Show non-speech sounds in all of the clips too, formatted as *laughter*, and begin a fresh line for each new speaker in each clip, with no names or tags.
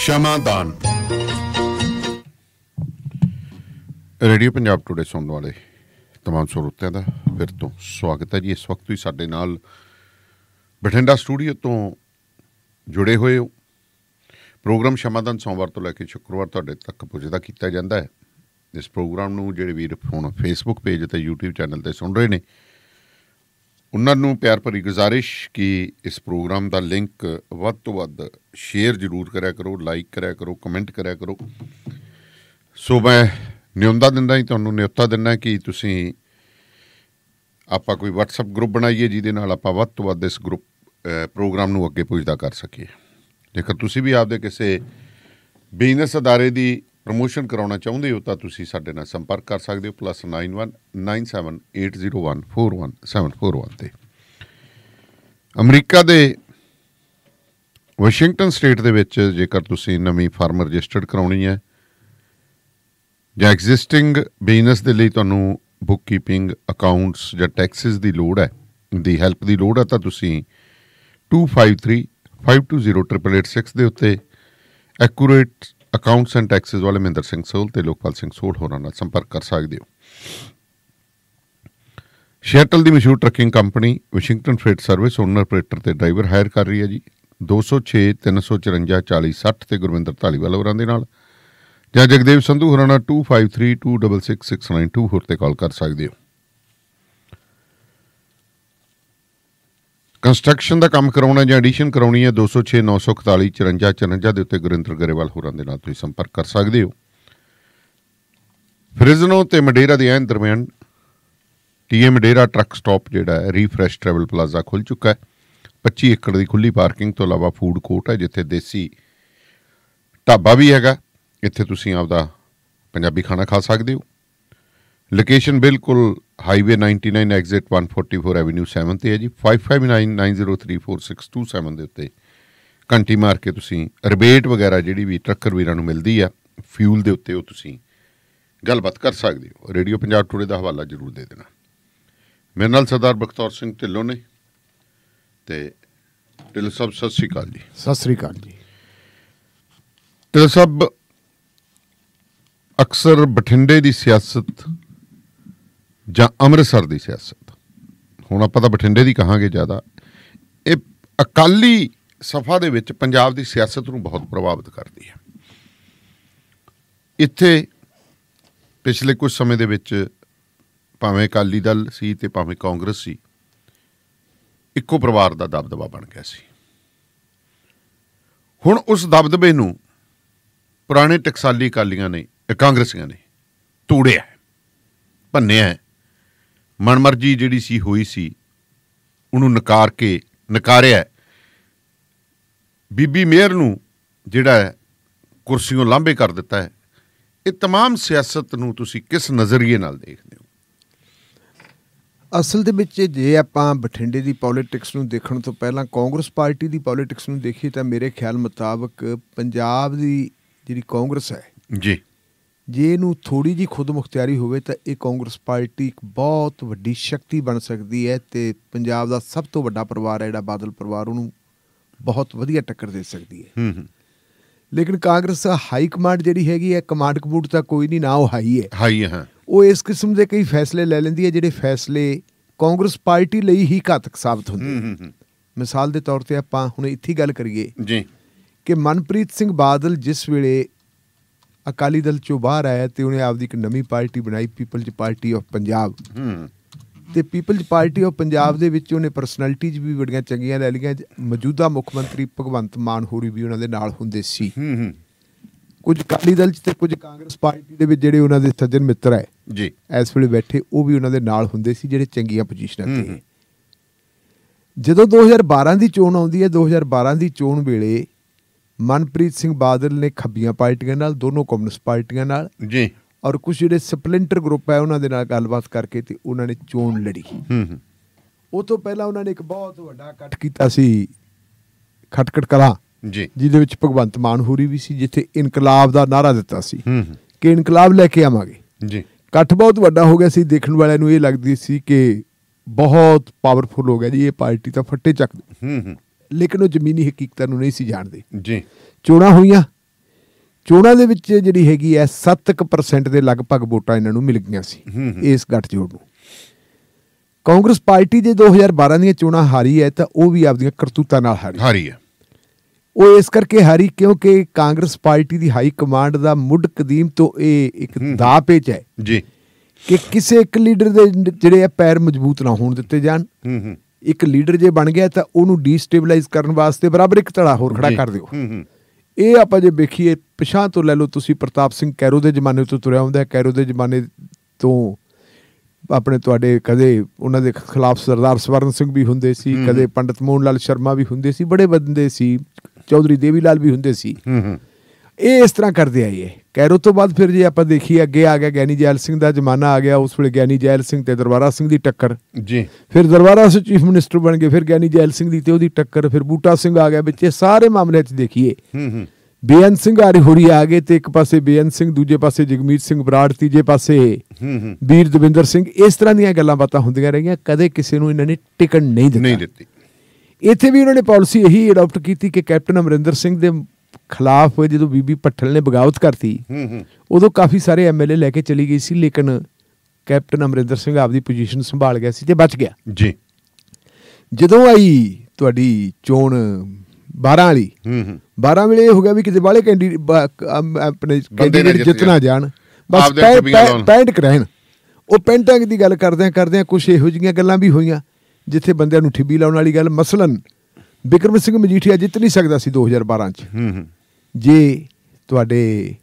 ਸ਼ਮਾਦਾਨ radio Punjab today ਸੁਣਨ ਵਾਲੇ ਤਮਾਮ ਸਰੋਤਿਆਂ ਦਾ ਫਿਰ ਤੋਂ ਸਵਾਗਤ ਹੈ ਜੀ ਇਸ ਵਕਤ ਵੀ ਸਾਡੇ ਨਾਲ ਬਠਿੰਡਾ ਸਟੂਡੀਓ ਤੋਂ ਜੁੜੇ ਹੋਏ ਹੋ ਪ੍ਰੋਗਰਾਮ ਸ਼ਮਾਦਾਨ ਸੋਮਵਾਰ ਤੋਂ ਲੈ ਕੇ ਸ਼ੁੱਕਰਵਾਰ ਤੁਹਾਡੇ ਤੱਕ ਪਹੁੰਚਦਾ ਕੀਤਾ ਜਾਂਦਾ ਹੈ ਇਸ ਪ੍ਰੋਗਰਾਮ ਨੂੰ ਜਿਹੜੇ ਵੀਰ ਹੁਣ ਫੇਸਬੁੱਕ ਪੇਜ ਤੇ YouTube ਚੈਨਲ ਤੇ ਸੁਣ ਰਹੇ ਨੇ ਉਹਨਾਂ ਨੂੰ ਪਿਆਰ ਭਰੀ ਗੁਜ਼ਾਰਿਸ਼ ਕਿ ਇਸ ਪ੍ਰੋਗਰਾਮ ਦਾ ਲਿੰਕ ਵੱਧ ਤੋਂ ਵੱਧ ਸ਼ੇਅਰ ਜ਼ਰੂਰ ਕਰਿਆ ਕਰੋ ਲਾਈਕ ਕਰਿਆ ਕਰੋ ਕਮੈਂਟ ਕਰਿਆ ਕਰੋ ਸੋ ਮੈਂ ਨਿਯਮਦਾ ਦਿੰਦਾ ਹੀ ਤੁਹਾਨੂੰ ਨਿਯਤਾ ਦਿੰਦਾ ਕਿ ਤੁਸੀਂ ਆਪਾਂ ਕੋਈ WhatsApp ਗਰੁੱਪ ਬਣਾਈਏ ਜਿਹਦੇ ਨਾਲ ਆਪਾਂ ਵੱਧ ਤੋਂ ਵੱਧ ਇਸ ਗਰੁੱਪ ਪ੍ਰੋਗਰਾਮ ਨੂੰ ਅੱਗੇ ਪਹੁੰਚਦਾ ਕਰ ਸਕੀਏ ਜੇਕਰ ਤੁਸੀਂ ਵੀ ਆਪਦੇ ਕਿਸੇ ਬਿਜ਼ਨਸ ਅਦਾਰੇ ਦੀ ਪ੍ਰੋਮੋਸ਼ਨ ਕਰਾਉਣਾ ਚਾਹੁੰਦੇ ਹੋ ਤਾਂ ਤੁਸੀਂ ਸਾਡੇ ਨਾਲ ਸੰਪਰਕ ਕਰ ਸਕਦੇ ਹੋ +919780141741 ਤੇ ਅਮਰੀਕਾ ਦੇ ਵਾਸ਼ਿੰਗਟਨ ਸਟੇਟ ਦੇ ਵਿੱਚ ਜੇਕਰ ਤੁਸੀਂ ਨਵੀਂ ਫਾਰਮ ਰਜਿਸਟਰਡ ਕਰਾਉਣੀ ਹੈ ਜਾਂ ਐਗਜ਼ਿਸਟਿੰਗ ਬਿਜ਼ਨਸ ਦੇ ਲਈ ਤੁਹਾਨੂੰ ਬੁੱਕ ਕੀਪਿੰਗ ਅਕਾਊਂਟਸ ਜਾਂ ਟੈਕਸਸ ਦੀ ਲੋੜ ਹੈ ਦੀ ਹੈਲਪ ਦੀ ਲੋੜ ਹੈ ਤਾਂ ਤੁਸੀਂ 2535208886 ਦੇ ਉੱਤੇ ਐਕੂਰੇਟ ਅਕਾਊਂਟਸ ਐਂਡ ਟੈਕਸਸ ਵਾਲੇ ਮਹਿੰਦਰ ਸਿੰਘ ਸੋਲ ਤੇ ਲੋਕਪਾਲ ਸਿੰਘ ਸੋਲ ਹੋਰਾਂ ਨਾਲ ਸੰਪਰਕ ਕਰ ਸਕਦੇ ਹੋ ਸ਼ੈਟਲ ਦੀ ਮਸ਼ਹੂਰ trucking company Washington freight service owner operator ਤੇ ਡਰਾਈਵਰ ਹਾਇਰ ਕਰ ਰਹੀ ਹੈ ਜੀ 206 354 4060 ਤੇ ਗੁਰਵਿੰਦਰ ਢਾਲੀਵਾਲ ਹੋਰਾਂ ਦੇ ਨਾਲ ਜਾਂ ਜਗਦੇਵ ਸੰਧੂ ਹੋਰਾਂ ਨਾਲ 2532666692 ਹੋਰ ਤੇ ਕਾਲ ਕਰ ਸਕਦੇ ਹੋ ਕੰਸਟਰਕਸ਼ਨ ਦਾ ਕੰਮ ਕਰਾਉਣਾ ਜਾਂ ਐਡੀਸ਼ਨ ਕਰਾਉਣੀ ਹੈ 206 941 54 54 ਦੇ ਉੱਤੇ ਗੁਰਿੰਦਰ ਗਰੇਵਾਲ ਹੋਰਾਂ ਦੇ ਨਾਲ ਤੁਸੀਂ ਸੰਪਰਕ ਕਰ ਸਕਦੇ ਹੋ ਫ੍ਰਿਜ਼ਨੋ ਤੇ ਮਡੇਰਾ ਦੇ ਐਨ ਦਰਮਿਆਨ ਟੀਐਮ ਮਡੇਰਾ ਟਰੱਕ ਸਟਾਪ ਜਿਹੜਾ ਹੈ ਰੀਫਰੈਸ਼ ਟ੍ਰੈਵਲ ਪਲਾਜ਼ਾ ਖੁੱਲ ਚੁੱਕਾ ਹੈ 25 ਏਕੜ ਦੀ ਖੁੱਲੀ ਪਾਰਕਿੰਗ ਤੋਂ ਇਲਾਵਾ ਫੂਡ ਕੋਰਟ ਹੈ ਜਿੱਥੇ ਦੇਸੀ ਢਾਬਾ ਵੀ ਹੈਗਾ ਇੱਥੇ ਤੁਸੀਂ ਆਪਦਾ ਪੰਜਾਬੀ ਖਾਣਾ ਖਾ ਸਕਦੇ ਹੋ ਲੋਕੇਸ਼ਨ ਬਿਲਕੁਲ ਹਾਈਵੇ 99 ਐਗਜ਼ਿਟ 144 ਐਵੇਨਿਊ 7 ਤੇ ਹੈ ਜੀ 5599034627 ਦੇ ਉੱਤੇ ਕੰਟੀ ਮਾਰ ਕੇ ਤੁਸੀਂ ਰਿਬੇਟ ਵਗੈਰਾ ਜਿਹੜੀ ਵੀ ਟਰੱਕਰ ਵੀਰਾਂ ਨੂੰ ਮਿਲਦੀ ਆ ਫਿਊਲ ਦੇ ਉੱਤੇ ਉਹ ਤੁਸੀਂ ਗੱਲਬਾਤ ਕਰ ਸਕਦੇ ਹੋ ਰੇਡੀਓ ਪੰਜਾਬ ਟੂਡੇ ਦਾ ਹਵਾਲਾ ਜ਼ਰੂਰ ਦੇ ਦੇਣਾ ਮੇਰੇ ਨਾਲ ਸਰਦਾਰ ਬਖਤੌਰ ਸਿੰਘ ਢਿੱਲੋਂ ਨੇ ਤੇ ਢਿੱਲ ਸਭ ਸਤਿ ਸ੍ਰੀ ਅਕਾਲ ਜੀ
ਸਤਿ ਸ੍ਰੀ ਅਕਾਲ ਜੀ
ਢਿੱਲੋਂ ਸਭ ਅਕਸਰ ਬਠਿੰਡੇ ਦੀ ਸਿਆਸਤ ਜਾਂ ਅੰਮ੍ਰਿਤਸਰ ਦੀ ਸਿਆਸਤ ਹੁਣ ਆਪਾਂ ਤਾਂ ਬਠਿੰਡੇ ਦੀ ਕਹਾਂਗੇ ਜ਼ਿਆਦਾ ਇਹ ਅਕਾਲੀ ਸਫਾ ਦੇ ਵਿੱਚ ਪੰਜਾਬ ਦੀ ਸਿਆਸਤ ਨੂੰ ਬਹੁਤ ਪ੍ਰਭਾਵਿਤ ਕਰਦੀ ਹੈ ਇੱਥੇ ਪਿਛਲੇ ਕੁਝ ਸਮੇਂ ਦੇ ਵਿੱਚ ਭਾਵੇਂ ਅਕਾਲੀ ਦਲ ਸੀ ਤੇ ਭਾਵੇਂ ਕਾਂਗਰਸ ਸੀ ਇੱਕੋ ਪਰਿਵਾਰ ਦਾ ਦਬਦਬਾ ਬਣ ਗਿਆ ਸੀ ਹੁਣ ਉਸ ਦਬਦਬੇ ਨੂੰ ਪੁਰਾਣੇ ਟਕਸਾਲੀ ਅਕਾਲੀਆਂ ਨੇ ਕਾਂਗਰਸੀਆਂ ਨੇ ਤੋੜਿਆ ਭੰਨਿਆ ਮਨਮਰਜ਼ੀ ਜਿਹੜੀ ਸੀ ਹੋਈ ਸੀ ਉਹਨੂੰ ਨਕਾਰ ਕੇ ਨਕਾਰਿਆ ਬੀਬੀ ਮੇਰ ਨੂੰ ਜਿਹੜਾ ਕੁਰਸੀੋਂ ਲਾਂਭੇ ਕਰ ਦਿੱਤਾ ਹੈ ਇਹ तमाम ਸਿਆਸਤ ਨੂੰ ਤੁਸੀਂ ਕਿਸ ਨਜ਼ਰੀਏ ਨਾਲ ਦੇਖਦੇ ਹੋ
ਅਸਲ ਦੇ ਵਿੱਚ ਜੇ ਆਪਾਂ ਬਠਿੰਡੇ ਦੀ ਪੋਲਿਟਿਕਸ ਨੂੰ ਦੇਖਣ ਤੋਂ ਪਹਿਲਾਂ ਕਾਂਗਰਸ ਪਾਰਟੀ ਦੀ ਪੋਲਿਟਿਕਸ ਨੂੰ ਦੇਖੀਏ ਤਾਂ ਮੇਰੇ ਖਿਆਲ ਮੁਤਾਬਕ ਪੰਜਾਬ ਦੀ ਜਿਹੜੀ ਕਾਂਗਰਸ ਹੈ ਜੀ ਜੇ ਇਹਨੂੰ ਥੋੜੀ ਜੀ ਖੁਦਮੁਖਤਿਆਰੀ ਹੋਵੇ ਤਾਂ ਇਹ ਕਾਂਗਰਸ ਪਾਰਟੀ ਇੱਕ ਬਹੁਤ ਵੱਡੀ ਸ਼ਕਤੀ ਬਣ ਸਕਦੀ ਹੈ ਤੇ ਪੰਜਾਬ ਦਾ ਸਭ ਤੋਂ ਵੱਡਾ ਪਰਿਵਾਰ ਹੈ ਜਿਹੜਾ ਬਾਦਲ ਪਰਿਵਾਰ ਉਹਨੂੰ ਬਹੁਤ ਵਧੀਆ ਟੱਕਰ ਦੇ ਸਕਦੀ ਹੈ ਲੇਕਿਨ ਕਾਂਗਰਸ ਹਾਈ ਕਮਾਂਡ ਜਿਹੜੀ ਹੈਗੀ ਹੈ ਕਮਾਂਡ ਕਬੂਟ ਤਾਂ ਕੋਈ ਨਹੀਂ ਨਾ ਉਹ ਹਾਈ ਹੈ ਹਾਈ ਹੈ ਉਹ ਇਸ ਕਿਸਮ ਦੇ ਕਈ ਫੈਸਲੇ ਲੈ ਲੈਂਦੀ ਹੈ ਜਿਹੜੇ ਫੈਸਲੇ ਕਾਂਗਰਸ ਪਾਰਟੀ ਲਈ ਹੀ ਘਾਤਕ ਸਾਬਤ ਹੁੰਦੇ ਹਨ ਮਿਸਾਲ ਦੇ ਤੌਰ ਤੇ ਆਪਾਂ ਹੁਣ ਇੱਥੇ ਗੱਲ ਕਰੀਏ ਜੀ ਕਿ ਮਨਪ੍ਰੀਤ ਸਿੰਘ ਬਾਦਲ ਜਿਸ ਵੇਲੇ ਅਕਾਲੀ ਦਲ ਚੋਂ ਬਾਹਰ ਆਇਆ ਤੇ ਉਹਨੇ ਆਪਦੀ ਇੱਕ ਨਵੀਂ ਪਾਰਟੀ ਬਣਾਈ ਪੀਪਲਜ਼ ਪਾਰਟੀ ਆਫ ਪੰਜਾਬ ਤੇ ਪੀਪਲਜ਼ ਪਾਰਟੀ ਆਫ ਪੰਜਾਬ ਦੇ ਵਿੱਚ ਉਹਨੇ ਪਰਸਨੈਲਿਟੀਜ਼ ਵੀ ਬੜੀਆਂ ਚੰਗੀਆਂ ਲੈ ਲਈਆਂ ਮੌਜੂਦਾ ਮੁੱਖ ਮੰਤਰੀ ਭਗਵੰਤ ਮਾਨ ਹੋਰੀ ਵੀ ਉਹਨਾਂ ਦੇ ਨਾਲ ਹੁੰਦੇ ਸੀ ਕੁਝ ਅਕਾਲੀ ਦਲ ਚ ਤੇ ਕੁਝ ਕਾਂਗਰਸ ਪਾਰਟੀ ਦੇ ਵਿੱਚ ਜਿਹੜੇ ਉਹਨਾਂ ਦੇ ਸੱਜਣ ਮਿੱਤਰ ਹੈ ਜੀ ਇਸ ਵੇਲੇ ਬੈਠੇ ਉਹ ਵੀ ਉਹਨਾਂ ਦੇ ਨਾਲ ਹੁੰਦੇ ਸੀ ਜਿਹੜੇ ਚੰਗੀਆਂ ਪੋਜੀਸ਼ਨਾਂ ਤੇ ਜਦੋਂ 2012 ਦੀ ਚੋਣ ਆਉਂਦੀ ਹੈ 2012 ਦੀ ਚੋਣ ਵੇਲੇ ਮਨਪ੍ਰੀਤ ਸਿੰਘ ਬਾਦਲ ਨੇ ਖੱਬੀਆਂ ਪਾਰਟੀਆਂ ਨਾਲ ਦੋਨੋਂ ਕਮਿਊਨਿਸਟ ਪਾਰਟੀਆਂ ਨਾਲ ਜੀ ਔਰ ਕੁਝ ਜਿਹੜੇ ਸਪਲਿੰਟਰ ਗਰੁੱਪ ਹੈ ਉਹਨਾਂ ਦੇ ਨਾਲ ਗੱਲਬਾਤ ਕਰਕੇ ਤੇ ਉਹਨਾਂ ਨੇ ਚੋਣ ਲੜੀ ਹੂੰ ਹੂੰ ਉਹ ਤੋਂ ਪਹਿਲਾਂ ਉਹਨਾਂ ਨੇ ਇੱਕ ਬਹੁਤ ਵੱਡਾ ਇਕੱਠ ਕੀਤਾ ਸੀ ਖਟਕਟ ਕਲਾ ਜੀ ਜਿਹਦੇ ਵਿੱਚ ਭਗਵੰਤ ਮਾਨ ਹੋਰੀ ਵੀ ਸੀ ਜਿੱਥੇ ਇਨਕਲਾਬ ਦਾ ਨਾਰਾ ਦਿੱਤਾ ਸੀ ਹੂੰ ਹੂੰ ਕਿ ਇਨਕਲਾਬ ਲੈ ਕੇ ਆਵਾਂਗੇ ਜੀ ਇਕੱਠ ਬਹੁਤ ਵੱਡਾ ਹੋ ਗਿਆ ਸੀ ਦੇਖਣ ਵਾਲਿਆਂ ਨੂੰ ਇਹ ਲੱਗਦੀ ਸੀ ਕਿ ਬਹੁਤ ਪਾਵਰਫੁਲ ਹੋ ਗਿਆ ਜੀ ਇਹ ਪਾਰਟੀ ਤਾਂ ਫੱਟੇ ਚੱਕ ਹੂੰ ਹੂੰ ਲੇਕਿਨ ਉਹ ਜ਼ਮੀਨੀ ਹਕੀਕਤਾਂ ਨੂੰ ਨਹੀਂ ਸੀ ਜਾਣਦੇ ਜੀ ਚੋਣਾਂ ਹੋਈਆਂ ਚੋਣਾਂ ਦੇ ਵਿੱਚ ਜਿਹੜੀ ਹੈਗੀ ਐ 7% ਦੇ ਲਗਭਗ ਵੋਟਾਂ ਇਹਨਾਂ ਨੂੰ ਮਿਲ ਗਈਆਂ ਸੀ ਇਸ ਗੱਠਜੋੜ ਨੂੰ ਕਾਂਗਰਸ ਪਾਰਟੀ ਦੇ 2012 ਦੀਆਂ ਚੋਣਾਂ ਹਾਰੀ ਐ ਤਾਂ ਉਹ ਵੀ ਆਪਦੀਆਂ ਕਰਤੂਤਾਂ ਨਾਲ ਹਾਰੀ ਹਾਰੀ ਐ ਉਹ ਇਸ ਕਰਕੇ ਹਾਰੀ ਕਿਉਂਕਿ ਕਾਂਗਰਸ ਪਾਰਟੀ ਦੀ ਹਾਈ ਕਮਾਂਡ ਦਾ ਮੁੱਢ ਕਦੀਮ ਤੋਂ ਇਹ ਇੱਕ ਦਾਪੇਚ ਹੈ ਜੀ ਕਿ ਕਿਸੇ ਇੱਕ ਲੀਡਰ ਦੇ ਜਿਹੜੇ ਆ ਪੈਰ ਮਜ਼ਬੂਤ ਨਾ ਹੋਣ ਦਿੱਤੇ ਜਾਣ ਹੂੰ ਹੂੰ ਇੱਕ ਲੀਡਰ ਜੇ ਬਣ ਗਿਆ ਤਾਂ ਉਹਨੂੰ ਡੀਸਟੇਬਲਾਈਜ਼ ਕਰਨ ਵਾਸਤੇ ਬਰਾਬਰ ਇੱਕ ਤੜਾ ਹੋਰ ਖੜਾ ਕਰ ਦਿਓ ਇਹ ਆਪਾਂ ਜੇ ਵੇਖੀਏ ਪਿਛਾਂ ਤੋਂ ਲੈ ਲਓ ਤੁਸੀਂ ਪ੍ਰਤਾਪ ਸਿੰਘ ਕੈਰੋ ਦੇ ਜ਼ਮਾਨੇ ਤੋਂ ਤੁਰਿਆ ਹੁੰਦਾ ਕੈਰੋ ਦੇ ਜ਼ਮਾਨੇ ਤੋਂ ਆਪਣੇ ਤੁਹਾਡੇ ਕਦੇ ਉਹਨਾਂ ਦੇ ਖਿਲਾਫ ਸਰਦਾਰ ਸਵਰਨ ਸਿੰਘ ਵੀ ਹੁੰਦੇ ਸੀ ਕਦੇ ਪੰਡਤ ਮੋਹਨ ਲਾਲ ਸ਼ਰਮਾ ਵੀ ਹੁੰਦੇ ਸੀ ਬੜੇ ਬੰਦੇ ਸੀ ਚੌਧਰੀ ਦੇਵੀ ਲਾਲ ਵੀ ਹੁੰਦੇ ਸੀ ਹੂੰ ਹੂੰ ਇਹ ਇਸ ਤਰ੍ਹਾਂ ਕਰਦੇ ਆਏ ਕੈਰੋ ਤੋਂ ਬਾਅਦ ਫਿਰ ਜੇ ਆਪਾਂ ਦੇਖੀ ਅੱਗੇ ਆ ਗਿਆ ਗਿਆਨੀ ਜੈਲ ਸਿੰਘ ਦਾ ਜ਼ਮਾਨਾ ਆ ਗਿਆ ਉਸ ਵੇਲੇ ਗਿਆਨੀ ਜੈਲ ਸਿੰਘ ਤੇ ਦਰਬਾਰਾ ਸਿੰਘ ਦੀ ਟੱਕਰ ਜੀ ਫਿਰ ਦਰਬਾਰਾ ਸਿੰਘ ਚੀਫ ਮਿਨਿਸਟਰ ਬਣ ਗਏ ਫਿਰ ਗਿਆਨੀ ਜੈਲ ਸਿੰਘ ਦੀ ਤੇ ਉਹਦੀ ਟੱਕਰ ਫਿਰ ਬੂਟਾ ਸਿੰਘ ਆ ਗਿਆ ਵਿੱਚ ਇਹ ਸਾਰੇ ਮਾਮਲੇ 'ਚ ਦੇਖੀਏ ਹੂੰ ਹੂੰ ਬੇਅੰਤ ਸਿੰਘ ਆਰੀ ਹੋਰੀ ਆ ਗਏ ਤੇ ਇੱਕ ਪਾਸੇ ਬੇਅੰਤ ਸਿੰਘ ਦੂਜੇ ਪਾਸੇ ਜਗਮੀਤ ਸਿੰਘ ਬਰਾੜ ਤੀਜੇ ਪਾਸੇ ਹੂੰ ਹੂੰ ਵੀਰ ਦਵਿੰਦਰ ਸਿੰਘ ਇਸ ਤਰ੍ਹਾਂ ਦੀਆਂ ਗੱਲਾਂ ਬਾਤਾਂ ਹੁੰਦੀਆਂ ਰਹੀਆਂ ਕਦੇ ਕਿਸੇ ਨੂੰ ਇਹਨਾਂ ਨੇ ਟਿਕਣ ਨਹੀਂ ਦਿੱਤੀ ਨਹੀਂ ਦਿੱਤੀ ਇੱਥੇ ਵੀ ਉਹਨਾਂ ਨੇ ਪਾਲਿਸੀ ਇਹੀ ਅਡਾਪਟ ਕੀਤੀ ਕਿ ਕੈਪਟਨ ਅਮਰਿੰਦਰ ਸਿੰਘ ਦੇ ਖਿਲਾਫ ਜਦੋਂ ਬੀਬੀ ਪੱਠਲ ਨੇ ਬਗਾਵਤ ਕਰਤੀ ਹੂੰ ਹੂੰ ਉਦੋਂ ਕਾਫੀ ਸਾਰੇ ਐਮਐਲਏ ਲੈ ਕੇ ਚਲੀ ਗਈ ਸੀ ਲੇਕਿਨ ਕੈਪਟਨ ਅਮਰਿੰਦਰ ਸਿੰਘ ਆਪਦੀ ਪੋਜੀਸ਼ਨ ਸੰਭਾਲ ਗਿਆ ਸੀ ਤੇ ਬਚ ਗਿਆ ਜੀ ਜਦੋਂ ਆਈ ਤੁਹਾਡੀ ਚੋਣ 12 ਵਾਲੀ ਹੂੰ ਹੂੰ 12 ਵੇਲੇ ਹੋ ਗਿਆ ਵੀ ਕਿਤੇ ਬਾਲੇ ਕੈਂਡੀਡੇਟ ਆਪਣੇ ਕੈਂਡੀਡੇਟ ਜਿੱਤਣਾ ਜਾਣ ਬਸ ਪੈਂਟ ਰਹਿਣ ਉਹ ਪੈਂਟਾਂ ਦੀ ਗੱਲ ਕਰਦੇ ਆ ਕਰਦੇ ਆ ਕੁਝ ਇਹੋ ਜਿਹੀਆਂ ਗੱਲਾਂ ਵੀ ਹੋਈਆਂ ਜਿੱਥੇ ਬੰਦਿਆਂ ਨੂੰ ਠਿੱਬੀ ਲਾਉਣ ਵਾਲੀ ਗੱਲ ਮਸਲਨ ਬਿਕਰਮ ਸਿੰਘ ਮਜੀਠੀਆ ਜਿੱਤ ਨਹੀਂ ਸਕਦਾ ਸੀ 2012 ਚ ਹੂੰ ਹੂੰ ਜੇ ਤੁਹਾਡੇ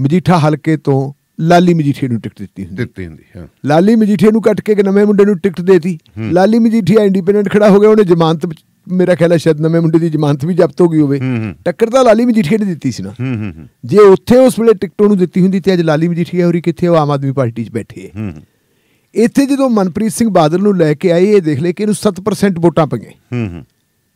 ਮਜੀਠਾ ਹਲਕੇ ਤੋਂ ਲਾਲੀ ਮਜੀਠੀਆ ਨੂੰ ਟਿਕਟ ਦਿੱਤੀ ਹੁੰਦੀ ਦਿੱਤੀ ਹੁੰਦੀ ਹਾਂ ਲਾਲੀ ਮਜੀਠੀਆ ਨੂੰ ਕੱਟ ਕੇ ਇੱਕ ਨਵੇਂ ਮੁੰਡੇ ਨੂੰ ਟਿਕਟ ਦੇਤੀ ਲਾਲੀ ਮਜੀਠੀਆ ਇੰਡੀਪੈਂਡੈਂਟ ਖੜਾ ਹੋ ਗਿਆ ਉਹਨੇ ਜ਼ਮਾਨਤ ਮੇਰਾ ਖਿਆਲ ਹੈ ਸ਼ਾਇਦ ਨਵੇਂ ਮੁੰਡੇ ਦੀ ਜ਼ਮਾਨਤ ਵੀ ਜ਼ਬਤ ਹੋ ਗਈ ਹੋਵੇ ਟੱਕਰ ਤਾਂ ਲਾਲੀ ਮਜੀਠੀਆ ਨੇ ਦਿੱਤੀ ਸੀ ਨਾ ਜੇ ਉੱਥੇ ਉਸ ਵੇਲੇ ਟਿਕਟ ਉਹਨੂੰ ਦਿੱਤੀ ਹੁੰਦੀ ਤੇ ਅੱਜ ਲਾਲੀ ਮਜੀਠੀਆ ਹੋਰੀ ਕਿੱਥੇ ਉਹ ਆਮ ਆਦਮੀ ਪਾਰਟੀ 'ਚ ਬੈਠੇ ਇੱਥੇ ਜਦੋਂ ਮਨਪ੍ਰੀਤ ਸਿੰਘ ਬਾਦਲ ਨੂੰ ਲੈ ਕੇ ਆਏ ਇਹ ਦੇਖ ਲੈ ਕਿ ਇਹਨੂੰ 7% ਵੋਟਾਂ ਪਈਆਂ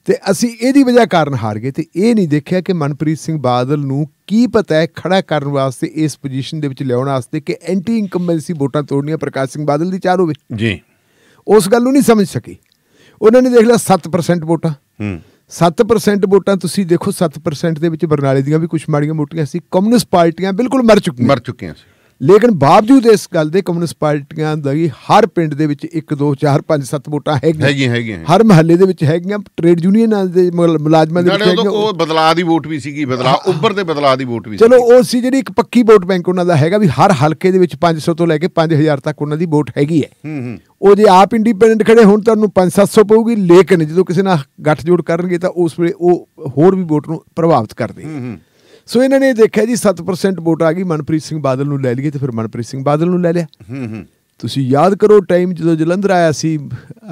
ਤੇ ਅਸੀਂ ਇਹਦੀ ਵਜ੍ਹਾ ਕਾਰਨ ਹਾਰ ਗਏ ਤੇ ਇਹ ਨਹੀਂ ਦੇਖਿਆ ਕਿ ਮਨਪ੍ਰੀਤ ਸਿੰਘ ਬਾਦਲ ਨੂੰ ਕੀ ਪਤਾ ਹੈ ਖੜਾ ਕਰਨ ਵਾਸਤੇ ਇਸ ਪੋਜੀਸ਼ਨ ਦੇ ਵਿੱਚ ਲਿਆਉਣ ਵਾਸਤੇ ਕਿ ਐਂਟੀ ਇਨਕਮਬੈਂਸੀ ਵੋਟਾਂ ਤੋੜਨੀਆਂ ਪ੍ਰਕਾਸ਼ ਸਿੰਘ ਬਾਦਲ ਦੀ ਚਾਰ ਹੋਵੇ ਜੀ ਉਸ ਗੱਲ ਨੂੰ ਨਹੀਂ ਸਮਝ ਸਕੇ ਉਹਨਾਂ ਨੇ ਦੇਖ ਲਿਆ 7% ਵੋਟਾਂ ਹੂੰ 7% ਵੋਟਾਂ ਤੁਸੀਂ ਦੇਖੋ 7% ਦੇ ਵਿੱਚ ਬਰਨਾਲੇ ਦੀਆਂ ਵੀ ਕੁਝ ਮਾੜੀਆਂ ਮੋਟੀਆਂ ਸੀ ਕਮਿਊਨਿਸਟ ਪਾਰਟੀਆਂ ਬਿਲਕੁਲ ਮਰ ਚੁੱਕੀਆਂ ਮਰ ਚੁੱਕੀਆਂ ਸੀ ਲੇਕਿਨ ਬਾਵਜੂਦ ਇਸ ਗੱਲ ਦੇ ਕਮਿਊਨਿਸਟ ਪਾਰਟੀਆਂ ਦਾ ਵੀ ਹਰ ਪਿੰਡ ਦੇ ਵਿੱਚ 1 2 4 5 7 ਵੋਟਾਂ ਹੈਗੀਆਂ ਹੈਗੀਆਂ ਹੈਗੀਆਂ ਹਰ ਮਹੱਲੇ ਦੇ ਵਿੱਚ ਹੈਗੀਆਂ ਟ੍ਰੇਡ ਯੂਨੀਅਨਾਂ ਦੇ ਮੁਲਾਜ਼ਮਾਂ ਦੇ ਵਿੱਚ ਹੈਗੀਆਂ ਉਹ
ਬਦਲਾਅ ਦੀ ਵੋਟ ਵੀ ਸੀਗੀ ਬਦਲਾਅ ਉੱਪਰ ਦੇ ਬਦਲਾਅ ਦੀ ਵੋਟ ਵੀ ਚਲੋ
ਉਹ ਸੀ ਜਿਹੜੀ ਇੱਕ ਪੱਕੀ ਵੋਟ ਬੈਂਕ ਉਹਨਾਂ ਦਾ ਹੈਗਾ ਵੀ ਹਰ ਹਲਕੇ ਦੇ ਵਿੱਚ 500 ਤੋਂ ਲੈ ਕੇ 5000 ਤੱਕ ਉਹਨਾਂ ਦੀ ਵੋਟ ਹੈਗੀ ਹੈ ਹੂੰ ਹੂੰ ਉਹ ਜੇ ਆਪ ਇੰਡੀਪੈਂਡੈਂਟ ਖੜੇ ਹੋਣ ਤਾਂ ਉਹਨੂੰ 5-700 ਪਊਗੀ ਲੇਕਿਨ ਜਦੋਂ ਕਿਸੇ ਨਾਲ ਗੱਠਜੋੜ ਕਰਨਗੇ ਤਾਂ ਉਸ ਵੇਲੇ ਉਹ ਹੋਰ ਵੀ ਵੋਟ ਨੂੰ ਪ੍ਰਭਾਵਿਤ ਕਰਦੇ ਹੂੰ ਹੂੰ ਸੋ ਇਹਨਾਂ ਨੇ ਦੇਖਿਆ ਜੀ 7% ਵੋਟ ਆ ਗਈ ਮਨਪ੍ਰੀਤ ਸਿੰਘ ਬਾਦਲ ਨੂੰ ਲੈ ਲਈਏ ਤੇ ਫਿਰ ਮਨਪ੍ਰੀਤ ਸਿੰਘ ਬਾਦਲ ਨੂੰ ਲੈ ਲਿਆ ਹੂੰ ਹੂੰ ਤੁਸੀਂ ਯਾਦ ਕਰੋ ਟਾਈਮ ਜਦੋਂ ਜਲੰਧਰ ਆਇਆ ਸੀ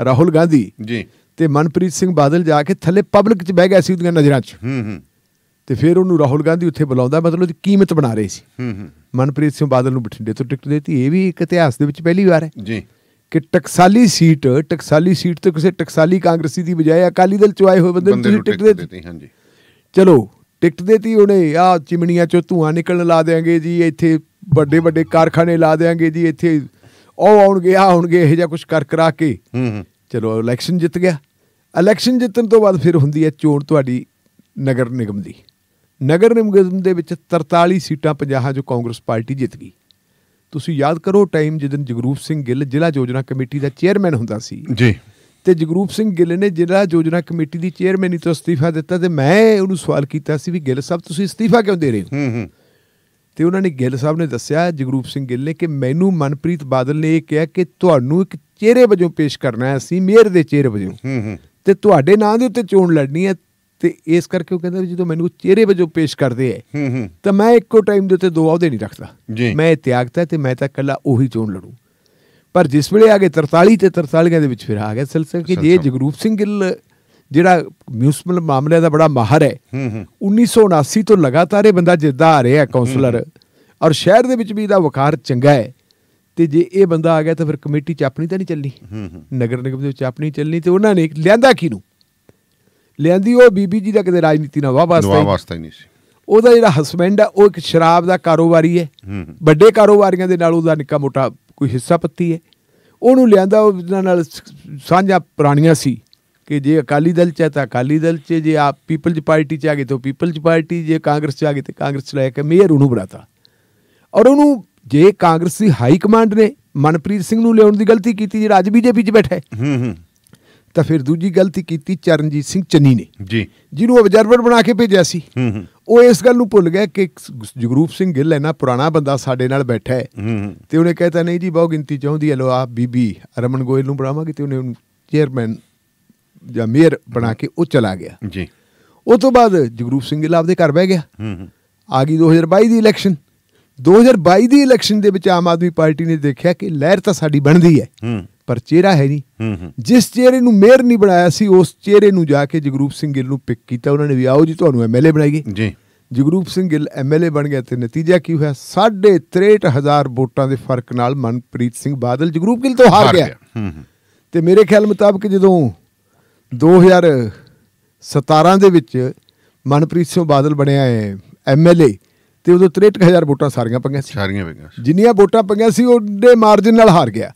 ਰਾਹੁਲ ਗਾਂਧੀ ਜੀ ਤੇ ਮਨਪ੍ਰੀਤ ਸਿੰਘ ਬਾਦਲ ਜਾ ਕੇ ਥੱਲੇ ਪਬਲਿਕ 'ਚ ਬਹਿ ਗਿਆ ਸੀ ਉਹਦੀਆਂ ਨਜ਼ਰਾਂ 'ਚ ਹੂੰ ਹੂੰ ਤੇ ਫਿਰ ਉਹਨੂੰ ਰਾਹੁਲ ਗਾਂਧੀ ਉੱਥੇ ਬੁਲਾਉਂਦਾ ਮਤਲਬ ਉਹਦੀ ਕੀਮਤ ਬਣਾ ਰਹੇ ਸੀ ਹੂੰ ਹੂੰ ਮਨਪ੍ਰੀਤ ਸਿੰਘ ਬਾਦਲ ਨੂੰ ਬਠਿੰਡੇ ਤੋਂ ਟਿਕਟ ਦਿੱਤੀ ਇਹ ਵੀ ਇੱਕ ਇਤਿਹਾਸ ਦੇ ਵਿੱਚ ਪਹਿਲੀ ਵਾਰ ਹੈ ਜੀ ਕਿ ਟਕਸਾਲੀ ਸੀਟ ਟਕਸਾਲੀ ਸੀਟ ਤੇ ਕਿਸੇ ਟਕਸਾਲੀ ਕਾਂਗਰਸੀ ਦੀ ਬਜਾਏ ਅਕਾਲੀ ਦਲ ਚੋਂ ਆਏ ਹੋਏ ਬੰਦੇ ਨੂੰ ਟਿਕਟ
ਦਿੱਤੀ ਹਾਂਜੀ
ਚਲੋ ਟਿਕਟ ਦੇਤੀ ਉਹਨੇ ਆ ਚਿਮਣੀਆਂ ਚੋਂ ਧੂਆਂ ਨਿਕਲਣ ਲਾ ਦੇਾਂਗੇ ਜੀ ਇੱਥੇ ਵੱਡੇ ਵੱਡੇ ਕਾਰਖਾਨੇ ਲਾ ਦੇਾਂਗੇ ਜੀ ਇੱਥੇ ਉਹ ਆਉਣਗੇ ਆ ਆਉਣਗੇ ਇਹ ਜਾਂ ਕੁਝ ਕਰ ਕਰਾ ਕੇ ਹੂੰ ਚਲੋ ਇਲੈਕਸ਼ਨ ਜਿੱਤ ਗਿਆ ਇਲੈਕਸ਼ਨ ਜਿੱਤਣ ਤੋਂ ਬਾਅਦ ਫਿਰ ਹੁੰਦੀ ਹੈ ਚੋਣ ਤੁਹਾਡੀ ਨਗਰ ਨਿਗਮ ਦੀ ਨਗਰ ਨਿਗਮ ਦੇ ਵਿੱਚ 43 ਸੀਟਾਂ 50 ਜੋ ਕਾਂਗਰਸ ਪਾਰਟੀ ਜਿੱਤ ਗਈ ਤੁਸੀਂ ਯਾਦ ਕਰੋ ਟਾਈਮ ਜਦੋਂ ਜਗਰੂਪ ਸਿੰਘ ਗਿੱਲ ਜ਼ਿਲ੍ਹਾ ਯੋਜਨਾ ਕਮੇਟੀ ਦਾ ਚੇਅਰਮੈਨ ਹੁੰਦਾ ਸੀ ਜੀ ਤੇ ਜਗਰੂਪ ਸਿੰਘ ਗਿੱਲ ਨੇ ਜ਼ਿਲ੍ਹਾ ਯੋਜਨਾ ਕਮੇਟੀ ਦੀ ਚੇਅਰਮੈਨੀ ਤੋਂ ਅਸਤੀਫਾ ਦਿੱਤਾ ਤੇ ਮੈਂ ਉਹਨੂੰ ਸਵਾਲ ਕੀਤਾ ਸੀ ਵੀ ਗਿੱਲ ਸਾਹਿਬ ਤੁਸੀਂ ਅਸਤੀਫਾ ਕਿਉਂ ਦੇ ਰਹੇ ਹੋ ਹੂੰ ਹੂੰ ਤੇ ਉਹਨਾਂ ਨੇ ਗਿੱਲ ਸਾਹਿਬ ਨੇ ਦੱਸਿਆ ਜਗਰੂਪ ਸਿੰਘ ਗਿੱਲ ਨੇ ਕਿ ਮੈਨੂੰ ਮਨਪ੍ਰੀਤ ਬਾਦਲ ਨੇ ਇਹ ਕਿਹਾ ਕਿ ਤੁਹਾਨੂੰ ਇੱਕ ਚਿਹਰੇ ਵਜੋਂ ਪੇਸ਼ ਕਰਨਾ ਹੈ ਅਸੀਂ ਮੇਅਰ ਦੇ ਚਿਹਰੇ ਵਜੋਂ ਹੂੰ ਹੂੰ ਤੇ ਤੁਹਾਡੇ ਨਾਂ ਦੇ ਉੱਤੇ ਚੋਣ ਲੜਨੀ ਹੈ ਤੇ ਇਸ ਕਰਕੇ ਉਹ ਕਹਿੰਦਾ ਜਦੋਂ ਮੈਨੂੰ ਚਿਹਰੇ ਵਜੋਂ ਪੇਸ਼ ਕਰਦੇ ਐ ਹੂੰ ਹੂੰ ਤਾਂ ਮੈਂ ਇੱਕੋ ਟਾਈਮ ਦੇ ਉੱਤੇ ਦੋ ਆਉਦੇ ਨਹੀਂ ਰੱਖਦਾ ਮੈਂ ਇਹ ਤਿਆਗਤਾ ਤੇ ਮੈਂ ਤਾਂ ਇਕੱਲਾ ਉਹੀ ਚੋਣ ਲੜੂ ਪਰ ਜਿਸ ਵੇਲੇ ਆ ਗਏ 43 ਤੇ 43 ਦੇ ਵਿੱਚ ਫਿਰ ਆ ਗਿਆ ਸਿਲਸਿਲਾ ਕਿ ਜੇ ਜਗਰੂਪ ਸਿੰਘ ਗਿੱਲ ਜਿਹੜਾ ਮਿਊਨਿਸਪਲ ਮਾਮਲੇ ਦਾ ਬੜਾ ਮਾਹਰ ਹੈ 1979 ਤੋਂ ਲਗਾਤਾਰ ਇਹ ਬੰਦਾ ਜਿੱਦਾ ਆ ਰਿਹਾ ਹੈ ਕਾਉਂਸਲਰ ਔਰ ਸ਼ਹਿਰ ਦੇ ਵਿੱਚ ਵੀ ਇਹਦਾ ਵਕਾਰ ਚੰਗਾ ਹੈ ਤੇ ਜੇ ਇਹ ਬੰਦਾ ਆ ਗਿਆ ਤਾਂ ਫਿਰ ਕਮੇਟੀ ਚ ਆਪਣੀ ਤਾਂ ਨਹੀਂ ਚੱਲਣੀ ਨਗਰ ਨਿਗਮ ਦੇ ਵਿੱਚ ਆਪਣੀ ਚੱਲਣੀ ਤੇ ਉਹਨਾਂ ਨੇ ਲਿਆਂਦਾ ਕਿਨੂੰ ਲਿਆਂਦੀ ਉਹ ਬੀਬੀ ਜੀ ਦਾ ਕਿਤੇ ਰਾਜਨੀਤੀ ਨਾਲ ਵਾਹ ਵਾਸਤਾ ਨਹੀਂ ਸੀ ਉਹਦਾ ਜਿਹੜਾ ਹਸਬੰਡ ਆ ਉਹ ਇੱਕ ਸ਼ਰਾਬ ਦਾ ਕਾਰੋਬਾਰੀ ਹੈ ਵੱਡੇ ਕਾਰੋਬਾਰੀਆਂ ਦੇ ਨਾਲ ਉਹਦਾ ਨਿੱਕਾ ਮੋਟਾ ਕੋਈ ਹਿੱਸਾ ਪੱਤੀ ਹੈ ਉਹਨੂੰ ਲਿਆਂਦਾ ਉਹਨਾਂ ਨਾਲ ਸਾਂਝਾ ਪੁਰਾਣੀਆਂ ਸੀ ਕਿ ਜੇ ਅਕਾਲੀ ਦਲ ਚ ਹੈ ਤਾਂ ਅਕਾਲੀ ਦਲ ਚ ਜੇ ਆਪ ਪੀਪਲਜ਼ ਪਾਰਟੀ ਚ ਆ ਗਏ ਤਾਂ ਪੀਪਲਜ਼ ਪਾਰਟੀ ਜੇ ਕਾਂਗਰਸ ਚ ਆ ਗਏ ਤਾਂ ਕਾਂਗਰਸ ਚ ਲੈ ਕੇ ਮੇਅਰ ਉਹਨੂੰ ਬਣਾਤਾ ਔਰ ਉਹਨੂੰ ਜੇ ਕਾਂਗਰਸ ਦੀ ਹਾਈ ਕਮਾਂਡ ਨੇ ਮਨਪ੍ਰੀਤ ਸਿੰਘ ਨੂੰ ਲਿਆਉਣ ਦੀ ਗਲਤੀ ਕੀਤੀ ਜਿਹੜਾ ਅੱਜ ਬੀਜੇਪੀ ਚ ਬੈਠਾ ਹੈ ਹੂੰ ਹੂੰ ਤਾਂ ਫਿਰ ਦੂਜੀ ਗਲਤੀ ਕੀਤੀ ਚਰਨਜੀਤ ਸਿੰਘ ਚੰਨੀ ਨੇ ਜੀ ਜਿਹਨੂੰ ਅਬਜ਼ਰਵਰ ਬਣਾ ਕੇ ਭੇਜਿਆ ਸੀ ਉਹ ਇਸ ਗੱਲ ਨੂੰ ਭੁੱਲ ਗਿਆ ਕਿ ਜਗਰੂਪ ਸਿੰਘ ਗਿੱਲ ਹੈ ਨਾ ਪੁਰਾਣਾ ਬੰਦਾ ਸਾਡੇ ਨਾਲ ਬੈਠਾ ਹੈ ਤੇ ਉਹਨੇ ਕਹਿਤਾ ਨਹੀਂ ਜੀ ਬਹੁ ਗਿਣਤੀ ਚਾਹੁੰਦੀ ਹੈ ਲੋ ਆ ਬੀਬੀ ਰਮਨ ਗੋਇਲ ਨੂੰ ਬਣਾਵਾਂਗੇ ਤੇ ਉਹਨੇ ਚੇਅਰਮੈਨ ਜਾਂ ਮੇਅਰ ਬਣਾ ਕੇ ਉਹ ਚਲਾ ਗਿਆ ਜੀ ਉਸ ਤੋਂ ਬਾਅਦ ਜਗਰੂਪ ਸਿੰਘ ਗਿੱਲ ਆਪਦੇ ਘਰ ਬਹਿ ਗਿਆ ਆ ਗਈ 2022 ਦੀ ਇਲੈਕਸ਼ਨ 2022 ਦੀ ਇਲੈਕਸ਼ਨ ਦੇ ਵਿੱਚ ਆਮ ਆਦਮੀ ਪਾਰਟੀ ਨੇ ਦੇਖਿਆ ਕਿ ਲਹਿਰ ਤਾਂ ਸਾਡੀ ਬਣਦੀ ਹੈ ਪਰ ਚਿਹਰਾ ਹੈ ਨਹੀਂ ਜਿਸ ਚਿਹਰੇ ਨੂੰ ਮੇਰ ਨਹੀਂ ਬਣਾਇਆ ਸੀ ਉਸ ਚਿਹਰੇ ਨੂੰ ਜਾ ਕੇ ਜਗਰੂਪ ਸਿੰਘ ਗਿੱਲ ਨੂੰ ਪਿਕ ਕੀਤਾ ਉਹਨਾਂ ਨੇ ਵੀ ਆਓ ਜੀ ਤੁਹਾਨੂੰ ਐਮਐਲਏ ਬਣਾਈਏ ਜੀ ਜਗਰੂਪ ਸਿੰਘ ਗਿੱਲ ਐਮਐਲਏ ਬਣ ਗਿਆ ਤੇ ਨਤੀਜਾ ਕੀ ਹੋਇਆ 63000 ਵੋਟਾਂ ਦੇ ਫਰਕ ਨਾਲ ਮਨਪ੍ਰੀਤ ਸਿੰਘ ਬਾਦਲ ਜਗਰੂਪ ਗਿੱਲ ਤੋਂ ਹਾਰ ਗਿਆ ਤੇ ਮੇਰੇ ਖਿਆਲ ਮੁਤਾਬਕ ਜਦੋਂ 2017 ਦੇ ਵਿੱਚ ਮਨਪ੍ਰੀਤ ਸਿੰਘ ਬਾਦਲ ਬਣਿਆ ਹੈ ਐਮਐਲਏ ਤੇ ਉਦੋਂ 63000 ਵੋਟਾਂ ਸਾਰੀਆਂ ਪਈਆਂ ਸੀ ਸਾਰੀਆਂ ਪਈਆਂ ਜਿੰਨੀਆਂ ਵੋਟਾਂ ਪਈਆਂ ਸੀ ਉਹਦੇ ਮਾਰਜਨ ਨਾਲ ਹਾਰ ਗਿਆ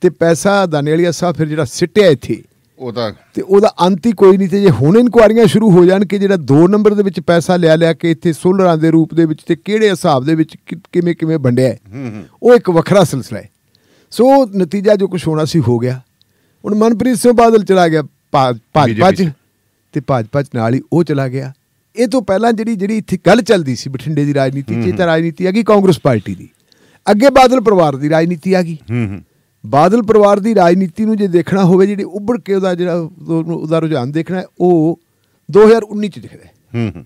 ਤੇ ਪੈਸਾ ਦਾਨੇਲੀਆ ਸਾਹਿਬ ਫਿਰ ਜਿਹੜਾ ਸਿੱਟਿਆ ਇੱਥੇ ਉਹਦਾ ਤੇ ਉਹਦਾ ਅੰਤ ਹੀ ਕੋਈ ਨਹੀਂ ਤੇ ਜੇ ਹੁਣ ਇਨਕੁਆਰੀਆਂ ਸ਼ੁਰੂ ਹੋ ਜਾਣ ਕਿ ਜਿਹੜਾ 2 ਨੰਬਰ ਦੇ ਵਿੱਚ ਪੈਸਾ ਲਿਆ ਲਿਆ ਕੇ ਇੱਥੇ ਸੋਲਰਾਂ ਦੇ ਰੂਪ ਦੇ ਵਿੱਚ ਤੇ ਕਿਹੜੇ ਹਿਸਾਬ ਦੇ ਵਿੱਚ ਕਿਵੇਂ ਕਿਵੇਂ ਵੰਡਿਆ ਉਹ ਇੱਕ ਵੱਖਰਾ ਸਿਲਸਿਲਾ ਹੈ ਸੋ ਨਤੀਜਾ ਜੋ ਕੁਝ ਹੋਣਾ ਸੀ ਹੋ ਗਿਆ ਹੁਣ ਮਨਪ੍ਰੀਤ ਸਿੰਘ ਬਾਦਲ ਚਲਾ ਗਿਆ ਭਾਜਪਾ ਚ ਤੇ ਭਾਜਪਾ ਚ ਨਾਲ ਹੀ ਉਹ ਚਲਾ ਗਿਆ ਇਹ ਤੋਂ ਪਹਿਲਾਂ ਜਿਹੜੀ ਜਿਹੜੀ ਇੱਥੇ ਗੱਲ ਚੱਲਦੀ ਸੀ ਬਠਿੰਡੇ ਦੀ ਰਾਜਨੀਤੀ ਚ ਤਾਂ ਰਾਜਨੀਤੀ ਆ ਗਈ ਕਾਂਗਰਸ ਪਾਰਟੀ ਦੀ ਅੱਗੇ ਬਾਦਲ ਪਰਿਵਾਰ ਦੀ ਰਾਜਨੀਤੀ ਆ ਗਈ ਹੂੰ ਹੂੰ ਬਾਦਲ ਪਰਿਵਾਰ ਦੀ ਰਾਜਨੀਤੀ ਨੂੰ ਜੇ ਦੇਖਣਾ ਹੋਵੇ ਜਿਹੜੀ ਉੱਭਰ ਕੇ ਉਹਦਾ ਜਿਹੜਾ ਉਹਦਾ ਰੁਝਾਨ ਦੇਖਣਾ ਹੈ ਉਹ 2019 ਚ ਦਿਖਦਾ ਹੂੰ ਹੂੰ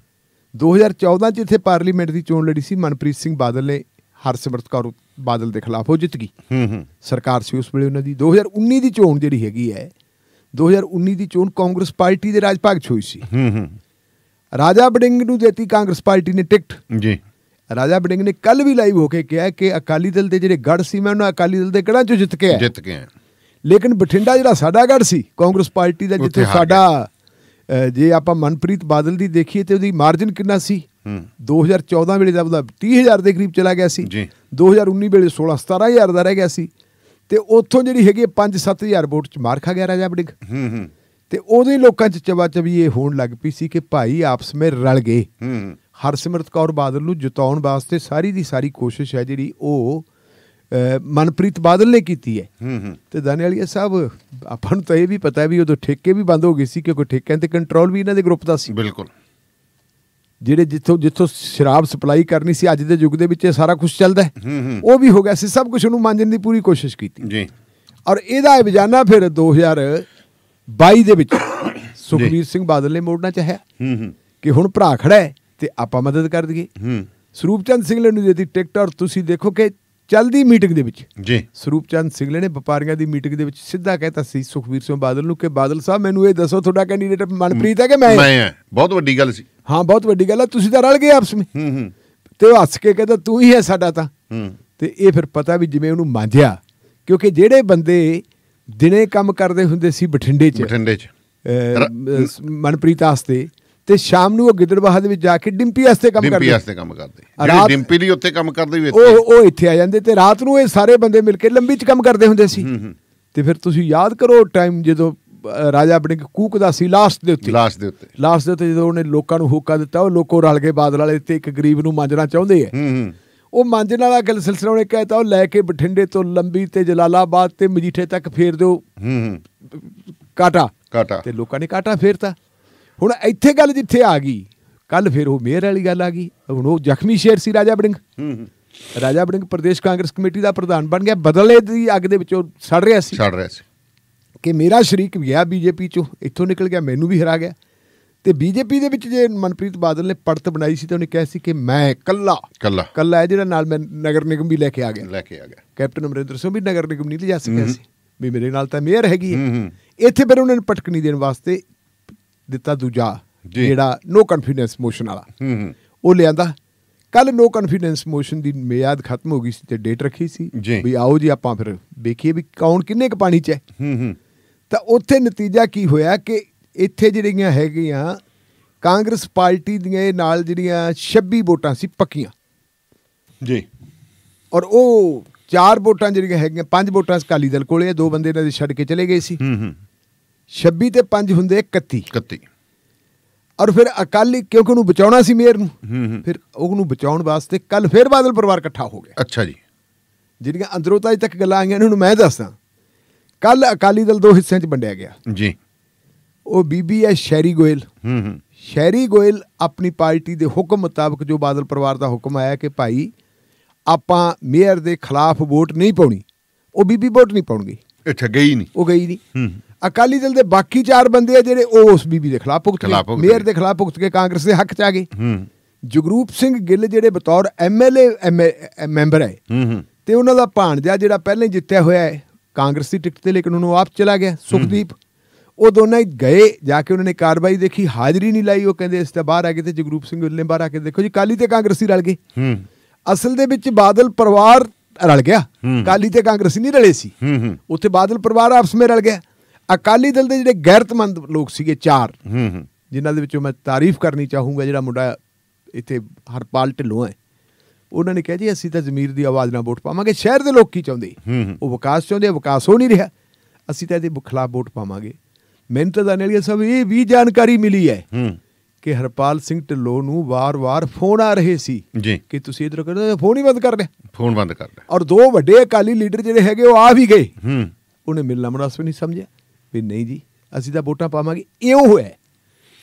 2014 ਚ ਇੱਥੇ ਪਾਰਲੀਮੈਂਟ ਦੀ ਚੋਣ ਲੜੀ ਸੀ ਮਨਪ੍ਰੀਤ ਸਿੰਘ ਬਾਦਲ ਨੇ ਹਰਸਿਮਰਤ ਕੌਰ ਬਾਦਲ ਦੇ ਖਿਲਾਫ ਉਹ ਜਿੱਤ ਗਈ ਹੂੰ ਹੂੰ ਸਰਕਾਰ ਸੀ ਉਸ ਵੇਲੇ ਉਹਨਾਂ ਦੀ 2019 ਦੀ ਚੋਣ ਜਿਹੜੀ ਹੈਗੀ ਹੈ 2019 ਦੀ ਚੋਣ ਕਾਂਗਰਸ ਪਾਰਟੀ ਦੇ ਰਾਜ ਭਾਗ ਚ ਹੋਈ ਸੀ ਹੂੰ ਹੂੰ ਰਾਜਾ ਬਡਿੰਗ ਨੂੰ ਦਿੱਤੀ ਕਾਂਗਰਸ ਪਾਰਟੀ ਨੇ ਟਿਕਟ ਜੀ ਰਾਜਾ ਬੜਿੰਗ ਨੇ ਕੱਲ ਵੀ ਲਾਈਵ ਹੋ ਕੇ ਕਿਹਾ ਕਿ ਅਕਾਲੀ ਦਲ ਦੇ ਜਿਹੜੇ ਗੜ ਸੀ ਮੈਂ ਉਹਨਾਂ ਅਕਾਲੀ ਦਲ ਦੇ ਕਿਹੜਾ ਚੋਂ ਜਿੱਤ ਕੇ ਆ ਜਿੱਤ ਕੇ ਆ ਲੇਕਿਨ ਬਠਿੰਡਾ ਜਿਹੜਾ ਸਾਡਾ ਗੜ ਸੀ ਕਾਂਗਰਸ ਪਾਰਟੀ ਦਾ ਜਿੱਥੇ ਸਾਡਾ ਜੇ ਆਪਾਂ ਮਨਪ੍ਰੀਤ ਬਾਦਲ ਦੀ ਦੇਖੀਏ ਤੇ ਉਹਦੀ ਮਾਰਜਨ ਕਿੰਨਾ ਸੀ 2014 ਵੇਲੇ ਦਾ ਉਹਦਾ 30000 ਦੇ ਕਰੀਬ ਚਲਾ ਗਿਆ ਸੀ 2019 ਵੇਲੇ 16 17000 ਦਾ ਰਹਿ ਗਿਆ ਸੀ ਤੇ ਉੱਥੋਂ ਜਿਹੜੀ ਹੈਗੀ 5-7000 ਵੋਟ ਚ ਮਾਰ ਖਾ ਗਿਆ ਰਾਜਾ ਬੜਿੰਗ ਹੂੰ ਹੂੰ ਤੇ ਉਦੋਂ ਹੀ ਲੋਕਾਂ ਚ ਚਵਾ ਚਵੀ ਇਹ ਹੋਣ ਲੱਗ ਪਈ ਸੀ ਕਿ ਭਾਈ ਆਪਸ ਵਿੱਚ ਰਲ ਗਏ ਹੂੰ ਹਰਸਿਮਰਤ ਕੌਰ ਬਾਦਲ ਨੂੰ ਜਿਤਾਉਣ ਵਾਸਤੇ ਸਾਰੀ ਦੀ ਸਾਰੀ ਕੋਸ਼ਿਸ਼ ਹੈ ਜਿਹੜੀ ਉਹ ਮਨਪ੍ਰੀਤ ਬਾਦਲ ਨੇ ਕੀਤੀ ਹੈ ਤੇ ਵਾਲੀਆ ਸਾਹਿਬ ਆਪਾਂ ਨੂੰ ਤਾਂ ਇਹ ਵੀ ਪਤਾ ਵੀ ਉਦੋਂ ਠੇਕੇ ਵੀ ਬੰਦ ਹੋ ਗਏ ਸੀ ਕਿਉਂਕਿ ਠੇਕਿਆਂ ਤੇ ਕੰਟਰੋਲ ਵੀ ਇਹਨਾਂ ਦੇ ਗਰੁੱਪ ਦਾ ਸੀ ਬਿਲਕੁਲ ਜਿਹੜੇ ਜਿੱਥੋਂ ਜਿੱਥੋਂ ਸ਼ਰਾਬ ਸਪਲਾਈ ਕਰਨੀ ਸੀ ਅੱਜ ਦੇ ਯੁੱਗ ਦੇ ਵਿੱਚ ਇਹ ਸਾਰਾ ਕੁਝ ਚੱਲਦਾ ਹੈ ਉਹ ਵੀ ਹੋ ਗਿਆ ਸੀ ਸਭ ਕੁਝ ਨੂੰ ਮੰਨਣ ਦੀ ਪੂਰੀ ਕੋਸ਼ਿਸ਼ ਕੀਤੀ ਜੀ ਔਰ ਇਹਦਾ ਇਬਜਾਨਾ ਫਿਰ 2022 ਦੇ ਵਿੱਚ ਸੁਖਵੀਰ ਸਿੰਘ ਬਾਦਲ ਨੇ ਮੋੜਨਾ ਚਾਹਿਆ ਹੂੰ ਹੂੰ ਕਿ ਹੁਣ ਭਰਾ ਖੜਾ ਹੈ ਤੇ ਆਪਾਂ ਮਦਦ ਕਰ ਦਈਏ ਹੂੰ ਸਰੂਪ ਚੰਦ ਸਿੰਘਲੇ ਨੂੰ ਦਿੱਤੀ ਟਿਕਟ ਔਰ ਤੁਸੀਂ ਦੇਖੋ ਕਿ ਚਲਦੀ ਮੀਟਿੰਗ ਦੇ ਵਿੱਚ ਜੀ ਸਰੂਪ ਚੰਦ ਸਿੰਘਲੇ ਨੇ ਵਪਾਰੀਆਂ ਦੀ ਮੀਟਿੰਗ ਦੇ ਵਿੱਚ ਸਿੱਧਾ ਕਹਿਤਾ ਸੀ ਸੁਖਵੀਰ ਸਿੰਘ ਬਾਦਲ ਨੂੰ ਕਿ ਬਾਦਲ ਸਾਹਿਬ ਮੈਨੂੰ ਇਹ ਦੱਸੋ ਤੁਹਾਡਾ ਕੈਂਡੀਡੇਟ ਮਨਪ੍ਰੀਤ ਹੈ ਕਿ ਮੈਂ ਮੈਂ ਹਾਂ ਬਹੁਤ ਵੱਡੀ ਗੱਲ ਸੀ ਹਾਂ ਬਹੁਤ ਵੱਡੀ ਗੱਲ ਹੈ ਤੁਸੀਂ ਤਾਂ ਰਲ ਗਏ ਆਪਸ ਵਿੱਚ ਹੂੰ ਹੂੰ ਤੇ ਉਹ ਹੱਸ ਕੇ ਕਹਿੰਦਾ ਤੂੰ ਹੀ ਹੈ ਸਾਡਾ ਤਾਂ ਹੂੰ ਤੇ ਇਹ ਫਿਰ ਪਤਾ ਵੀ ਜਿਵੇਂ ਉਹਨੂੰ ਮਾਂਝਿਆ ਕਿਉਂਕਿ ਜਿਹੜੇ ਬੰਦੇ ਦਿਨੇ ਕੰਮ ਕਰਦੇ ਹੁੰਦੇ ਸੀ ਬਠਿੰਡੇ 'ਚ ਬਠਿੰਡੇ 'ਚ ਮਨਪ੍ਰੀਤ ਆਸਤੇ ਤੇ ਸ਼ਾਮ ਨੂੰ ਉਹ ਗਿੱਦੜਬਾਹਾ ਦੇ ਵਿੱਚ ਜਾ ਕੇ ਡਿੰਪੀ ਵਾਸਤੇ ਕੰਮ ਕਰਦੇ ਡਿੰਪੀ ਵਾਸਤੇ
ਕੰਮ ਕਰਦੇ ਜਿਹੜੀ ਡਿੰਪੀ ਲਈ ਉੱਥੇ ਕੰਮ ਕਰਦੇ ਵੀ ਉਹ
ਉਹ ਇੱਥੇ ਆ ਜਾਂਦੇ ਤੇ ਰਾਤ ਨੂੰ ਇਹ ਸਾਰੇ ਬੰਦੇ ਮਿਲ ਕੇ ਲੰਬੀ ਚ ਕੰਮ ਕਰਦੇ ਹੁੰਦੇ ਸੀ ਤੇ ਫਿਰ ਤੁਸੀਂ ਯਾਦ ਕਰੋ ਟਾਈਮ ਜਦੋਂ ਰਾਜਾ ਆਪਣੇ ਕੂਕ ਦਾ ਸੀ ਲਾਸਟ ਦੇ ਉੱਤੇ ਲਾਸਟ ਦੇ ਉੱਤੇ ਲਾਸਟ ਦੇ ਉੱਤੇ ਜਦੋਂ ਉਹਨੇ ਲੋਕਾਂ ਨੂੰ ਹੋਕਾ ਦਿੱਤਾ ਉਹ ਲੋਕੋ ਰਲ ਕੇ ਬਾਦਲ ਵਾਲੇ ਤੇ ਇੱਕ ਗਰੀਬ ਨੂੰ ਮਾਂਜਣਾ ਚਾਹੁੰਦੇ ਆ ਉਹ ਮਾਂਜਣ ਵਾਲਾ ਗੱਲ ਸਿਲਸਿਲਾ ਉਹਨੇ ਕਹਿਤਾ ਉਹ ਲੈ ਕੇ ਬਠਿੰਡੇ ਤੋਂ ਲੰਬੀ ਤੇ ਜਲਾਲਾਬਾਦ ਤੇ ਮਜੀਠੇ ਤੱਕ ਫੇਰ ਦਿਓ ਹੂੰ ਕਾਟਾ ਕਾਟਾ ਤੇ ਲੋਕਾਂ ਨੇ ਕਾਟਾ ਫੇਰਤਾ ਹੁਣ ਇੱਥੇ ਗੱਲ ਜਿੱਥੇ ਆ ਗਈ ਕੱਲ ਫਿਰ ਉਹ ਮੇਅਰ ਵਾਲੀ ਗੱਲ ਆ ਗਈ ਹੁਣ ਉਹ ਜ਼ਖਮੀ ਸ਼ੇਰ ਸੀ ਰਾਜਾ ਬੜਿੰਗ ਹੂੰ ਹੂੰ ਰਾਜਾ ਬੜਿੰਗ ਪ੍ਰਦੇਸ਼ ਕਾਂਗਰਸ ਕਮੇਟੀ ਦਾ ਪ੍ਰਧਾਨ ਬਣ ਗਿਆ ਬਦਲੇ ਦੀ ਅੱਗ ਦੇ ਵਿੱਚੋਂ ਸੜ ਰਿਹਾ ਸੀ ਸੜ ਰਿਹਾ ਸੀ ਕਿ ਮੇਰਾ ਸ਼ਰੀਕ ਗਿਆ ਬੀਜੇਪੀ ਚੋਂ ਇੱਥੋਂ ਨਿਕਲ ਗਿਆ ਮੈਨੂੰ ਵੀ ਹਰਾ ਗਿਆ ਤੇ ਬੀਜੇਪੀ ਦੇ ਵਿੱਚ ਜੇ ਮਨਪ੍ਰੀਤ ਬਾਦਲ ਨੇ ਪੜਤ ਬਣਾਈ ਸੀ ਤਾਂ ਉਹਨੇ ਕਿਹਾ ਸੀ ਕਿ ਮੈਂ ਕੱਲਾ ਕੱਲਾ ਕੱਲਾ ਹੈ ਜਿਹੜਾ ਨਾਲ ਮੈਂ ਨਗਰ ਨਿਗਮ ਵੀ ਲੈ ਕੇ ਆ ਗਿਆ ਲੈ ਕੇ ਆ ਗਿਆ ਕੈਪਟਨ ਅਮਰਿੰਦਰ ਸਿੰਘ ਵੀ ਨਗਰ ਨਿਗਮ ਨਹੀਂ ਲਿਜਾ ਸਕਿਆ ਸੀ ਵੀ ਮੇਰੇ ਨਾਲ ਤਾਂ ਮੇਅਰ ਹੈਗੀ ਹੈ ਇੱਥੇ ਫਿਰ ਉਹਨਾਂ ਨੇ ਪਟਕਣੀ ਦੇਣ ਵਾਸਤੇ ਦਿੱਤਾ ਦੂਜਾ ਜਿਹੜਾ ਨੋ ਕੰਫੀਡੈਂਸ ਮੋਸ਼ਨ ਵਾਲਾ ਹੂੰ ਉਹ ਲਿਆਂਦਾ ਕੱਲ ਨੋ ਕੰਫੀਡੈਂਸ ਮੋਸ਼ਨ ਦੀ ਮਿਆਦ ਖਤਮ ਹੋ ਗਈ ਸੀ ਤੇ ਡੇਟ ਰੱਖੀ ਸੀ ਵੀ ਆਓ ਜੀ ਆਪਾਂ ਫਿਰ ਦੇਖੀਏ ਵੀ ਕੌਣ ਕਿੰਨੇ ਕ ਪਾਣੀ 'ਚ ਹੈ ਹੂੰ ਹੂੰ ਤਾਂ ਉੱਥੇ ਨਤੀਜਾ ਕੀ ਹੋਇਆ ਕਿ ਇੱਥੇ ਜਿਹੜੀਆਂ ਹੈਗੀਆਂ ਕਾਂਗਰਸ ਪਾਰਟੀ ਦੀਆਂ ਨਾਲ ਜਿਹੜੀਆਂ 26 ਵੋਟਾਂ ਸੀ ਪੱਕੀਆਂ ਜੀ ਔਰ ਉਹ ਚਾਰ ਵੋਟਾਂ ਜਿਹੜੀਆਂ ਹੈਗੀਆਂ ਪੰਜ ਵੋਟਾਂ ਅਕਾਲੀ ਦਲ ਕੋਲੇ ਦੋ ਬੰਦੇ ਇਹਨਾਂ ਦੇ ਛੱਡ ਕੇ ਚਲੇ ਗਏ ਸੀ ਹੂੰ ਹੂੰ 26 ਤੇ 5 ਹੁੰਦੇ 31 31 ਔਰ ਫਿਰ ਅਕਾਲੀ ਕਿਉਂਕਿ ਉਹਨੂੰ ਬਚਾਉਣਾ ਸੀ ਮੇਰ ਨੂੰ ਫਿਰ ਉਹਨੂੰ ਬਚਾਉਣ ਵਾਸਤੇ ਕੱਲ ਫਿਰ ਬਾਦਲ ਪਰਿਵਾਰ ਇਕੱਠਾ ਹੋ ਗਿਆ ਅੱਛਾ ਜੀ ਜਿਹੜੀਆਂ ਅੰਦਰੋਂ ਤਾਂ ਅਜੇ ਤੱਕ ਗੱਲਾਂ ਆਈਆਂ ਨੇ ਹੁਣ ਮੈਂ ਦੱਸਦਾ ਕੱਲ ਅਕਾਲੀ ਦਲ ਦੋ ਹਿੱਸਿਆਂ 'ਚ ਵੰਡਿਆ ਗਿਆ ਜੀ ਉਹ ਬੀਬੀ ਐ ਸ਼ੈਰੀ ਗੋਇਲ ਹੂੰ ਹੂੰ ਸ਼ੈਰੀ ਗੋਇਲ ਆਪਣੀ ਪਾਰਟੀ ਦੇ ਹੁਕਮ ਮੁਤਾਬਕ ਜੋ ਬਾਦਲ ਪਰਿਵਾਰ ਦਾ ਹੁਕਮ ਆਇਆ ਕਿ ਭਾਈ ਆਪਾਂ ਮੇਅਰ ਦੇ ਖਿਲਾਫ ਵੋਟ ਨਹੀਂ ਪਾਉਣੀ ਉਹ ਬੀਬੀ ਵੋਟ ਨਹੀਂ ਪਾਉਣਗੇ ਇੱਥੇ ਗਈ ਨਹੀਂ ਉਹ ਗਈ ਨਹੀਂ ਹੂੰ ਅਕਾਲੀ ਦਲ ਦੇ ਬਾਕੀ ਚਾਰ ਬੰਦੇ ਆ ਜਿਹੜੇ ਉਹ ਉਸ ਬੀਬੀ ਦੇ ਖਿਲਾਫ ਭੁਗਤ ਗਏ ਮੇਅਰ ਦੇ ਖਿਲਾਫ ਭੁਗਤ ਕੇ ਕਾਂਗਰਸ ਦੇ ਹੱਕ ਚ ਆ ਗਏ ਜਗਰੂਪ ਸਿੰਘ ਗਿੱਲ ਜਿਹੜੇ ਬਤੌਰ ਐਮਐਲਏ ਮੈਂਬਰ ਹੈ ਹੂੰ ਤੇ ਉਹਨਾਂ ਦਾ ਭਾਣਜਾ ਜਿਹੜਾ ਪਹਿਲਾਂ ਹੀ ਜਿੱਤਿਆ ਹੋਇਆ ਹੈ ਕਾਂਗਰਸ ਦੀ ਟਿਕਟ ਤੇ ਲੇਕਿਨ ਉਹਨੂੰ ਆਪ ਚਲਾ ਗਿਆ ਸੁਖਦੀਪ ਉਹ ਦੋਨੇ ਹੀ ਗਏ ਜਾ ਕੇ ਉਹਨਾਂ ਨੇ ਕਾਰਵਾਈ ਦੇਖੀ ਹਾਜ਼ਰੀ ਨਹੀਂ ਲਾਈ ਉਹ ਕਹਿੰਦੇ ਇਸ ਤੇ ਬਾਹਰ ਆ ਗਏ ਤੇ ਜਗਰੂਪ ਸਿੰਘ ਉੱਲੇ ਬਾਹਰ ਆ ਕੇ ਦੇਖੋ ਜੀ ਕਾਲੀ ਤੇ ਕਾਂਗਰਸੀ ਰਲ ਗਏ ਅਸਲ ਦੇ ਵਿੱਚ ਬਾਦਲ ਪਰਿਵਾਰ ਰਲ ਗਿਆ ਕਾਲੀ ਤੇ ਕਾਂਗਰਸੀ ਨਹੀਂ ਰਲੇ ਸੀ ਹੂੰ ਹੂੰ ਉੱਥੇ ਬਾਦਲ ਪਰਿਵਾਰ ਆਪਸ ਵਿੱਚ ਰਲ ਗਿਆ ਅਕਾਲੀ ਦਲ ਦੇ ਜਿਹੜੇ ਗੈਰਤਮੰਦ ਲੋਕ ਸੀਗੇ ਚਾਰ ਹੂੰ ਹੂੰ ਜਿਨ੍ਹਾਂ ਦੇ ਵਿੱਚੋਂ ਮੈਂ ਤਾਰੀਫ ਕਰਨੀ ਚਾਹੂੰਗਾ ਜਿਹੜਾ ਮੁੰਡਾ ਇੱਥੇ ਹਰਪਾਲ ਢਿੱਲੋਂ ਹੈ ਉਹਨਾਂ ਨੇ ਕਿਹਾ ਜੀ ਅਸੀਂ ਤਾਂ ਜ਼ਮੀਰ ਦੀ ਆਵਾਜ਼ ਨਾਲ ਵੋਟ ਪਾਵਾਂਗੇ ਸ਼ਹਿਰ ਦੇ ਲੋਕ ਕੀ ਚਾਹੁੰਦੇ ਉਹ ਵਿਕਾਸ ਚਾਹੁੰਦੇ ਵਿਕਾਸ ਹੋ ਨਹੀਂ ਰਿਹਾ ਅਸੀਂ ਤਾਂ ਇਹਦੇ ਬੁਖਲਾ ਵੋਟ ਪਾਵਾਂਗੇ ਮੈਨੂੰ ਤਾਂ ਦਾਨੇਲੀਆ ਸਭ ਇਹ ਵੀ ਜਾਣਕਾਰੀ ਮਿਲੀ ਹੈ ਕਿ ਹਰਪਾਲ ਸਿੰਘ ਢਿੱਲੋਂ ਨੂੰ ਵਾਰ-ਵਾਰ ਫੋਨ ਆ ਰਹੇ ਸੀ ਕਿ ਤੁਸੀਂ ਇਧਰ ਕਰੋ ਫੋਨ ਹੀ ਬੰਦ ਕਰ ਲੈ ਫੋਨ ਬੰਦ ਕਰ ਲੈ ਔਰ ਦੋ ਵੱਡੇ ਅਕਾਲੀ ਲੀਡਰ ਜਿਹੜੇ ਹੈਗੇ ਉਹ ਆ ਵੀ ਗਏ ਉਹਨੇ ਮਿਲਣਾ ਮਨਾਸਬ ਨਹੀਂ ਸਮਝਿਆ ਵੀ ਨਹੀਂ ਜੀ ਅਸੀਂ ਤਾਂ ਵੋਟਾਂ ਪਾਵਾਂਗੇ ਇਹ ਹੋਇਆ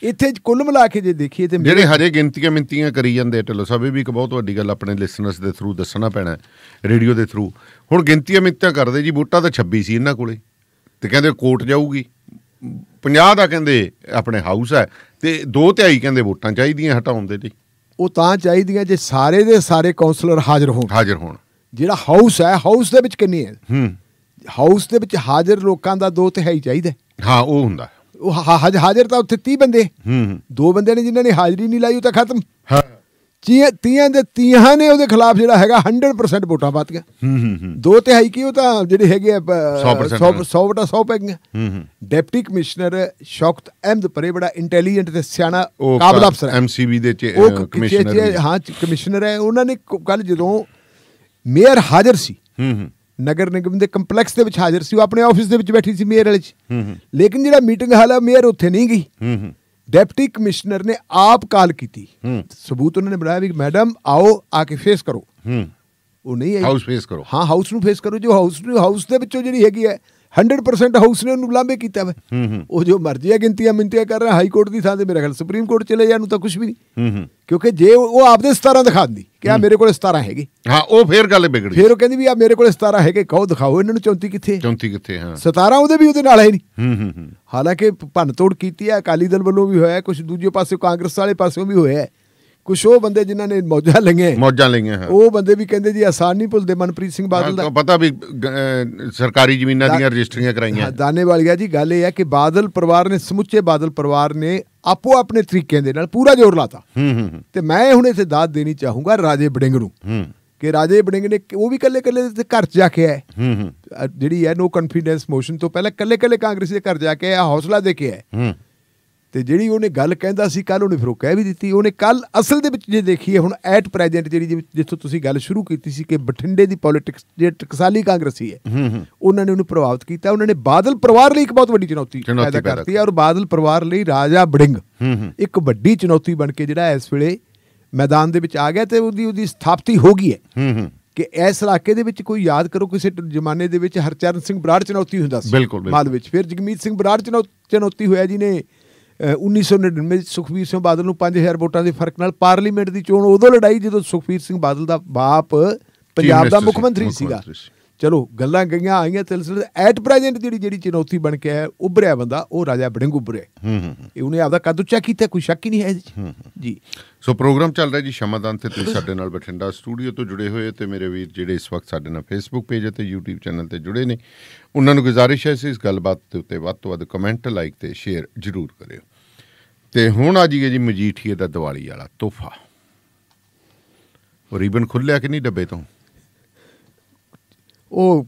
ਇੱਥੇ ਕੁੱਲ ਮਿਲਾ ਕੇ ਜੇ ਦੇਖੀਏ ਤੇ ਜਿਹੜੇ ਹਰੇ
ਗਿਣਤੀਆਂ ਮਿੰਤੀਆਂ ਕਰੀ ਜਾਂਦੇ ਢਿੱਲੋ ਸਾਹਿਬ ਇਹ ਵੀ ਇੱਕ ਬਹੁਤ ਵੱਡੀ ਗੱਲ ਆਪਣੇ ਲਿਸਨਰਸ ਦੇ ਥਰੂ ਦੱਸਣਾ ਪੈਣਾ ਰੇਡੀਓ ਦੇ ਥਰੂ ਹੁਣ ਗਿਣਤੀਆਂ ਮਿੰਤੀਆਂ ਕਰਦੇ ਜੀ ਵੋਟਾਂ ਤਾਂ 26 ਸੀ ਇਹਨਾਂ ਕੋਲੇ ਤੇ ਕਹਿੰਦੇ ਕੋਰਟ ਜਾਊਗੀ 50 ਦਾ ਕਹਿੰਦੇ ਆਪਣੇ ਹਾਊਸ ਹੈ ਤੇ 2 ਤਿਹਾਈ ਕਹਿੰਦੇ ਵੋਟਾਂ ਚਾਹੀਦੀਆਂ ਹਟਾਉਣ ਦੇ ਲਈ
ਉਹ ਤਾਂ ਚਾਹੀਦੀਆਂ ਜੇ ਸਾਰੇ ਦੇ ਸਾਰੇ ਕਾਉਂਸਲਰ ਹਾਜ਼ਰ ਹੋਣ ਹਾਜ਼ਰ ਹੋਣ ਜਿਹੜਾ ਹਾਊਸ ਹੈ ਹਾਊਸ ਦੇ ਵਿੱਚ ਕਿੰਨੇ ਹੈ ਹੂੰ ਹਾਊਸ ਦੇ ਵਿੱਚ ਹਾਜ਼ਰ ਲੋਕਾਂ ਦਾ ਦੋ ਤੇ ਹੈ ਹੀ ਚਾਹੀਦਾ ਹਾਂ ਉਹ ਹੁੰਦਾ ਉਹ ਹਾਜ਼ਰ ਤਾਂ ਉੱਥੇ 30 ਬੰਦੇ ਹੂੰ ਦੋ ਬੰਦੇ ਨੇ ਜਿਨ੍ਹਾਂ ਨੇ ਹਾਜ਼ਰੀ ਨਹੀਂ ਲਾਈ ਉਹ ਤਾਂ ਖਤਮ ਹਾਂ ਤੀਆਂ ਦੇ ਤੀਆਂ ਨੇ ਉਹਦੇ ਖਿਲਾਫ ਜਿਹੜਾ ਹੈਗਾ 100% ਵੋਟਾਂ ਪਾਤ ਗਿਆ ਹੂੰ ਹੂੰ ਦੋ ਤੇ ਹੈ ਕਿ ਉਹ ਤਾਂ ਜਿਹੜੇ ਹੈਗੇ 100% 100 ਵਟਾ 100 ਪੈ ਗਈਆਂ ਹੂੰ ਡੈਪਟੀ ਕਮਿਸ਼ਨਰ ਸ਼ੌਕਤ ਅਹਿਮਦ ਪਰੇ ਬੜਾ ਇੰਟੈਲੀਜੈਂਟ ਤੇ ਸਿਆਣਾ ਕਾਬਲ ਅਫਸਰ ਹੈ ਐਮਸੀਬੀ ਦੇ ਕਮਿਸ਼ਨਰ ਹਾਂ ਕਮਿਸ਼ਨਰ ਹੈ ਉਹਨਾਂ ਨੇ ਕੱਲ ਜਦੋਂ ਮੇਅਰ ਹਾਜ਼ਰ ਸੀ ਹੂੰ ਹੂੰ ਨਗਰ ਨਿਗਮ ਦੇ ਕੰਪਲੈਕਸ ਦੇ ਵਿੱਚ ਹਾਜ਼ਰ ਸੀ ਉਹ ਆਪਣੇ ਆਫਿਸ ਦੇ ਵਿੱਚ ਬੈਠੀ ਸੀ ਮੇਅਰ ਵਾਲੇ ਚ ਲੇਕਿਨ ਜਿਹੜਾ ਮੀਟਿੰਗ ਹਾਲ ਆ ਮੇਅਰ ਉੱਥੇ ਨਹੀਂ ਗਈ ਡਿਪਟੀ ਕਮਿਸ਼ਨਰ ਨੇ ਆਪ ਕਾਲ ਕੀਤੀ ਸਬੂਤ ਉਹਨਾਂ ਨੇ ਬਣਾਇਆ ਵੀ ਮੈਡਮ ਆਓ ਆ ਕੇ ਫੇਸ ਕਰੋ ਉਹ ਨਹੀਂ ਆਈ ਹਾਊਸ ਫੇਸ ਕਰੋ ਹਾਂ ਹਾਊਸ ਨੂੰ ਫੇਸ ਕਰੋ ਜੋ ਹਾਊਸ ਨੂੰ ਹਾਊਸ ਦੇ ਵਿੱਚੋਂ ਜਿਹੜੀ ਹੈਗੀ ਹੈ 100% ਹਾਊਸ ਨੇ ਉਹਨੂੰ ਲਾਂਬੇ ਕੀਤਾ ਵਾ ਉਹ ਜੋ ਮਰਜ਼ੀ ਆ ਗਿਣਤੀਆਂ ਮਿੰਤੀਆਂ ਕਰ ਰਿਹਾ ਹਾਈ ਕੋਰਟ ਦੀ ਥਾਂ ਤੇ ਮੇਰੇ ਖਿਆਲ ਸੁਪਰੀਮ ਕੋਰਟ ਚਲੇ ਜਾਣ ਨੂੰ ਤਾਂ ਕੁਝ ਵੀ
ਨਹੀਂ
ਕਿਉਂਕਿ ਜੇ ਉਹ ਆਪਦੇ 17 ਦਿਖਾਉਂਦੀ ਕਿ ਆ ਮੇਰੇ ਕੋਲ 17 ਹੈਗੇ ਹਾਂ ਉਹ ਫੇਰ ਗੱਲ ਵਿਗੜੀ ਫੇਰ ਉਹ ਕਹਿੰਦੀ ਵੀ ਆ ਮੇਰੇ ਕੋਲ 17 ਹੈਗੇ ਕਹੋ ਦਿਖਾਓ ਇਹਨਾਂ ਨੂੰ 34 ਕਿੱਥੇ 34 ਕਿੱਥੇ ਹਾਂ 17 ਉਹਦੇ ਵੀ ਉਹਦੇ ਨਾਲ ਹੈ ਨਹੀਂ ਹਾਲਾਂਕਿ ਭੰਨ ਤੋੜ ਕੀਤੀ ਆ ਅਕਾਲੀ ਦਲ ਵੱਲੋਂ ਵੀ ਹੋਇਆ ਕੁਝ ਦੂਜੇ ਪਾਸੇ ਕਾਂਗਰਸ ਵਾਲੇ ਪਾਸੇੋਂ ਵੀ ਹੋਇਆ ਕੁਝ ਉਹ ਬੰਦੇ ਜਿਨ੍ਹਾਂ ਨੇ ਮੌਜਾਂ ਲਈਆਂ ਮੌਜਾਂ ਲਈਆਂ ਹਾਂ ਉਹ ਬੰਦੇ ਵੀ ਕਹਿੰਦੇ ਜੀ ਆਸਾਨ ਨਹੀਂ ਭੁੱਲਦੇ ਮਨਪ੍ਰੀਤ ਸਿੰਘ ਬਾਦਲ ਦਾ ਪਤਾ ਵੀ
ਸਰਕਾਰੀ ਜ਼ਮੀਨਾਂ ਦੀਆਂ ਰਜਿਸਟਰੀਆਂ ਕਰਾਈਆਂ
ਦਾਨੇ ਵਾਲੀਆ ਜੀ ਗੱਲ ਇਹ ਹੈ ਕਿ ਬਾਦਲ ਪਰਿਵਾਰ ਨੇ ਸਮੁੱਚੇ ਬਾਦਲ ਪਰਿਵਾਰ ਨੇ ਆਪੋ ਆਪਣੇ ਤਰੀਕੇ ਦੇ ਨਾਲ ਪੂਰਾ ਜ਼ੋਰ ਲਾਤਾ ਹੂੰ ਹੂੰ ਤੇ ਮੈਂ ਹੁਣ ਇਥੇ ਦਾਤ ਦੇਣੀ ਚਾਹੂੰਗਾ ਰਾਜੇ ਬੜਿੰਗ ਨੂੰ ਹੂੰ ਕਿ ਰਾਜੇ ਬੜਿੰਗ ਨੇ ਉਹ ਵੀ ਕੱਲੇ ਕੱਲੇ ਦੇ ਘਰ ਜਾ ਕੇ ਆਏ ਹੂੰ ਹੂੰ ਜਿਹੜੀ ਹੈ ਨੋ ਕੰਫੀਡੈਂਸ ਮੋਸ਼ਨ ਤੋਂ ਪਹਿਲਾਂ ਕੱਲੇ ਕੱਲੇ ਕਾਂਗਰਸੀ ਦੇ ਘਰ ਜਾ ਕੇ ਆਇਆ ਹੌਸਲਾ ਦੇ ਕੇ ਆਏ ਹੂੰ ਤੇ ਜਿਹੜੀ ਉਹਨੇ ਗੱਲ ਕਹਿੰਦਾ ਸੀ ਕੱਲ ਉਹਨੇ ਫਿਰ ਉਹ ਕਹਿ ਵੀ ਦਿੱਤੀ ਉਹਨੇ ਕੱਲ ਅਸਲ ਦੇ ਵਿੱਚ ਜੇ ਦੇਖੀਏ ਹੁਣ ਐਟ ਪ੍ਰੈਜ਼ੈਂਟ ਜਿਹੜੀ ਜਿੱਥੋਂ ਤੁਸੀਂ ਗੱਲ ਸ਼ੁਰੂ ਕੀਤੀ ਸੀ ਕਿ ਬਠਿੰਡੇ ਦੀ ਪੋਲਿਟਿਕਸ ਜੇ ਟਕਸਾਲੀ ਕਾਂਗਰਸੀ ਹੈ ਉਹਨਾਂ ਨੇ ਉਹਨੂੰ ਪ੍ਰਭਾਵਿਤ ਕੀਤਾ ਉਹਨਾਂ ਨੇ ਬਾਦਲ ਪਰਿਵਾਰ ਲਈ ਇੱਕ ਬਹੁਤ ਵੱਡੀ ਚੁਣੌਤੀ ਪੈਦਾ ਕਰਤੀ ਹੈ ਔਰ ਬਾਦਲ ਪਰਿਵਾਰ ਲਈ ਰਾਜਾ ਬੜਿੰਗ ਇੱਕ ਵੱਡੀ ਚੁਣੌਤੀ ਬਣ ਕੇ ਜਿਹੜਾ ਇਸ ਵੇਲੇ ਮੈਦਾਨ ਦੇ ਵਿੱਚ ਆ ਗਿਆ ਤੇ ਉਹਦੀ ਉਹਦੀ ਸਥਾਪਤੀ ਹੋ ਗਈ ਹੈ ਕਿ ਇਸ ਇਲਾਕੇ ਦੇ ਵਿੱਚ ਕੋਈ ਯਾਦ ਕਰੋ ਕਿਸੇ ਜ਼ਮਾਨੇ ਦੇ ਵਿੱਚ ਹਰਚਰਨ ਸਿੰਘ ਬਰਾੜ ਚੁਣੌਤੀ ਹੁੰਦਾ ਸੀ ਮਾਲ ਵਿੱਚ ਫਿਰ ਜਗਮੀਤ ਸਿੰਘ ਬਰਾੜ ਚੁਣੌਤੀ ਹੋਇਆ ਜੀ ਨੇ 1999 ਵਿੱਚ ਸੁਖਵੀਰ ਸਿੰਘ ਬਾਦਲ ਨੂੰ 5000 ਵੋਟਾਂ ਦੇ ਫਰਕ ਨਾਲ ਪਾਰਲੀਮੈਂਟ ਦੀ ਚੋਣ ਉਦੋਂ ਲੜਾਈ ਜਦੋਂ ਸੁਖਵੀਰ ਸਿੰਘ ਬਾਦਲ ਦਾ ਬਾਪ ਪੰਜਾਬ ਦਾ ਮੁੱਖ ਮੰਤਰੀ ਸੀਗਾ ਚਲੋ ਗੱਲਾਂ ਗਈਆਂ ਆਈਆਂ ਸਿਲਸਿਲੇ ਐਟ ਪ੍ਰੈਜ਼ੈਂਟ ਜਿਹੜੀ ਜਿਹੜੀ ਚੁਣੌਤੀ ਬਣ ਕੇ ਆਇਆ ਉਭਰਿਆ ਬੰਦਾ ਉਹ ਰਾਜਾ ਬੜਿੰਗ ਉਭਰਿਆ ਇਹ ਉਹਨੇ ਆਪਦਾ ਕੱਦ ਉੱਚਾ ਕੀਤਾ ਕੋਈ ਸ਼ੱਕ ਹੀ ਨਹੀਂ ਹੈ
ਜੀ ਸੋ ਪ੍ਰੋਗਰਾਮ ਚੱਲ ਰਿਹਾ ਜੀ ਸ਼ਮਾਦਾਨ ਤੇ ਤੁਸੀਂ ਸਾਡੇ ਨਾਲ ਬਠਿੰਡਾ ਸਟੂਡੀਓ ਤੋਂ ਜੁੜੇ ਹੋਏ ਤੇ ਮੇਰੇ ਵੀਰ ਜਿਹੜੇ ਇਸ ਵਕਤ ਸਾਡੇ ਨਾਲ ਫੇਸਬੁੱਕ ਪੇਜ ਤੇ YouTube ਚੈਨਲ ਤੇ ਜੁੜੇ ਨੇ ਉਹਨਾਂ ਨੂੰ ਗੁਜ਼ਾਰਿਸ਼ ਹੈ ਇਸ ਗੱਲਬਾਤ ਦੇ ਉੱਤੇ ਵੱਧ ਤੋਂ ਵੱਧ ਕਮੈਂਟ ਲਾਈਕ ਤੇ ਸ਼ੇਅਰ ਜ਼ਰੂਰ ਕਰਿਓ ਤੇ ਹੁਣ ਆ ਜੀਏ ਜੀ ਮਜੀਠੀਏ ਦਾ ਦੀਵਾਲੀ ਵਾਲਾ ਤੋਹਫਾ ਉਹ ਰੀਬਨ ਖੁੱਲਿਆ ਕਿ ਨਹੀਂ ਡੱਬੇ ਤੋਂ
ਉਹ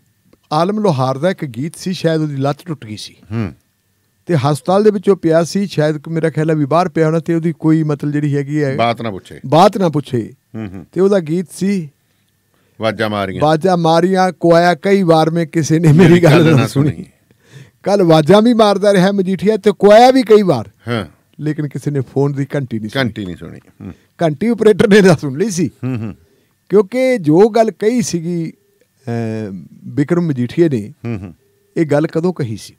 ਆਲਮ ਲੋਹਾਰ ਦਾ ਇੱਕ ਗੀਤ ਸੀ ਸ਼ਾਇਦ ਉਹਦੀ ਲੱਤ ਟੁੱਟ ਗਈ ਸੀ ਹੂੰ ਤੇ ਹਸਪਤਾਲ ਦੇ ਵਿੱਚੋਂ ਪਿਆ ਸੀ ਸ਼ਾਇਦ ਮੇਰਾ ਖਿਆਲ ਹੈ ਵੀ ਬਾਹਰ ਪਿਆ ਹੋਣਾ ਤੇ ਉਹਦੀ ਕੋਈ ਮਤਲਬ ਜਿਹੜੀ ਹੈਗੀ ਹੈ ਬਾਤ ਨਾ ਪੁੱਛੇ ਬਾਤ ਨਾ ਪੁੱਛੇ ਹੂੰ ਹੂੰ ਤੇ ਉਹਦਾ ਗੀਤ ਸੀ ਵਾਜਾ ਮਾਰੀਆਂ ਵਾਜਾ ਮਾਰੀਆਂ ਕੋਇਆ ਕਈ ਵਾਰ ਮੈਂ ਕਿਸੇ ਨੇ ਮੇਰੀ ਗੱਲ ਨਾ ਸੁਣੀ ਕੱਲ ਵਾਜਾ ਵੀ ਮਾਰਦਾ ਰਿਹਾ ਮਜੀਠੀਆ ਤੇ ਕੋਇਆ ਵੀ ਕਈ ਵਾਰ ਹਾਂ ਲੇਕਿਨ ਕਿਸੇ ਨੇ ਫੋਨ ਦੀ ਘੰਟੀ ਨਹੀਂ ਸੁਣੀ ਘੰਟੀ ਨਹੀਂ ਸੁਣੀ ਘੰਟੀ ਆਪਰੇਟਰ ਨੇ ਤਾਂ ਸੁਣ ਲਈ ਸੀ ਕਿਉਂਕਿ ਜੋ ਗੱਲ ਕਹੀ ਸੀਗੀ ਬਿਕਰਮ ਮਜੀਠੀਏ ਨੇ ਇਹ ਗੱਲ ਕਦੋਂ ਕਹੀ ਸੀ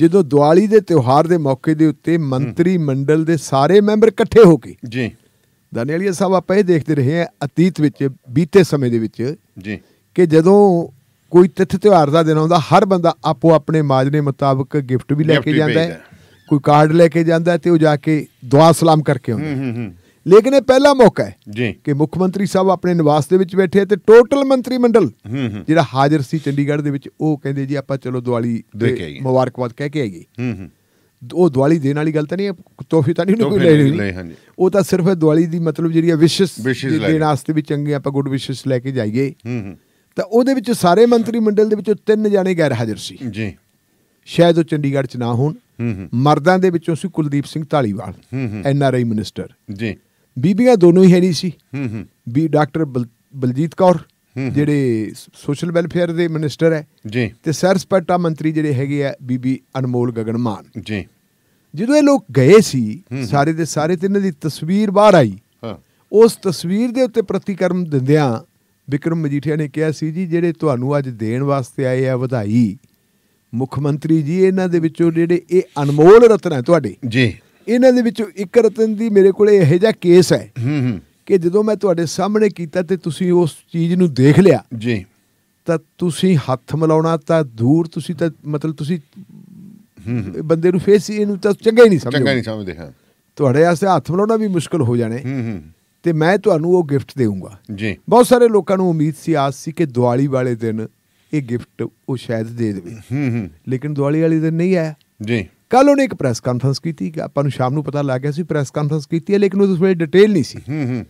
ਜਦੋਂ ਦੀਵਾਲੀ ਦੇ ਤਿਉਹਾਰ ਦੇ ਮੌਕੇ ਦੇ ਉੱਤੇ ਮੰਤਰੀ ਮੰਡਲ ਦੇ ਸਾਰੇ ਮੈਂਬਰ ਇਕੱਠੇ ਹੋ ਕੇ ਜੀ ਦਾਨੇਲੀਆ ਸਾਹਿਬ ਆਪਾਂ ਇਹ ਦੇਖਦੇ ਰਹੇ ਆ ਅਤੀਤ ਵਿੱਚ ਬੀਤੇ ਸਮੇਂ ਦੇ ਵਿੱਚ ਜੀ ਕਿ ਜਦੋਂ ਕੋਈ ਤਿੱਥ ਤਿਉਹਾਰ ਦਾ ਦਿਨ ਆਉਂਦਾ ਹਰ ਬੰਦਾ ਆਪੋ ਆਪਣੇ ਮਾਜਨੇ ਮੁਤਾਬਕ ਗਿਫਟ ਵੀ ਲੈ ਕੇ ਜਾਂਦਾ ਹੈ ਕੋਈ ਕਾਰਡ ਲੈ ਕੇ ਜਾਂਦਾ ਤੇ ਉਹ ਜਾ ਕੇ ਦੁਆ ਸਲਾਮ ਕਰਕੇ ਆਉਂਦਾ ਲੇਕਿਨ ਇਹ ਪਹਿਲਾ ਮੌਕਾ ਹੈ ਜੀ ਕਿ ਮੁੱਖ ਮੰਤਰੀ ਸਾਹਿਬ ਆਪਣੇ ਨਿਵਾਸ ਦੇ ਵਿੱਚ ਬੈਠੇ ਤੇ ਟੋਟਲ ਮੰਤਰੀ ਮੰਡਲ ਜਿਹੜਾ ਹਾਜ਼ਰ ਸੀ ਚੰਡੀਗੜ੍ਹ ਦੇ ਵਿੱਚ ਉਹ ਕਹਿੰਦੇ ਜੀ ਆਪਾਂ ਚਲੋ ਦੀਵਾਲੀ ਮੁਬਾਰਕਬਾਦ ਕਹਿ ਕੇ ਆਈਏ ਉਹ ਦੀਵਾਲੀ ਦੇਣ ਵਾਲੀ ਗੱਲ ਤਾਂ ਨਹੀਂ ਤੋਹਫੇ ਤਾਂ ਨਹੀਂ ਕੋਈ ਲੈ ਰਹੀ ਉਹ ਤਾਂ ਸਿਰਫ ਦੀਵਾਲੀ ਦੀ ਮਤਲਬ ਜਿਹੜੀ ਹੈ ਵਿਸ਼ਸ ਦੇਣ ਵਾਸਤੇ ਵੀ ਚੰਗੇ ਆਪਾਂ ਗੁੱਡ ਵਿਸ਼ਸ ਲੈ ਕੇ ਜਾਈਏ ਤਾਂ ਉਹਦੇ ਵਿੱਚ ਸਾਰੇ ਮੰਤਰੀ ਮੰਡਲ ਦੇ ਵਿੱਚੋਂ ਤਿੰਨ ਜਾਣੇ ਗੈਰ ਹਾਜ਼ਰ ਸੀ ਜੀ ਸ਼ਾਇਦ ਉਹ ਚੰਡੀਗੜ੍ਹ 'ਚ ਨਾ ਹੋਣ ਮਰਦਾਂ ਦੇ ਵਿੱਚੋਂ ਸੀ Kuldeep Singh Dhaliwal N R I minister ji ਬੀਬੀਆਂ ਦੋਨੋਂ ਹੀ ਹੈਰੀ ਸੀ ਵੀ ਡਾਕਟਰ ਬਲਜੀਤ ਕੌਰ ਜਿਹੜੇ ਸੋਸ਼ਲ ਵੈਲਫੇਅਰ ਦੇ ਮਿਨਿਸਟਰ ਹੈ ਜੀ ਤੇ ਸਰ ਸਪਟਾ ਮੰਤਰੀ ਜਿਹੜੇ ਹੈਗੇ ਆ ਬੀਬੀ ਅਨਮੋਲ ਗਗਨਮਾਨ ਜੀ ਜਦੋਂ ਇਹ ਲੋਕ ਗਏ ਸੀ ਸਾਰੇ ਦੇ ਸਾਰੇ ਤੇ ਇਹਨਾਂ ਦੀ ਤਸਵੀਰ ਬਾਹਰ ਆਈ ਹਾਂ ਉਸ ਤਸਵੀਰ ਦੇ ਉੱਤੇ ਪ੍ਰਤੀਕਰਮ ਦਿੰਦਿਆਂ ਵਿਕਰਮ ਮਜੀਠੀਆ ਨੇ ਕਿਹਾ ਸੀ ਜੀ ਜਿਹੜੇ ਤੁਹਾਨੂੰ ਅੱਜ ਦੇਣ ਵਾਸਤੇ ਆਏ ਆ ਵਧਾਈ ਮੁੱਖ ਮੰਤਰੀ ਜੀ ਇਹਨਾਂ ਦੇ ਵਿੱਚੋਂ ਜਿਹੜੇ ਇਹ ਅਨਮੋਲ ਰਤਨ ਹੈ ਤੁਹਾਡੇ ਜੀ ਇਹਨਾਂ ਦੇ ਵਿੱਚੋਂ ਇੱਕ ਰਤਨ ਦੀ ਮੇਰੇ ਕੋਲੇ ਇਹੋ ਜਿਹਾ ਕੇਸ ਹੈ ਹੂੰ ਹੂੰ ਕਿ ਜਦੋਂ ਮੈਂ ਤੁਹਾਡੇ ਸਾਹਮਣੇ ਕੀਤਾ ਤੇ ਤੁਸੀਂ ਉਸ ਚੀਜ਼ ਨੂੰ ਦੇਖ ਲਿਆ ਜੀ ਤਾਂ ਤੁਸੀਂ ਹੱਥ ਮਿਲਾਉਣਾ ਤਾਂ ਦੂਰ ਤੁਸੀਂ ਤਾਂ ਮਤਲਬ ਤੁਸੀਂ ਹੂੰ ਹੂੰ ਬੰਦੇ ਨੂੰ ਫੇਸ ਇਹਨੂੰ ਤਾਂ ਚੰਗਾ ਹੀ ਨਹੀਂ ਸਮਝਦੇ ਚੰਗਾ ਨਹੀਂ ਸਮਝਦੇ ਹਾਂ ਤੁਹਾਡੇ ਵਾਸਤੇ ਹੱਥ ਮਿਲਾਉਣਾ ਵੀ ਮੁਸ਼ਕਲ ਹੋ ਜਾਣੇ ਹੂੰ ਹੂੰ ਤੇ ਮੈਂ ਤੁਹਾਨੂੰ ਉਹ ਗਿਫਟ ਦੇਵਾਂਗਾ ਜੀ ਬਹੁਤ ਸਾਰੇ ਲੋਕਾਂ ਨੂੰ ਉਮੀਦ ਸੀ ਆਸ ਸੀ ਕਿ ਦੀਵਾਲੀ ਵਾਲੇ ਦਿਨ ਇਹ ਗਿਫਟ ਉਹ ਸ਼ਾਇਦ ਦੇ ਦੇਵੇ ਹੂੰ ਹੂੰ ਲੇਕਿਨ ਦਿਵਾਲੀ ਵਾਲੀ ਦਿਨ ਨਹੀਂ ਆਇਆ ਜੀ ਕੱਲ ਉਹਨੇ ਇੱਕ ਪ੍ਰੈਸ ਕਾਨਫਰੰਸ ਕੀਤੀ ਆਪਾਂ ਨੂੰ ਸ਼ਾਮ ਨੂੰ ਪਤਾ ਲੱਗ ਗਿਆ ਸੀ ਪ੍ਰੈਸ ਕਾਨਫਰੰਸ ਕੀਤੀ ਹੈ ਲੇਕਿਨ ਉਸ ਵੇਲੇ ਡਿਟੇਲ ਨਹੀਂ ਸੀ ਹੂੰ ਹੂੰ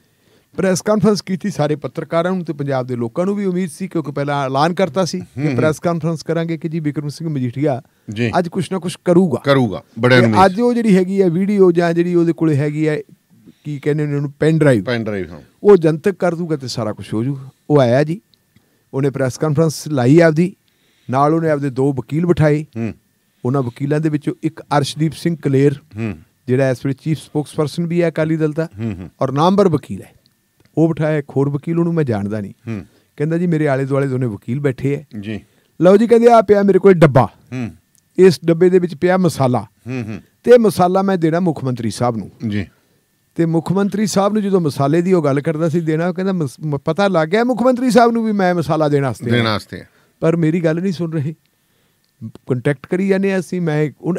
ਪ੍ਰੈਸ ਕਾਨਫਰੰਸ ਕੀਤੀ ਸਾਰੇ ਪੱਤਰਕਾਰਾਂ ਨੂੰ ਤੇ ਪੰਜਾਬ ਦੇ ਲੋਕਾਂ ਨੂੰ ਵੀ ਉਮੀਦ ਸੀ ਕਿਉਂਕਿ ਪਹਿਲਾਂ ਐਲਾਨ ਕਰਤਾ ਸੀ ਕਿ ਪ੍ਰੈਸ ਕਾਨਫਰੰਸ ਕਰਾਂਗੇ ਕਿ ਜੀ ਬਿਕਰਮ ਸਿੰਘ ਮਜੀਠੀਆ ਅੱਜ ਕੁਛ ਨਾ ਕੁਛ ਕਰੂਗਾ ਕਰੂਗਾ ਬੜੇ ਉਮੀਦ ਅੱਜ ਉਹ ਜਿਹੜੀ ਹੈਗੀ ਹੈ ਵੀਡੀਓ ਜਾਂ ਜਿਹੜੀ ਉਹਦੇ ਕੋਲੇ ਹੈਗੀ ਹੈ ਕੀ ਕਹਿੰਦੇ ਨੇ ਉਹਨੂੰ ਪੈਨ ਡਰਾਈਵ ਪੈਨ ਡਰਾਈਵ ਹਾਂ ਉਹ ਜਨਤਕ ਕਰ ਦੂਗਾ ਤੇ ਸਾਰਾ ਕੁਝ ਹੋ ਜੂ ਉਹ ਆਇਆ ਜੀ ਉਹਨੇ ਪ੍ਰੈਸ ਕਾਨਫਰੰਸ ਲਾਈ ਆਪਦੀ ਨਾਲ ਉਹਨੇ ਆਪਦੇ ਦੋ ਵਕੀਲ ਬਿਠਾਏ ਹੂੰ ਉਹਨਾਂ ਵਕੀਲਾਂ ਦੇ ਵਿੱਚੋਂ ਇੱਕ ਅਰਸ਼ਦੀਪ ਸਿੰਘ ਕਲੇਰ ਹੂੰ ਜਿਹੜਾ ਇਸ ਵੇਲੇ ਚੀਫ ਸਪੋਕਸਪਰਸਨ ਵੀ ਹੈ ਅਕਾਲੀ ਦਲ ਦਾ ਹੂੰ ਔਰ ਨਾਮਵਰ ਵਕੀਲ ਹੈ ਉਹ ਬਿਠਾਇਆ ਇੱਕ ਹੋਰ ਵਕੀਲ ਉਹਨੂੰ ਮੈਂ ਜਾਣਦਾ ਨਹੀਂ ਹੂੰ ਕਹਿੰਦਾ ਜੀ ਮੇਰੇ ਆਲੇ ਦੁਆਲੇ ਦੋਨੇ ਵਕੀਲ ਬੈਠੇ ਐ ਜੀ ਲਓ ਜੀ ਕਹਿੰਦੇ ਆ ਪਿਆ ਮੇਰੇ ਕੋਲ ਡੱਬਾ ਹੂੰ ਇਸ ਡੱਬੇ ਦੇ ਵਿੱਚ ਪਿਆ ਮਸਾਲਾ ਹੂੰ ਹੂੰ ਤੇ ਮਸਾਲਾ ਮੈਂ ਦੇਣਾ ਮੁੱਖ ਮੰਤਰੀ ਸਾਹਿਬ ਨੂੰ ਜੀ ਤੇ ਮੁੱਖ ਮੰਤਰੀ ਸਾਹਿਬ ਨੂੰ ਜਦੋਂ ਮਸਾਲੇ ਦੀ ਉਹ ਗੱਲ ਕਰਦਾ ਸੀ ਦੇਣਾ ਉਹ ਕਹਿੰਦਾ ਪਤਾ ਲੱਗ ਗਿਆ ਮੁੱਖ ਮੰਤਰੀ ਸਾਹਿਬ ਨੂੰ ਵੀ ਮੈਂ ਮਸਾਲਾ ਦੇਣ ਵਾਸਤੇ ਦੇਣ ਵਾਸਤੇ ਪਰ ਮੇਰੀ ਗੱਲ ਨਹੀਂ ਸੁਣ ਰਹੇ ਕੰਟੈਕਟ ਕਰੀ ਜਾਂਦੇ ਅਸੀਂ ਮੈਂ ਉਹ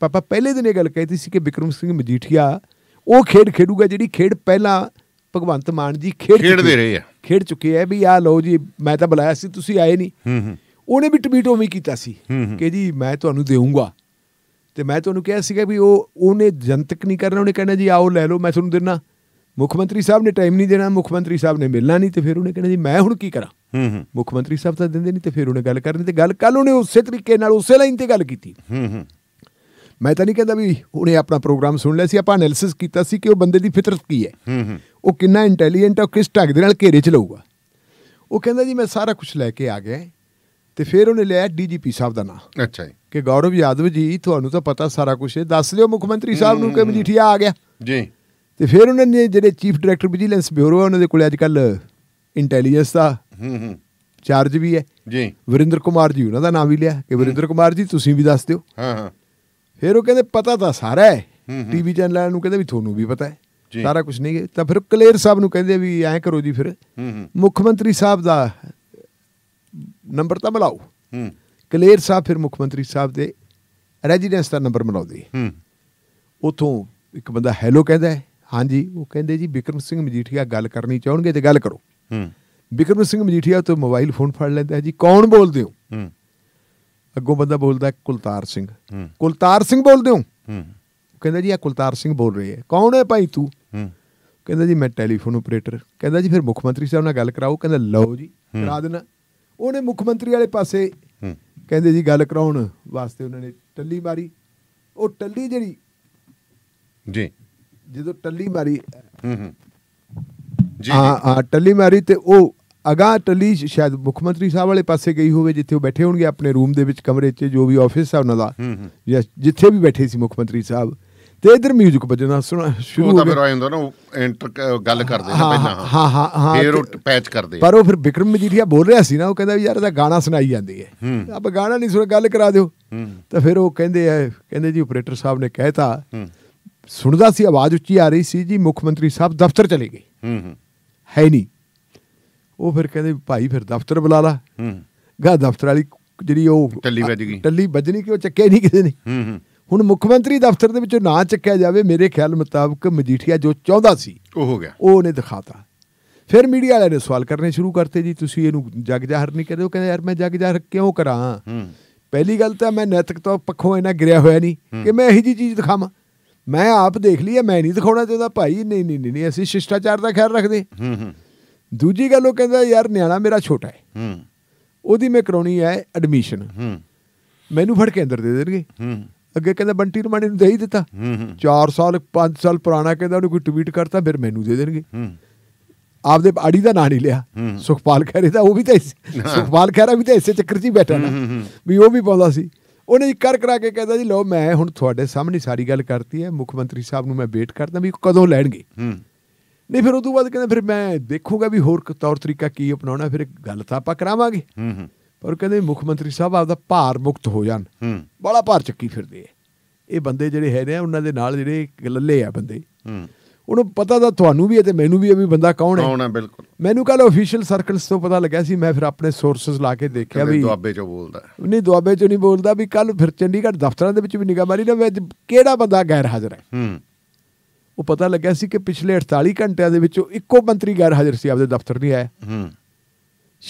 ਪਾਪਾ ਪਹਿਲੇ ਦਿਨ ਇਹ ਗੱਲ ਕਹੀ ਸੀ ਕਿ ਵਿਕਰਮ ਸਿੰਘ ਮਜੀਠੀਆ ਉਹ ਖੇਡ ਖੇਡੂਗਾ ਜਿਹੜੀ ਖੇਡ ਪਹਿਲਾਂ ਭਗਵੰਤ ਮਾਨ ਜੀ ਖੇਡ ਖੇਡਦੇ ਰਹੇ ਆ ਖੇਡ ਚੁੱਕੇ ਆ ਵੀ ਆ ਲਓ ਜੀ ਮੈਂ ਤਾਂ ਬੁਲਾਇਆ ਸੀ ਤੁਸੀਂ ਆਏ ਨਹੀਂ ਹੂੰ ਹੂੰ ਉਹਨੇ ਵੀ ਟਵੀਟ ਉਵੇਂ ਕੀਤਾ ਸੀ ਕਿ ਜੀ ਮੈਂ ਤੁਹਾਨੂੰ ਦੇਵਾਂਗਾ ਤੇ ਮੈਂ ਤੁਹਾਨੂੰ ਕਿਹਾ ਸੀਗਾ ਵੀ ਉਹ ਉਹਨੇ ਜਨਤਕ ਨਹੀਂ ਕਰਨਾ ਉਹਨੇ ਕਹਿਣਾ ਜੀ ਆਓ ਲੈ ਲਓ ਮੈਂ ਤੁਹਾਨੂੰ ਦਿੰਨਾ ਮੁੱਖ ਮੰਤਰੀ ਸਾਹਿਬ ਨੇ ਟਾਈਮ ਨਹੀਂ ਦੇਣਾ ਮੁੱਖ ਮੰਤਰੀ ਸਾਹਿਬ ਨੇ ਮਿਲਣਾ ਨਹੀਂ ਤੇ ਫਿਰ ਉਹਨੇ ਕਹਿਣਾ ਜੀ ਮੈਂ ਹੁਣ ਕੀ ਕਰਾਂ ਹੂੰ ਹੂੰ ਮੁੱਖ ਮੰਤਰੀ ਸਾਹਿਬ ਤਾਂ ਦਿੰਦੇ ਨਹੀਂ ਤੇ ਫਿਰ ਉਹਨੇ ਗੱਲ ਕਰਨੀ ਤੇ ਗੱਲ ਕੱਲ ਉਹਨੇ ਉਸੇ ਤਰੀਕੇ ਨਾਲ ਉਸੇ ਲਾਈਨ ਤੇ ਗੱਲ ਕੀਤੀ ਹੂੰ ਹੂੰ ਮੈਂ ਤਾਂ ਨਹੀਂ ਕਹਿੰਦਾ ਵੀ ਉਹਨੇ ਆਪਣਾ ਪ੍ਰੋਗਰਾਮ ਸੁਣ ਲਿਆ ਸੀ ਆਪਾਂ ਅਨਲਿਸਿਸ ਕੀਤਾ ਸੀ ਕਿ ਉਹ ਬੰਦੇ ਦੀ ਫਿਤਰਤ ਕੀ ਹੈ ਹੂੰ ਹੂੰ ਉਹ ਕਿੰਨਾ ਇੰਟੈਲੀਜੈਂਟ ਹੈ ਕਿਸ ਟੱਕ ਦੇ ਨਾਲ ਘੇਰੇ ਚ ਲਊਗਾ ਉਹ ਕਹਿੰਦਾ ਜੀ ਮੈਂ ਸਾਰਾ ਕੁਝ ਲੈ ਕੇ ਆ ਗਿਆ ਤੇ ਫਿਰ ਉਹਨੇ ਲਿਆ ਡੀਜੀਪੀ ਸਾਹਿਬ ਦਾ ਨਾਮ ਅੱਛਾ ਜੀ ਕਿ ਗੌਰਵ ਯਾਦਵ ਜੀ ਤੁਹਾਨੂੰ ਤਾਂ ਪਤਾ ਸਾਰਾ ਕੁਝ ਹੈ ਦੱਸ ਦਿਓ ਮੁੱਖ ਮੰਤਰੀ ਸਾਹਿਬ ਨੂੰ ਕਿ ਮਜੀਠੀਆ ਆ ਗਿਆ ਜੀ ਤੇ ਫਿਰ ਉਹਨਾਂ ਨੇ ਜਿਹੜੇ ਚੀਫ ਡਾਇਰੈਕਟਰ ਵਿਜੀਲੈਂਸ ਬਿਊਰੋ ਹੈ ਉਹਨਾਂ ਦੇ ਕੋਲ ਅੱਜ ਕੱਲ ਇੰਟੈਲੀਜੈਂਸ ਦਾ ਹੂੰ ਹੂੰ ਚਾਰਜ ਵੀ ਹੈ ਜੀ ਵਰਿੰਦਰ ਕੁਮਾਰ ਜੀ ਉਹਨਾਂ ਦਾ ਨਾਮ ਵੀ ਲਿਆ ਕਿ ਵਰਿੰਦਰ ਕੁਮਾਰ ਜੀ ਤੁਸੀਂ ਵੀ ਦੱਸ ਦਿਓ ਹਾਂ ਹਾਂ ਫਿਰ ਉਹ ਕਹਿੰਦੇ ਪਤਾ ਤਾਂ ਸਾਰਾ ਹੈ ਟੀਵੀ ਚੈਨਲਾਂ ਨੂੰ ਕਹਿੰਦੇ ਵੀ ਤੁਹਾਨੂੰ ਵੀ ਪਤਾ ਹੈ ਸਾਰਾ ਕੁਝ ਨਹੀਂ ਤਾਂ ਫਿਰ ਕਲੇਰ ਸਾਹਿਬ ਨੂੰ ਕਹਿੰਦੇ ਵੀ ਐਂ ਕਰੋ ਜੀ ਫਿਰ ਮੁੱਖ ਮੰਤਰੀ ਸਾਹਿਬ ਦਾ ਨੰਬਰ ਤਾਂ ਮਿਲਾਓ ਹੂੰ ਕਲੇਰ ਸਾਹਿਬ ਫਿਰ ਮੁੱਖ ਮੰਤਰੀ ਸਾਹਿਬ ਦੇ ਰੈਜ਼ੀਡੈਂਸ ਦਾ ਨੰਬਰ ਮਿਲਾਉਂਦੇ ਹੂੰ ਉਥੋਂ ਇੱਕ ਬੰਦਾ ਹੈਲੋ ਕਹਿੰਦਾ ਹਾਂਜੀ ਉਹ ਕਹਿੰਦੇ ਜੀ ਵਿਕਰਮ ਸਿੰਘ ਮਜੀਠੀਆ ਗੱਲ ਕਰਨੀ ਚਾਹਣਗੇ ਤੇ ਗੱਲ ਕਰੋ ਹੂੰ ਵਿਕਰਮ ਸਿੰਘ ਮਜੀਠੀਆ ਤੋਂ ਮੋਬਾਈਲ ਫੋਨ ਫੜ ਲੈਂਦਾ ਜੀ ਕੌਣ ਬੋਲਦੇ ਹੋ ਹੂੰ ਅੱਗੋਂ ਬੰਦਾ ਬੋਲਦਾ ਕੁਲਤਾਰ ਸਿੰਘ ਕੁਲਤਾਰ ਸਿੰਘ ਬੋਲਦੇ ਹੋ ਹੂੰ ਕਹਿੰਦਾ ਜੀ ਆ ਕੁਲਤਾਰ ਸਿੰਘ ਬੋਲ ਰਹੇ ਹੈ ਕੌਣ ਹੈ ਭਾਈ ਤੂੰ ਹੂੰ ਕਹਿੰਦਾ ਜੀ ਮੈਂ ਟੈਲੀਫੋਨ ਆਪਰੇਟਰ ਕਹਿੰਦਾ ਜੀ ਫਿਰ ਮੁੱਖ ਮੰਤਰੀ ਸਾਹਿਬ ਨਾਲ ਗੱਲ ਕਰਾਓ ਕਹਿੰਦਾ ਲਓ ਜੀ ਕਰਾ ਦੇਣਾ ਉਹਨੇ ਮੁੱਖ ਮੰਤਰੀ ਵਾਲੇ ਪਾਸੇ ਕਹਿੰਦੇ ਜੀ ਗੱਲ ਕਰਾਉਣ ਵਾਸਤੇ ਉਹਨਾਂ ਨੇ ਟੱਲੀ ਮਾਰੀ ਉਹ ਟੱਲੀ ਜਿਹੜੀ ਜੀ ਜਦੋਂ ਟੱਲੀ ਮਾਰੀ ਹੂੰ ਹੂੰ ਜੀ ਆ ਟੱਲੀ ਮਾਰੀ ਤੇ ਉਹ ਅਗਾ ਟੱਲੀ ਸ਼ਾਇਦ ਮੁੱਖ ਮੰਤਰੀ ਸਾਹਿਬ ਵਾਲੇ ਪਾਸੇ ਗਈ ਹੋਵੇ ਜਿੱਥੇ ਉਹ ਬੈਠੇ ਹੋਣਗੇ ਆਪਣੇ ਰੂਮ ਦੇ ਵਿੱਚ ਕਮਰੇ 'ਚ ਜੋ ਵੀ ਆਫਿਸ ਹੈ ਉਹਨਾਂ ਦਾ ਹੂੰ ਹੂੰ ਜਿੱਥੇ ਵੀ ਬੈਠੇ ਸੀ ਮੁੱਖ ਮੰਤਰੀ ਸਾਹਿਬ ਤੇ ਇਧਰ 뮤직 ਵਜਣਾ ਸੁਣਾ ਸ਼ੁਰੂ ਹੋ ਗਿਆ ਉਹ ਤਾਂ ਫਿਰ
ਆਉਂਦਾ ਨਾ ਇੰਟਰ ਗੱਲ ਕਰਦੇ ਨੇ ਪਹਿਲਾਂ ਹਾਂ ਹਾਂ ਹਾਂ ਫਿਰ ਉਹ ਪੈਚ ਕਰਦੇ ਪਰ ਉਹ
ਫਿਰ ਵਿਕਰਮ ਮਜੀਠੀਆ ਬੋਲ ਰਿਹਾ ਸੀ ਨਾ ਉਹ ਕਹਿੰਦਾ ਯਾਰ ਇਹਦਾ ਗਾਣਾ ਸੁਣਾਈ ਜਾਂਦੀ ਹੈ ਆਪਾਂ ਗਾਣਾ ਨਹੀਂ ਸੁਣ ਗੱਲ ਕਰਾ ਦਿਓ ਤਾਂ ਫਿਰ ਉਹ ਕਹਿੰਦੇ ਆ ਕਹਿੰਦੇ ਜੀ ਆਪਰੇਟਰ ਸਾਹਿਬ ਨੇ ਕਹਿਤਾ ਸੁਣਦਾ ਸੀ ਆਵਾਜ਼ ਉੱਚੀ ਆ ਰਹੀ ਸੀ ਜੀ ਮੁੱਖ ਮੰਤਰੀ ਸਾਹਿਬ ਦਫ਼ਤਰ ਚਲੇ ਗਏ ਹੈ ਨਹੀਂ ਉਹ ਫਿਰ ਕਹਿੰਦੇ ਭਾਈ ਫਿਰ ਦਫ਼ਤਰ ਬੁਲਾ ਲਾ ਗਾ ਦਫ਼ਤਰ ਵਾਲੀ ਜਿਹੜੀ ਉਹ ਟੱਲੀ ਵੱਜ ਗਈ ਟੱਲੀ ਵੱਜਣੀ ਕਿ ਉਹ ਚੱਕੇ ਨਹੀਂ ਕਿਸੇ ਨੇ ਹੂੰ ਹੂੰ ਹੁਣ ਮੁੱਖ ਮੰਤਰੀ ਦਫ਼ਤਰ ਦੇ ਵਿੱਚੋਂ ਨਾਂ ਚੱਕਿਆ ਜਾਵੇ ਮੇਰੇ ਖਿਆਲ ਮੁਤਾਬਕ ਮਜੀਠੀਆ ਜੋ ਚਾਹੁੰਦਾ ਸੀ ਉਹ ਹੋ ਗਿਆ ਉਹ ਉਹਨੇ ਦਿਖਾਤਾ ਫਿਰ ਮੀਡੀਆ ਵਾਲਿਆਂ ਨੇ ਸਵਾਲ ਕਰਨੇ ਸ਼ੁਰੂ ਕਰਤੇ ਜੀ ਤੁਸੀਂ ਇਹਨੂੰ ਜਗ ਜਾਹਰ ਨਹੀਂ ਕਰਦੇ ਉਹ ਕਹਿੰਦੇ ਯਾਰ ਮੈਂ ਜਗ ਜਾਹਰ ਕਿਉਂ ਕਰਾਂ ਪਹਿਲੀ ਗੱਲ ਤਾਂ ਮੈਂ ਨੈਤਿਕ ਤੌਰ ਪੱਖੋਂ ਇਹਨਾਂ ਗਿਰਿਆ ਹੋਇਆ ਨਹੀਂ ਕਿ ਮੈਂ ਇਹੀ ਜੀ ਚੀਜ਼ ਦਿਖਾਵਾਂ ਮੈਂ ਆਪ ਦੇਖ ਲਈ ਹੈ ਮੈਂ ਨਹੀਂ ਦਿਖਾਉਣਾ ਚਾਹੁੰਦਾ ਭਾਈ ਨਹੀਂ ਨਹੀਂ ਨਹੀਂ ਅਸੀਂ ਸ਼ਿਸ਼ਟਾਚਾਰ ਦਾ ਖਿਆਲ ਰੱਖਦੇ ਦੂਜੀ ਗੱਲ ਉਹ ਕਹਿੰਦਾ ਯਾਰ ਨਿਆਣਾ ਮੇਰਾ ਛੋਟਾ ਹੈ ਉਹਦੀ ਮੈਂ ਕਰਾਉਣੀ ਹੈ ਐਡਮਿਸ਼ਨ ਮੈਨੂੰ ਫੜ ਕੇ ਅੰਦਰ ਦੇ ਦੇਣਗੇ ਅੱਗੇ ਕਹਿੰਦਾ ਬੰਟੀ ਨੂੰ ਮੈਨੂੰ ਨੂੰ ਦੇ ਹੀ ਦਿੱਤਾ 4 ਸਾਲ 5 ਸਾਲ ਪੁਰਾਣਾ ਕਹਿੰਦਾ ਉਹਨੂੰ ਕੋਈ ਟਵੀਟ ਕਰਤਾ ਫਿਰ ਮੈਨੂੰ ਦੇ ਦੇਣਗੇ ਆਪਦੇ ਆੜੀ ਦਾ ਨਾਂ ਨਹੀਂ ਲਿਆ ਸੁਖਪਾਲ ਖਹਿਰੇ ਦਾ ਉਹ ਵੀ ਤਾਂ ਸੁਖਪਾਲ ਖਹਿਰਾ ਵੀ ਤਾਂ ਇਸੇ ਚੱਕਰ 'ਚ ਹੀ ਬੈਠਾ ਨਾ ਵੀ ਉਹ ਵੀ ਪਾਉਂਦਾ ਸੀ ਉਹਨੇ ਇੱਕ ਕਰ ਕਰਾ ਕੇ ਕਹਿੰਦਾ ਜੀ ਲਓ ਮੈਂ ਹੁਣ ਤੁਹਾਡੇ ਸਾਹਮਣੇ ਸਾਰੀ ਗੱਲ ਕਰਤੀ ਹੈ ਮੁੱਖ ਮੰਤਰੀ ਸਾਹਿਬ ਨੂੰ ਮੈਂ ਵੇਟ ਕਰਦਾ ਵੀ ਕਦੋਂ ਲੈਣਗੇ ਨਹੀਂ ਫਿਰ ਉਦੋਂ ਤੋਂ ਬਾਅਦ ਕਹਿੰਦਾ ਫਿਰ ਮੈਂ ਦੇਖੂਗਾ ਵੀ ਹੋਰ ਤੌਰ ਤਰੀਕਾ ਕੀ ਅਪਣਾਉਣਾ ਫਿਰ ਗੱਲ ਤਾਂ ਆਪਾਂ ਕਰਾਵਾਂਗੇ ਹੂੰ ਹੂੰ ਪਰ ਕਹਿੰਦੇ ਮੁੱਖ ਮੰਤਰੀ ਸਾਹਿਬ ਆਪਦਾ ਭਾਰ ਮੁਕਤ ਹੋ ਜਾਣ ਹੂੰ ਬੜਾ ਭਾਰ ਚੱਕੀ ਫਿਰਦੇ ਐ ਇਹ ਬੰਦੇ ਜਿਹੜੇ ਹੈ ਨੇ ਉਹਨਾਂ ਦੇ ਨਾਲ ਜਿਹੜੇ ਲੱਲੇ ਆ ਬੰਦੇ ਹੂੰ ਉਹਨੂੰ ਪਤਾ ਤਾਂ ਤੁਹਾਨੂੰ ਵੀ ਐ ਤੇ ਮੈਨੂੰ ਵੀ ਐ ਵੀ ਬੰਦਾ ਕੌਣ ਹੈ ਕੌਣ ਹੈ ਬਿਲਕੁਲ ਮੈਨੂੰ ਕੱਲ ਅਫੀਸ਼ੀਅਲ ਸਰਕਲਸ ਤੋਂ ਪਤਾ ਲੱਗਿਆ ਸੀ ਮੈਂ ਫਿਰ ਆਪਣੇ ਸੋਰਸਸ ਲਾ ਕੇ ਦੇਖਿਆ ਵੀ ਦੁਆਬੇ ਚੋਂ ਬੋਲਦਾ ਨਹੀਂ ਦੁਆਬੇ ਚੋਂ ਨਹੀਂ ਬੋਲਦਾ ਵੀ ਕੱਲ ਫਿਰ ਚੰਡੀਗੜ੍ਹ ਦਫ਼ਤਰਾਂ ਦੇ ਵਿੱਚ ਵੀ ਨਿਗਾਹ ਮਾਰੀ ਨਾ ਵਿੱਚ ਕਿਹੜਾ ਬੰਦਾ ਗੈਰ ਹਾਜ਼ਰ ਹੈ ਹੂੰ ਉਹ ਪਤਾ ਲੱਗਿਆ ਸੀ ਕਿ ਪਿਛਲੇ 48 ਘੰਟਿਆਂ ਦੇ ਵਿੱਚੋਂ ਇੱਕੋ ਮੰਤਰੀ ਗੈਰ ਹਾਜ਼ਰ ਸੀ ਆਪਦੇ ਦਫ਼ਤਰ ਨਹੀਂ ਆਇਆ ਹੂੰ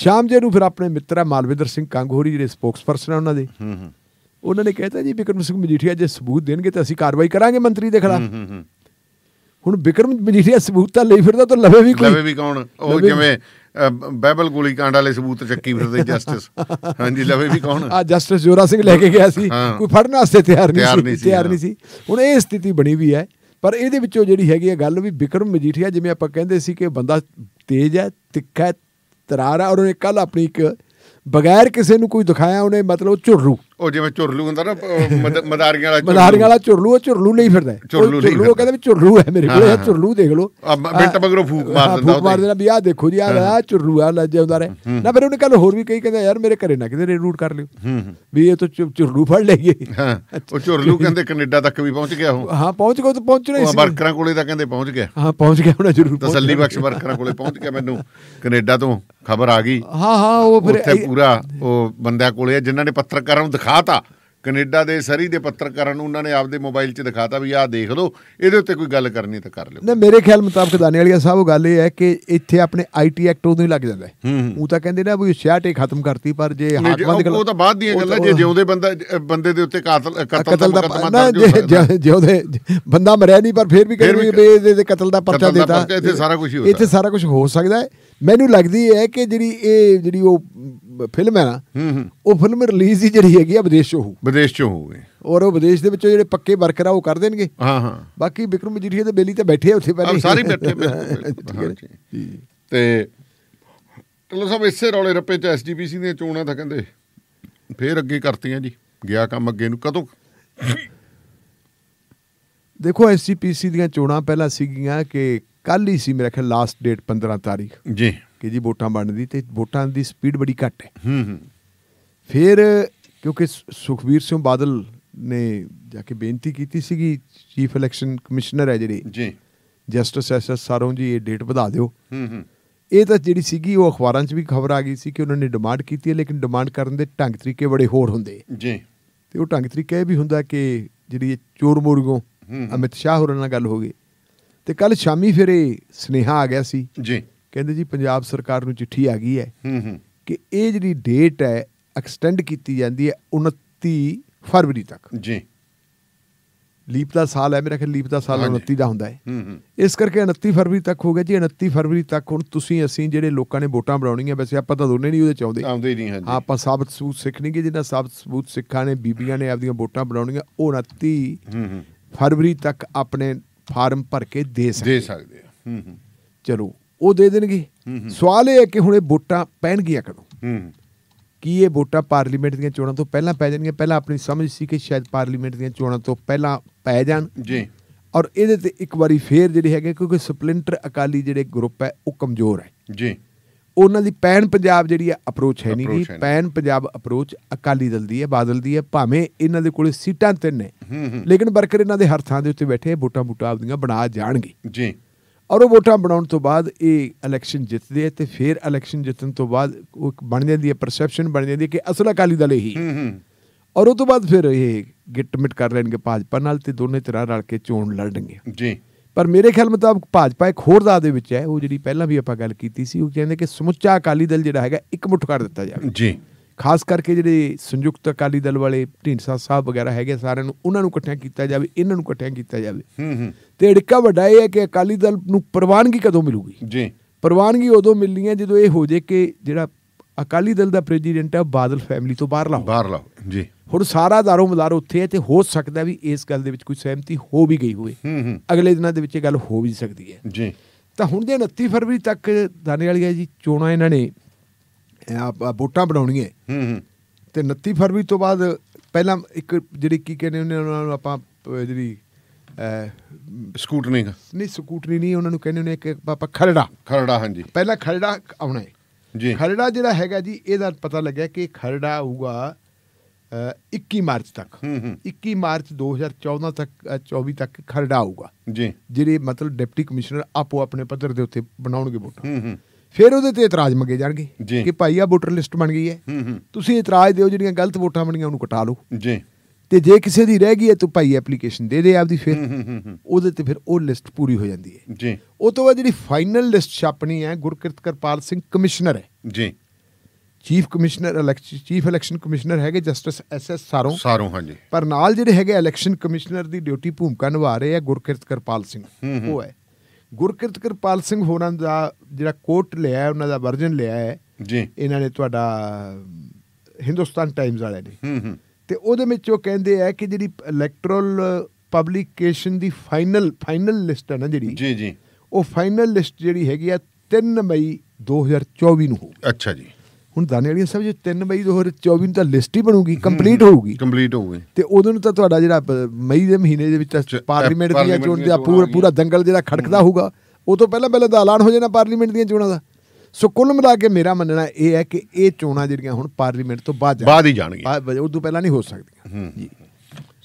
ਸ਼ਾਮ ਜੇ ਨੂੰ ਫਿਰ ਆਪਣੇ ਮਿੱਤਰ ਹੈ ਮਾਲਵਿੰਦਰ ਸਿੰਘ ਕੰਗਹੋਰੀ ਜਿਹੜੇ ਸਪੋਕਸਪਰਸਨ ਹੈ ਉਹਨਾਂ ਦੇ ਉਹਨਾਂ ਨੇ ਕਹਿਤਾ ਜੀ ਵਿਕਰਮ ਸਿੰਘ ਮਜੀਠੀਆ ਜੇ ਸਬੂਤ ਦੇਣਗੇ ਤਾਂ ਅਸੀਂ ਕਾਰਵਾਈ ਕਰਾਂਗੇ ਮੰਤਰੀ ਦੇ ਖਿਲਾਫ ਹੁਣ ਵਿਕਰਮ ਮਜੀਠੀਆ ਸਬੂਤ ਤਾਂ ਲਈ ਫਿਰਦਾ ਤਾਂ ਲਵੇ ਵੀ ਕੋਈ ਲਵੇ ਵੀ
ਕੌਣ ਉਹ ਜਿਵੇਂ ਬਾਈਬਲ ਗੋਲੀ ਕਾਂਡ ਵਾਲੇ ਸਬੂਤ ਚੱਕੀ ਫਿਰਦੇ *laughs* ਜਸਟਿਸ ਹਾਂਜੀ ਲਵੇ ਵੀ ਕੌਣ ਆ ਜਸਟਿਸ ਜੋਰਾ ਸਿੰਘ ਲੈ ਕੇ ਗਿਆ ਸੀ ਕੋਈ ਫੜਨ ਵਾਸਤੇ ਤਿਆਰ ਨਹੀਂ ਸੀ ਤਿਆਰ ਨਹੀਂ
ਸੀ ਹੁਣ ਇਹ ਸਥਿਤੀ ਬਣੀ ਵੀ ਹੈ ਪਰ ਇਹਦੇ ਵਿੱਚੋਂ ਜਿਹੜੀ ਹੈਗੀ ਹੈ ਗੱਲ ਵੀ ਵਿਕਰਮ ਮਜੀਠੀਆ ਜਿਵੇਂ ਆਪਾਂ ਕਹਿੰਦੇ ਸੀ ਕਿ ਬੰਦਾ ਤੇਜ਼ ਹੈ ਤਿੱਖਾ ਹੈ ਤਰਾਰਾ ਉਹਨੇ ਕੱਲ ਆਪਣੀ ਇੱਕ ਬਗੈਰ ਕਿਸੇ ਨੂੰ ਕੋਈ ਦਿਖਾਇਆ ਉਹਨੇ ਮਤਲਬ ਝੁਰਰੂ
ਉਹ ਜਿਵੇਂ ਚੁਰਲੂ ਹੁੰਦਾ ਨਾ ਮਦਾਰੀਆਂ ਵਾਲਾ ਮਦਾਰੀਆਂ ਵਾਲਾ
ਚੁਰਲੂ ਉਹ ਚੁਰਲੂ ਲਈ ਫਿਰਦਾ ਚੁਰਲੂ ਉਹ ਕਹਿੰਦਾ ਵੀ ਚੁਰਲੂ ਹੈ ਮੇਰੇ ਕੋਲ ਇਹ ਚੁਰਲੂ ਦੇਖ ਲਓ ਮਿੰਟ ਮਗਰੋਂ ਫੂਕ ਮਾਰ ਦਿੰਦਾ ਫੂਕ ਮਾਰ ਦੇਣਾ ਵੀ ਆ ਦੇਖੋ ਜੀ ਆ ਚੁਰਲੂ ਆ ਲੱਜੇ ਹੁੰਦਾ ਰਹੇ ਨਾ ਫਿਰ ਉਹਨੇ ਕੱਲ ਹੋਰ ਵੀ ਕਹੀ ਕਹਿੰਦਾ ਯਾਰ ਮੇਰੇ ਘਰੇ ਨਾ ਕਿਤੇ ਰੂਟ ਕਰ ਲਿਓ ਵੀ ਇਹ ਤਾਂ ਚੁਰਲੂ ਫੜ ਲਈਏ ਉਹ ਚੁਰਲੂ ਕਹਿੰਦੇ ਕੈਨੇਡਾ ਤੱਕ
ਵੀ ਪਹੁੰਚ ਗਿਆ ਉਹ ਹਾਂ ਪਹੁੰਚ ਗਿਆ ਤਾਂ ਪਹੁੰਚ ਹੀ ਸੀ ਵਰਕਰਾਂ ਕੋਲੇ ਤਾਂ ਕਹਿੰਦੇ ਪਹੁੰਚ ਗਿਆ ਹਾਂ ਪਹੁੰਚ ਗਿਆ ਹੁਣ ਜ਼ਰੂਰ ਤਸੱਲੀ ਬਖਸ਼ ਵਰਕਰਾਂ ਕੋਲੇ ਪਹੁੰਚ ਗਿਆ ਮੈਨੂੰ ਕੈਨੇਡਾ ਤੋਂ ਖਬਰ ਆ ਗਈ ਹਾਂ ਹਾਂ ਉਹ ਫਿਰ ਉੱਥੇ ਪੂਰਾ ਉਹ ਬੰਦਿਆਂ ਕੋਲੇ ਜਿਨ੍ਹਾਂ ਨੇ ਪੱਤਰਕਾਰਾਂ ਨੂੰ ਦਿਖਾ ਦਿਖਾਤਾ ਕੈਨੇਡਾ ਦੇ ਸਰੀ ਦੇ ਪੱਤਰਕਾਰਾਂ ਨੂੰ ਉਹਨਾਂ ਨੇ ਆਪਦੇ ਮੋਬਾਈਲ 'ਚ ਦਿਖਾਤਾ ਵੀ ਆਹ ਦੇਖ ਲਓ ਇਹਦੇ ਉੱਤੇ ਕੋਈ ਗੱਲ ਕਰਨੀ ਤਾਂ ਕਰ ਲਿਓ
ਨਹੀਂ ਮੇਰੇ ਖਿਆਲ ਮੁਤਾਬਕ ਦਾਨੇ ਵਾਲੀਆ ਸਾਹਿਬ ਉਹ ਗੱਲ ਇਹ ਹੈ ਕਿ ਇੱਥੇ ਆਪਣੇ ਆਈਟੀ ਐਕਟ ਉਦੋਂ ਹੀ ਲੱਗ ਜਾਂਦਾ ਹੈ ਉਹ ਤਾਂ ਕਹਿੰਦੇ ਨਾ ਵੀ ਸਿਆਟੇ ਖਤਮ ਕਰਤੀ ਪਰ ਜੇ ਹਾਕਮਾਂ ਦੇ ਉਹ ਤਾਂ ਬਾਅਦ ਦੀਆਂ ਗੱਲਾਂ ਜੇ ਜਿਉਂਦੇ
ਬੰਦਾ ਬੰਦੇ ਦੇ ਉੱਤੇ ਕਤਲ ਕਤਲ ਦਾ ਮੁਕੱਦਮਾ ਜੇ ਜਿਉਂਦੇ
ਬੰਦਾ ਮਰਿਆ ਨਹੀਂ ਪਰ ਫਿਰ ਵੀ ਕਹਿੰਦੇ ਵੀ ਇਹਦੇ ਦੇ ਕਤਲ ਦਾ ਪਰਚਾ ਦਿੱਤਾ ਇੱਥੇ ਸਾਰਾ ਕੁਝ ਹੋ ਇੱਥੇ ਸਾਰਾ ਕੁਝ ਹੋ ਸਕਦਾ ਹੈ ਮੈਨੂੰ ਲੱਗਦੀ ਹੈ ਕਿ ਜਿਹੜੀ ਇਹ ਜਿਹੜੀ ਉਹ ਫਿਲਮ ਹੈ ਨਾ ਹੂੰ ਉਹ ਫਿਲਮ ਰਿਲੀਜ਼ ਹੀ ਜਿਹੜੀ ਹੈਗੀ ਆ ਵਿਦੇਸ਼ ਚੋਂ ਹੋਊ ਵਿਦੇਸ਼ ਚੋਂ ਹੋਊਗੀ ਔਰ ਉਹ ਵਿਦੇਸ਼ ਦੇ ਵਿੱਚੋਂ ਜਿਹੜੇ ਪੱਕੇ ਵਰਕਰ ਆ ਉਹ ਕਰ ਦੇਣਗੇ ਹਾਂ ਹਾਂ ਬਾਕੀ ਵਿਕਰਮ ਮਜੀਠੀਆ ਦੇ ਬੇਲੀ ਤੇ ਬੈਠੇ ਆ ਉੱਥੇ ਪਹਿਲੇ ਸਾਰੇ ਬੈਠੇ
ਜੀ *laughs* ਤੇ ਚਲੋ ਸਭ ਇਸੇ ਰੌਲੇ ਰੱਪੇ ਚ ਐਸਡੀਪੀਸੀ ਦੀਆਂ ਚੋਣਾਂ ਤਾਂ ਕਹਿੰਦੇ ਫੇਰ ਅੱਗੇ ਕਰਤੀਆਂ ਜੀ ਗਿਆ ਕੰਮ ਅੱਗੇ ਨੂੰ ਕਦੋਂ
ਦੇਖੋ ਐਸਡੀਪੀਸੀ ਦੀਆਂ ਚੋਣਾਂ ਪਹਿਲਾਂ ਸੀਗੀਆਂ ਕਿ ਕੱਲ ਹੀ ਸੀ ਮੇਰੇ ਖਿਆਲ ਲਾਸਟ ਡੇਟ 15 ਤਾਰੀਖ ਜੀ ਕਿ ਜੀ ਵੋਟਾਂ ਬਣਦੀ ਤੇ ਵੋਟਾਂ ਦੀ ਸਪੀਡ ਬੜੀ ਘੱਟ ਹੈ ਹੂੰ ਹੂੰ ਫਿਰ ਕਿਉਂਕਿ ਸੁਖਵੀਰ ਸਿੰਘ ਬਾਦਲ ਨੇ ਜਾ ਕੇ ਬੇਨਤੀ ਕੀਤੀ ਸੀਗੀ ਚੀਫ ਇਲੈਕਸ਼ਨ ਕਮਿਸ਼ਨਰ ਹੈ ਜਿਹੜੇ ਜੀ ਜਸਟਿਸ ਐਸ ਐਸ ਸਰੋਂ ਜੀ ਇਹ ਡੇਟ ਵਧਾ ਦਿਓ ਹੂੰ ਹੂੰ ਇਹ ਤਾਂ ਜਿਹੜੀ ਸੀਗੀ ਉਹ ਅਖਬਾਰਾਂ 'ਚ ਵੀ ਖਬਰ ਆ ਗਈ ਸੀ ਕਿ ਉਹਨਾਂ ਨੇ ਡਿਮਾਂਡ ਕੀਤੀ ਹੈ ਲੇਕਿਨ ਡਿਮਾਂਡ ਕਰਨ ਦੇ ਢੰਗ ਤਰੀਕੇ ਬੜੇ ਹੋਰ ਹੁੰਦੇ ਜੀ ਤੇ ਉਹ ਢੰਗ ਤਰੀਕਾ ਇਹ ਵੀ ਹੁੰਦਾ ਕਿ ਜਿਹੜੀ ਚੋਰ ਮੁਰਗੋਂ ਅਮਿਤ ਸ਼ਾਹ ਹੋਰਾਂ ਨਾਲ ਗੱਲ ਹੋ ਗਈ ਤੇ ਕੱਲ ਸ਼ਾਮੀ ਫਿਰ ਇਹ ਸਨੇਹਾ ਆ ਗਿਆ ਸੀ ਜੀ ਕਹਿੰਦੇ ਜੀ ਪੰਜਾਬ ਸਰਕਾਰ ਨੂੰ ਚਿੱਠੀ ਆ ਗਈ ਹੈ ਹੂੰ ਹੂੰ ਕਿ ਇਹ ਜਿਹੜੀ ਡੇਟ ਹੈ ਐਕਸਟੈਂਡ ਕੀਤੀ ਜਾਂਦੀ ਹੈ 29 ਫਰਵਰੀ ਤੱਕ ਜੀ ਲੀਪ ਦਾ ਸਾਲ ਹੈ ਮੇਰੇ ਖਿਆਲ ਲੀਪ ਦਾ ਸਾਲ 29 ਦਾ ਹੁੰਦਾ ਹੈ ਇਸ ਕਰਕੇ 29 ਫਰਵਰੀ ਤੱਕ ਹੋ ਗਿਆ ਜੀ 29 ਫਰਵਰੀ ਤੱਕ ਹੁਣ ਤੁਸੀਂ ਅਸੀਂ ਜਿਹੜੇ ਲੋਕਾਂ ਨੇ ਵੋਟਾਂ ਬਣਾਉਣੀਆਂ ਵੈਸੇ ਆਪਾਂ ਤਾਂ ਦੋਨੇ ਨਹੀਂ ਉਹਦੇ ਚਾਹੁੰਦੇ ਆਉਂਦੇ ਨਹੀਂ ਹਾਂਜੀ ਆਪਾਂ ਸਾਬਤ ਸਬੂਤ ਸਿੱਖ ਨਹੀਂ ਕਿ ਜਿਹਨਾਂ ਸਾਬਤ ਸਬੂਤ ਸਿੱਖਾਂ ਨੇ ਬੀਬੀਆਂ ਨੇ ਆਪਦੀਆਂ ਵੋਟਾਂ ਬਣਾਉਣੀਆਂ ਉਹ 29 ਹੂੰ ਹੂੰ ਫਰਵਰੀ ਤੱਕ ਆਪਣੇ ਫਾਰਮ ਭਰ ਕੇ ਦੇ ਸਕਦੇ ਦੇ ਸਕਦੇ ਹੂੰ ਹੂੰ ਚਲੋ ਉਹ ਦੇ ਦੇਣਗੇ ਸਵਾਲ ਇਹ ਹੈ ਕਿ ਹੁਣ ਇਹ ਵੋਟਾਂ ਪੈਣਗੀਆਂ ਕਦੋਂ ਕੀ ਇਹ ਵੋਟਾਂ ਪਾਰਲੀਮੈਂਟ ਦੀਆਂ ਚੋਣਾਂ ਤੋਂ ਪਹਿਲਾਂ ਪੈ ਜਾਣਗੀਆਂ ਪਹਿਲਾਂ ਆਪਣੀ ਸਮਝ ਸੀ ਕਿ ਸ਼ਾਇਦ ਪਾਰਲੀਮੈਂਟ ਦੀਆਂ ਚੋਣਾਂ ਤੋਂ ਪਹਿਲਾਂ ਪੈ ਜਾਣ ਜੀ ਔਰ ਇਹਦੇ ਤੇ ਇੱਕ ਵਾਰੀ ਫੇਰ ਜਿਹੜੇ ਹੈਗੇ ਕਿਉਂਕਿ ਸਪਲਿੰਟਰ ਅਕਾਲੀ ਜਿਹੜੇ ਗਰੁੱਪ ਹੈ ਉਹ ਕਮਜ਼ੋਰ ਹੈ ਜੀ ਉਹਨਾਂ ਦੀ ਪੈਨ ਪੰਜਾਬ ਜਿਹੜੀ ਹੈ ਅਪਰੋਚ ਹੈ ਨਹੀਂ ਕਿ ਪੈਨ ਪੰਜਾਬ ਅਪਰੋਚ ਅਕਾਲੀ ਦਲ ਦੀ ਹੈ ਬਾਦਲ ਦੀ ਹੈ ਭਾਵੇਂ ਇਹਨਾਂ ਦੇ ਕੋਲੇ ਸੀਟਾਂ ਤਿੰਨ ਨੇ ਲੇਕਿਨ ਵਰਕਰ ਇਹਨਾਂ ਦੇ ਹਰ ਥਾਂ ਦੇ ਉੱਤੇ ਬੈਠੇ ਵੋਟਾਂ ਬੂਟਾਂ ਆਪਦੀਆਂ ਬਣਾ ਜਾਣਗੇ ਜੀ ਔਰ ਉਹ ਵੋਟਾਂ ਬਣਾਉਣ ਤੋਂ ਬਾਅਦ ਇਹ ਇਲੈਕਸ਼ਨ ਜਿੱਤਦੇ ਤੇ ਫਿਰ ਇਲੈਕਸ਼ਨ ਜਿੱਤਣ ਤੋਂ ਬਾਅਦ ਉਹ ਬਣ ਜਾਂਦੀ ਹੈ ਪਰਸੈਪਸ਼ਨ ਬਣ ਜਾਂਦੀ ਹੈ ਕਿ ਅਸਲ ਅਕਾਲੀ ਦਲ ਹੀ ਔਰ ਉਹ ਤੋਂ ਬਾਅਦ ਫਿਰ ਇਹ ਗਿੱਟਮਿਟ ਕਰ ਲੈਣਗੇ ਭਾਜਪਾ ਨਾਲ ਤੇ ਦੋਨੇ ਤਰ੍ਹਾਂ ਰਲ ਕੇ ਚੋਣ ਲੜਨਗੇ ਜੀ ਪਰ ਮੇਰੇ ਖਿਆਲ ਮੁਤਾਬਕ ਭਾਜਪਾ ਇੱਕ ਹੋਰ ਦਾ ਦੇ ਵਿੱਚ ਹੈ ਉਹ ਜਿਹੜੀ ਪਹਿਲਾਂ ਵੀ ਆਪਾਂ ਗੱਲ ਕੀਤੀ ਸੀ ਉਹ ਕਹਿੰਦੇ ਕਿ ਸਮੁੱਚਾ ਅਕਾਲੀ ਦਲ ਜਿਹੜਾ ਹੈਗਾ ਇੱਕ ਮੁੱਠ ਕਰ ਦਿੱਤਾ ਜਾਵੇ ਜੀ ਖਾਸ ਕਰਕੇ ਜਿਹੜੇ ਸੰਯੁਕਤ ਅਕਾਲੀ ਦਲ ਵਾਲੇ ਢੀਂਡਸਾ ਸਾਹਿਬ ਵਗੈਰਾ ਹੈਗੇ ਸਾਰਿਆਂ ਨੂੰ ਉਹਨਾਂ ਨੂੰ ਇਕੱਠਿਆਂ ਕੀਤਾ ਜਾਵੇ ਇਹਨਾਂ ਨੂੰ ਇਕੱਠਿਆਂ ਕੀਤਾ ਜਾਵੇ ਹੂੰ ਤੇ ਏੜਕਾ ਵੱਡਾ ਇਹ ਹੈ ਕਿ ਅਕਾਲੀ ਦਲ ਨੂੰ ਪ੍ਰਵਾਨਗੀ ਕਦੋਂ ਮਿਲੂਗੀ ਜੀ ਪ੍ਰਵਾਨਗੀ ਉਦੋਂ ਮਿਲਣੀ ਹੈ ਜਦੋਂ ਇਹ ਹੋ ਜੇ ਕਿ ਜਿਹੜਾ ਅਕਾਲੀ ਦਲ ਦਾ ਪ੍ਰੈਜ਼ੀਡੈਂਟ ਹੈ ਬਾਦਲ ਫੈਮਿਲੀ ਤੋਂ ਬਾਹਰ ਲਾਓ ਬਾਹਰ ਲਾਓ ਜੀ ਹੁਣ ਸਾਰਾ ਦਾਰੋ ਮਦਾਰ ਉੱਥੇ ਹੈ ਤੇ ਹੋ ਸਕਦਾ ਵੀ ਇਸ ਗੱਲ ਦੇ ਵਿੱਚ ਕੋਈ ਸਹਿਮਤੀ ਹੋ ਵੀ ਗਈ ਹੋਵੇ ਹੂੰ ਹੂੰ ਅਗਲੇ ਦਿਨਾਂ ਦੇ ਵਿੱਚ ਇਹ ਗੱਲ ਹੋ ਵੀ ਸਕਦੀ ਹੈ ਜੀ ਤਾਂ ਹੁਣ ਦੇ 29 ਫਰਵਰੀ ਤੱਕ ਦਾਨੇ ਵਾਲੀ ਜੀ ਚੋਣਾਂ ਇਹਨਾਂ ਨੇ ਵੋਟਾਂ ਬਣਾਉਣੀਆਂ ਹੂੰ ਹੂੰ ਤੇ 29 ਫਰਵਰੀ ਤੋਂ ਬਾਅਦ ਪਹਿਲਾਂ ਇੱਕ ਜਿਹੜੀ ਕੀ ਕਹਿੰਦੇ ਉਹਨਾਂ ਨੂੰ ਆਪਾਂ ਜਿਹੜੀ ਸਕੂਟਰੀ ਨਹੀਂ ਸਕੂਟਰੀ ਨਹੀਂ ਉਹਨਾਂ ਨੂੰ ਕਹਿੰਦੇ ਨੇ ਇੱਕ ਆਪਾਂ ਖਰੜਾ ਖਰੜਾ ਹਾਂਜੀ ਪਹਿਲਾਂ ਖਰੜਾ ਆਉਣਾ ਹੈ ਜੀ ਖਰੜਾ ਜਿਹੜਾ ਹੈਗਾ ਜੀ ਇਹਦਾ ਪਤਾ ਲੱਗਿਆ ਕਿ ਖਰੜਾ ਹੋਊਗਾ 21 ਮਾਰਚ ਤੱਕ ਹੂੰ ਹੂੰ 21 ਮਾਰਚ 2014 ਤੱਕ 24 ਤੱਕ ਖਰੜਾ ਆਊਗਾ ਜੀ ਜਿਹੜੇ ਮਤਲਬ ਡਿਪਟੀ ਕਮਿਸ਼ਨਰ ਆਪੋ ਆਪਣੇ ਪੱਧਰ ਦੇ ਉੱਤੇ ਬਣਾਉਣਗੇ ਵੋਟਾਂ ਹੂੰ ਹੂੰ ਫਿਰ ਉਹਦੇ ਤੇ ਇਤਰਾਜ਼ ਮੰਗੇ ਜਾਣਗੇ ਕਿ ਭਾਈ ਆ ਵੋਟਰ ਲਿਸਟ ਬਣ ਗਈ ਹੈ ਤੁਸੀਂ ਇਤਰਾਜ਼ ਦਿਓ ਜਿਹੜੀਆਂ ਗਲਤ ਵੋਟਾਂ ਬਣੀਆਂ ਉਹਨੂੰ ਕਟਾ ਲਓ ਜੀ ਤੇ ਜੇ ਕਿਸੇ ਦੀ ਰਹਿ ਗਈ ਹੈ ਤੂੰ ਭਾਈ ਐਪਲੀਕੇਸ਼ਨ ਦੇ ਦੇ ਆਪਦੀ ਫਿਰ ਉਹਦੇ ਤੇ ਫਿਰ ਉਹ ਲਿਸਟ ਪੂਰੀ ਹੋ ਜਾਂਦੀ ਹੈ ਜੀ ਉਹ ਤੋਂ ਬਾਅਦ ਜਿਹੜੀ ਫਾਈਨਲ ਲਿਸਟ ਛਾਪਣੀ ਹੈ ਗੁਰਕਿਰਤ ਕਰਪਾਲ ਸਿੰਘ ਕਮਿਸ਼ਨਰ ਹੈ ਜੀ chief commissioner election chief election commissioner ਹੈਗੇ justice S S Saron Saron ਹਾਂਜੀ ਪਰ ਨਾਲ ਜਿਹੜੇ ਹੈਗੇ ਇਲੈਕਸ਼ਨ ਕਮਿਸ਼ਨਰ ਦੀ ਡਿਊਟੀ ਭੂਮਿਕਾ ਨਿਭਾ ਰਹੇ ਆ ਗੁਰਕਿਰਤ ਕਰਪਾਲ ਸਿੰਘ ਉਹ ਹੈ ਗੁਰਕਿਰਤ ਕਿਰਪਾਲ ਸਿੰਘ ਹੋਰਾਂ ਦਾ ਜਿਹੜਾ ਕੋਟ ਲਿਆ ਉਹਨਾਂ ਦਾ ਵਰਜਨ ਲਿਆ ਹੈ ਜੀ ਇਹਨਾਂ ਨੇ ਤੁਹਾਡਾ ਹਿੰਦੁਸਤਾਨ ਟਾਈਮਜ਼ ਵਾਲੇ ਨੇ ਹੂੰ ਹੂੰ ਤੇ ਉਹਦੇ ਵਿੱਚ ਉਹ ਕਹਿੰਦੇ ਆ ਕਿ ਜਿਹੜੀ ਇਲੈਕਟਰਲ ਪਬਲਿਕੇਸ਼ਨ ਦੀ ਫਾਈਨਲ ਫਾਈਨਲ ਲਿਸਟ ਹੈ ਨਾ ਜਿਹੜੀ ਜੀ ਜੀ ਉਹ ਫਾਈਨਲ ਲਿਸਟ ਜਿਹੜੀ ਹੈਗੀ ਆ 3 ਮਈ 2024 ਨੂੰ ਹੋਊਗੀ ਅੱਛਾ ਜੀ ਹੁਣ ਦਾਨੇਵਾਲੀਆ ਸਾਹਿਬ ਜੇ 3 ਮਈ 2024 ਨੂੰ ਤਾਂ ਲਿਸਟ ਹੀ ਬਣੂਗੀ ਕੰਪਲੀਟ ਹੋਊਗੀ ਕੰਪਲੀਟ ਹੋਊਗੀ ਤੇ ਉਦੋਂ ਨੂੰ ਤਾਂ ਤੁਹਾਡਾ ਜਿਹੜਾ ਮਈ ਦੇ ਮਹੀਨੇ ਦੇ ਵਿੱਚ ਪਾਰਲੀਮੈਂਟ ਦੀਆਂ ਚੋਣਾਂ ਦਾ ਪੂਰਾ ਪੂਰਾ ਦੰਗਲ ਜਿਹੜਾ ਖੜਕਦਾ ਹੋਊਗਾ ਉਹ ਤੋਂ ਪਹਿਲਾਂ ਪਹਿਲਾਂ ਦਾ ਐਲਾਨ ਹੋ ਜਾਣਾ ਪਾਰਲੀਮੈਂਟ ਦੀਆਂ ਚੋਣਾਂ ਦਾ ਸੋ ਕੁੱਲ ਮਿਲਾ ਕੇ ਮੇਰਾ ਮੰਨਣਾ ਇਹ ਹੈ ਕਿ ਇਹ ਚੋਣਾਂ ਜਿਹੜੀਆਂ ਹੁਣ ਪਾਰਲੀਮੈਂਟ ਤੋਂ ਬਾਅਦ ਬਾਅਦ ਹੀ ਜਾਣਗੀਆਂ ਉਸ ਤੋਂ ਪਹਿਲਾਂ ਨਹੀਂ ਹੋ ਸਕਦੀਆਂ ਜੀ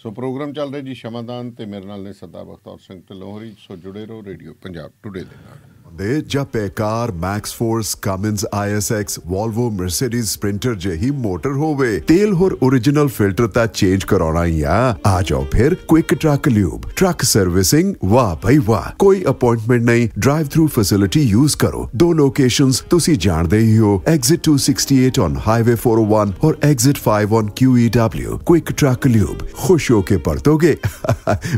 ਸੋ ਪ੍ਰੋਗਰਾਮ ਚੱਲ ਰਿਹਾ ਜੀ ਸ਼ਮਾਦਾਨ ਤੇ ਮੇਰੇ ਨਾਲ ਨੇ ਸਦਾ ਬਖਤੌਰ ਸਿੰਘ ਤੇ ਲੋਹਰੀ ਸੋ ਜੁੜੇ ਰਹੋ ਰੇਡੀਓ ਪੰਜਾਬ
ਟੁਡੇ ਦੇ ਨਾਲ दे देच्या Paccar MaxxForce Cummins ISX Volvo Mercedes Sprinter जे ही मोटर होवे तेल और ओरिजिनल फिल्टर ता चेंज कराना या आ जाओ फिर quick truck lube truck servicing वाह भाई वाह कोई अपॉइंटमेंट नहीं ड्राइव थ्रू फैसिलिटी यूज करो दो लोकेशंस ਤੁਸੀਂ ਜਾਣਦੇ ही हो एग्जिट 268 ऑन हाईवे 401 और exit 5 on QEW quick truck lube खुश होके ਕੇ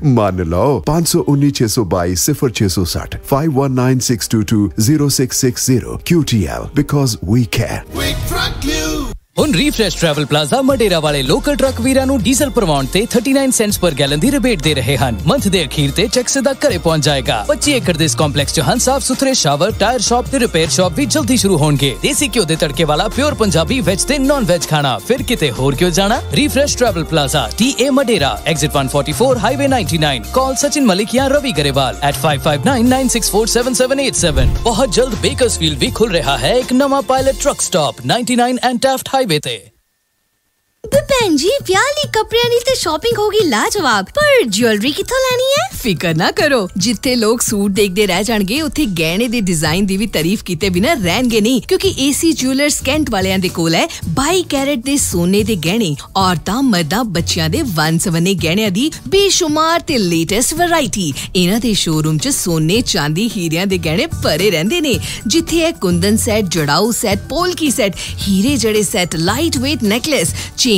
*laughs* मान लो 5196220660 5196 0622 0660 QTL because we care. We ਹੁਣ ਰੀਫਰੈਸ਼ ਟਰੈਵਲ ਪਲਾਜ਼ਾ ਮਡੇਰਾ ਵਾਲੇ ਲੋਕਲ ਟਰੱਕ ਵੀਰਾਂ ਨੂੰ ਡੀਜ਼ਲ ਪਰਵਾਉਣ ਤੇ 39 ਸੈਂਟਸ ਪਰ ਗੈਲਨ ਦੀ ਰਿਬੇਟ ਦੇ ਰਹੇ ਹਨ ਮੰਥ ਦੇ ਅਖੀਰ ਤੇ ਚੈੱਕ ਸਿੱਧਾ ਘਰੇ ਪਹੁੰਚ ਜਾਏਗਾ 25 ਏਕੜ ਦੇ ਇਸ ਕੰਪਲੈਕਸ 'ਚ ਹਨ ਸਾਫ ਸੁਥਰੇ ਸ਼ਾਵਰ ਟਾਇਰ ਸ਼ਾਪ ਤੇ ਰਿਪੇਅਰ ਸ਼ਾਪ ਵੀ ਜਲਦੀ ਸ਼ੁਰੂ ਹੋਣਗੇ ਦੇਸੀ ਘਿਓ ਦੇ ਤੜਕੇ ਵਾਲਾ ਪਿਓਰ ਪੰਜਾਬੀ ਵੈਜ ਤੇ ਨਾਨ ਵੈਜ ਖਾਣਾ ਫਿਰ ਕਿਤੇ ਹੋਰ ਕਿਉਂ ਜਾਣਾ refresh travel plaza TA Madera exit 144 highway 99 call Sachin Malik या रवि गरेवाल एट 5599647787 ਬਹੁਤ ਜਲਦ ਬੇਕਰਸਫੀਲਡ ਵੀ ਖੁੱਲ ਰਿਹਾ ਹੈ ਇੱਕ ਨਵਾਂ pilot truck stop 99 and Taft highway ਬੇਤੇ ਭੈਣ ਜੀ ਵਿਆਹ ਲਈ ਕੱਪੜਿਆਂ ਦੀ ਤੇ ਸ਼ਾਪਿੰਗ ਹੋਗੀ ਲਾਜਵਾਬ ਪਰ ਜੁਐਲਰੀ ਕਿੱਥੋਂ ਲੈਣੀ ਹੈ ਫਿਕਰ ਨਾ ਕਰੋ ਜਿੱਥੇ ਲੋਕ ਸੂਟ ਦੇਖਦੇ ਰਹਿ ਜਾਣਗੇ ਉੱਥੇ ਗਹਿਣੇ ਦੇ ਡਿਜ਼ਾਈਨ ਦੀ ਵੀ ਤਾਰੀਫ ਕੀਤੇ ਬਿਨਾ ਰਹਿਣਗੇ ਨਹੀਂ ਕਿਉਂਕਿ ਏਸੀ ਜੁਐਲਰਸ ਕੈਂਟ ਵਾਲਿਆਂ ਦੇ ਕੋਲ ਹੈ 22 ਕੈਰੇਟ ਦੇ ਸੋਨੇ ਦੇ ਗਹਿਣੇ ਔਰਤਾਂ ਮਰਦਾਂ ਬੱਚਿਆਂ ਦੇ ਵੰਸਵਨੇ ਗਹਿਣਿਆਂ ਦੀ ਬੇਸ਼ੁਮਾਰ ਤੇ ਲੇਟੈਸਟ ਵੈਰਾਈਟੀ ਇਹਨਾਂ ਦੇ ਸ਼ੋਰੂਮ 'ਚ ਸੋਨੇ ਚਾਂਦੀ ਹੀਰਿਆਂ ਦੇ ਗਹਿਣੇ ਭਰੇ ਰਹਿੰਦੇ ਨੇ ਜਿੱਥੇ ਹੈ kundan set jadau set polki set ਹੀਰੇ ਜੜੇ set light weight necklace chain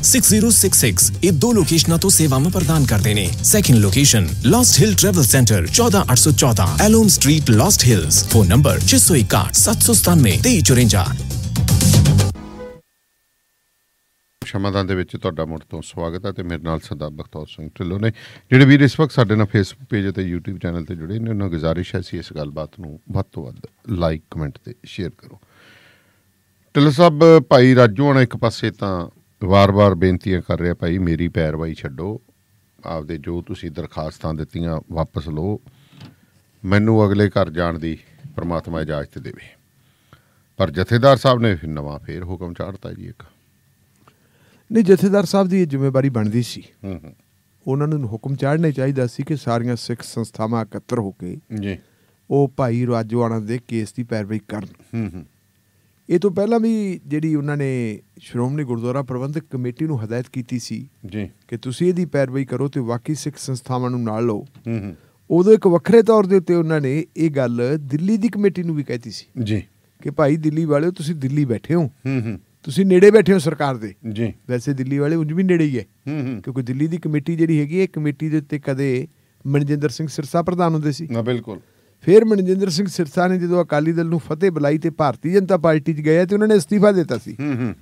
6066 ਇਹ ਦੋ ਲੋਕੇਸ਼ਨਾਂ ਤੋਂ ਸੇਵਾਵਾਂ ਪ੍ਰਦਾਨ ਕਰਦੇ ਨੇ second location Lost Hill travel centre 14814 ਐਲੋਮ street Lost Hills phone number Lost Hills
ਸ਼ਮਾਦਾਨ ਦੇ ਵਿੱਚ ਤੁਹਾਡਾ ਮੁੜ ਤੋਂ ਸਵਾਗਤ ਹੈ ਤੇ ਮੇਰੇ ਨਾਲ ਸਰਦਾਰ ਬਖਤੌਰ ਸਿੰਘ ਢਿੱਲੋਂ ਨੇ ਜਿਹੜੇ ਵੀਰ ਇਸ ਵਕਤ ਸਾਡੇ ਨਾਲ ਫੇਸਬੁੱਕ ਪੇਜ ਤੇ YouTube ਚੈਨਲ ਤੇ ਜੁੜੇ ਨੇ ਉਹਨਾਂ ਗੁਜ਼ਾਰਿਸ਼ ਹੈ ਸੀ ਇਸ ਗੱਲਬਾਤ ਨੂੰ ਵੱਧ ਤੋਂ ਵੱਧ ਲਾਈਕ ਕਮੈਂਟ ਤੇ ਸ਼ੇਅਰ ਕਰੋ ਢਿੱਲੋਂ ਸਾਹਿਬ ਭਾਈ ਰਾਜੂ ਹਣਾ ਇੱਕ ਪਾਸੇ ਤਾਂ ਵਾਰ-ਵਾਰ ਬੇਨਤੀਆਂ ਕਰ ਰਿਹਾ ਭਾਈ ਮੇਰੀ ਪੈਰਵਾਈ ਛੱਡੋ ਆਪਦੇ ਜੋ ਤੁਸੀਂ ਦਰਖਾਸਤਾਂ ਦਿੱਤੀਆਂ ਵਾਪਸ ਲਓ ਮੈਨੂੰ ਅਗਲੇ ਘਰ ਜਾਣ ਦੀ ਪ੍ਰਮਾਤਮਾ ਇਜਾਜ਼ਤ ਦੇਵੇ ਪਰ ਜਥੇਦਾਰ ਸਾਹਿਬ ਨੇ ਫਿਰ ਨਵਾਂ ਫੇਰ ਹੁਕਮ ਚਾੜਤਾ ਜੀ ਇੱਕ
ਨਹੀਂ ਜਥੇਦਾਰ ਸਾਹਿਬ ਦੀ ਇਹ ਜ਼ਿੰਮੇਵਾਰੀ ਬਣਦੀ ਸੀ ਹੂੰ ਹੂੰ ਉਹਨਾਂ ਨੂੰ ਹੁਕਮ ਚਾੜਨੇ ਚਾਹੀਦਾ ਸੀ ਕਿ ਸਾਰੀਆਂ ਸਿੱਖ ਸੰਸਥਾਵਾਂ ਇਕੱਤਰ ਹੋ ਕੇ ਜੀ ਉਹ ਭਾਈ ਰਾਜੋਆਣਾ ਦੇ ਕੇਸ ਦੀ ਪੈਰਵਾਈ ਕਰਨ ਹੂੰ ਹੂੰ ਇਹ ਤੋਂ ਪਹਿਲਾਂ ਵੀ ਜਿਹੜੀ ਉਹਨਾਂ ਨੇ ਸ਼੍ਰੋਮਣੀ ਗੁਰਦੁਆਰਾ ਪ੍ਰਬੰਧਕ ਕਮੇਟੀ ਨੂੰ ਹਦਾਇਤ ਕੀਤੀ ਸੀ ਜੀ ਕਿ ਤੁਸੀਂ ਇਹਦੀ ਪੈਰਵਾਈ ਕਰੋ ਤੇ ਬਾਕੀ ਸਿੱਖ ਸੰਸਥਾਵਾਂ ਨੂੰ ਨਾਲ ਲਓ ਹੂੰ ਹੂੰ ਉਦੋਂ ਇੱਕ ਵੱਖਰੇ ਤੌਰ ਦੇ ਉੱਤੇ ਉਹਨਾਂ ਨੇ ਇਹ ਗੱਲ ਦਿੱਲੀ ਦੀ ਕਮੇਟੀ ਨੂੰ ਵੀ ਕਹਿਤੀ ਸੀ ਜੀ ਕਿ ਭਾਈ ਦਿੱਲੀ ਵਾਲਿਓ ਤੁਸੀਂ ਦਿੱਲੀ ਬੈਠੇ ਹੋ ਹੂੰ ਹੂੰ ਤੁਸੀਂ ਨੇੜੇ ਬੈਠੇ ਹੋ ਸਰਕਾਰ ਦੇ ਜੀ ਵੈਸੇ ਦਿੱਲੀ ਵਾਲੇ ਉਂਝ ਵੀ ਨੇੜੇ ਹੀ ਹੈ ਹੂੰ ਹੂੰ ਕਿਉਂਕਿ ਦਿੱਲੀ ਦੀ ਕਮੇਟੀ ਜਿਹੜੀ ਹੈਗੀ ਇਹ ਕਮੇਟੀ ਦੇ ਉੱਤੇ ਕਦੇ ਮਨਜਿੰਦਰ ਸਿੰਘ ਸਿਰਸਾ ਪ੍ਰਧਾਨ ਹੁੰਦੇ ਸੀ ਨਾ ਬਿਲਕੁਲ ਫਿਰ ਮਨਜਿੰਦਰ ਸਿੰਘ ਸਿਰਸਾ ਨੇ ਜਦੋਂ ਅਕਾਲੀ ਦਲ ਨੂੰ ਫਤਿਹ ਬੁਲਾਈ ਤੇ ਭਾਰਤੀ ਜਨਤਾ ਪਾਰਟੀ 'ਚ ਗਏ ਤੇ ਉਹਨਾਂ ਨੇ ਅਸਤੀਫਾ ਦਿੱਤਾ ਸੀ ਹੂੰ ਹੂੰ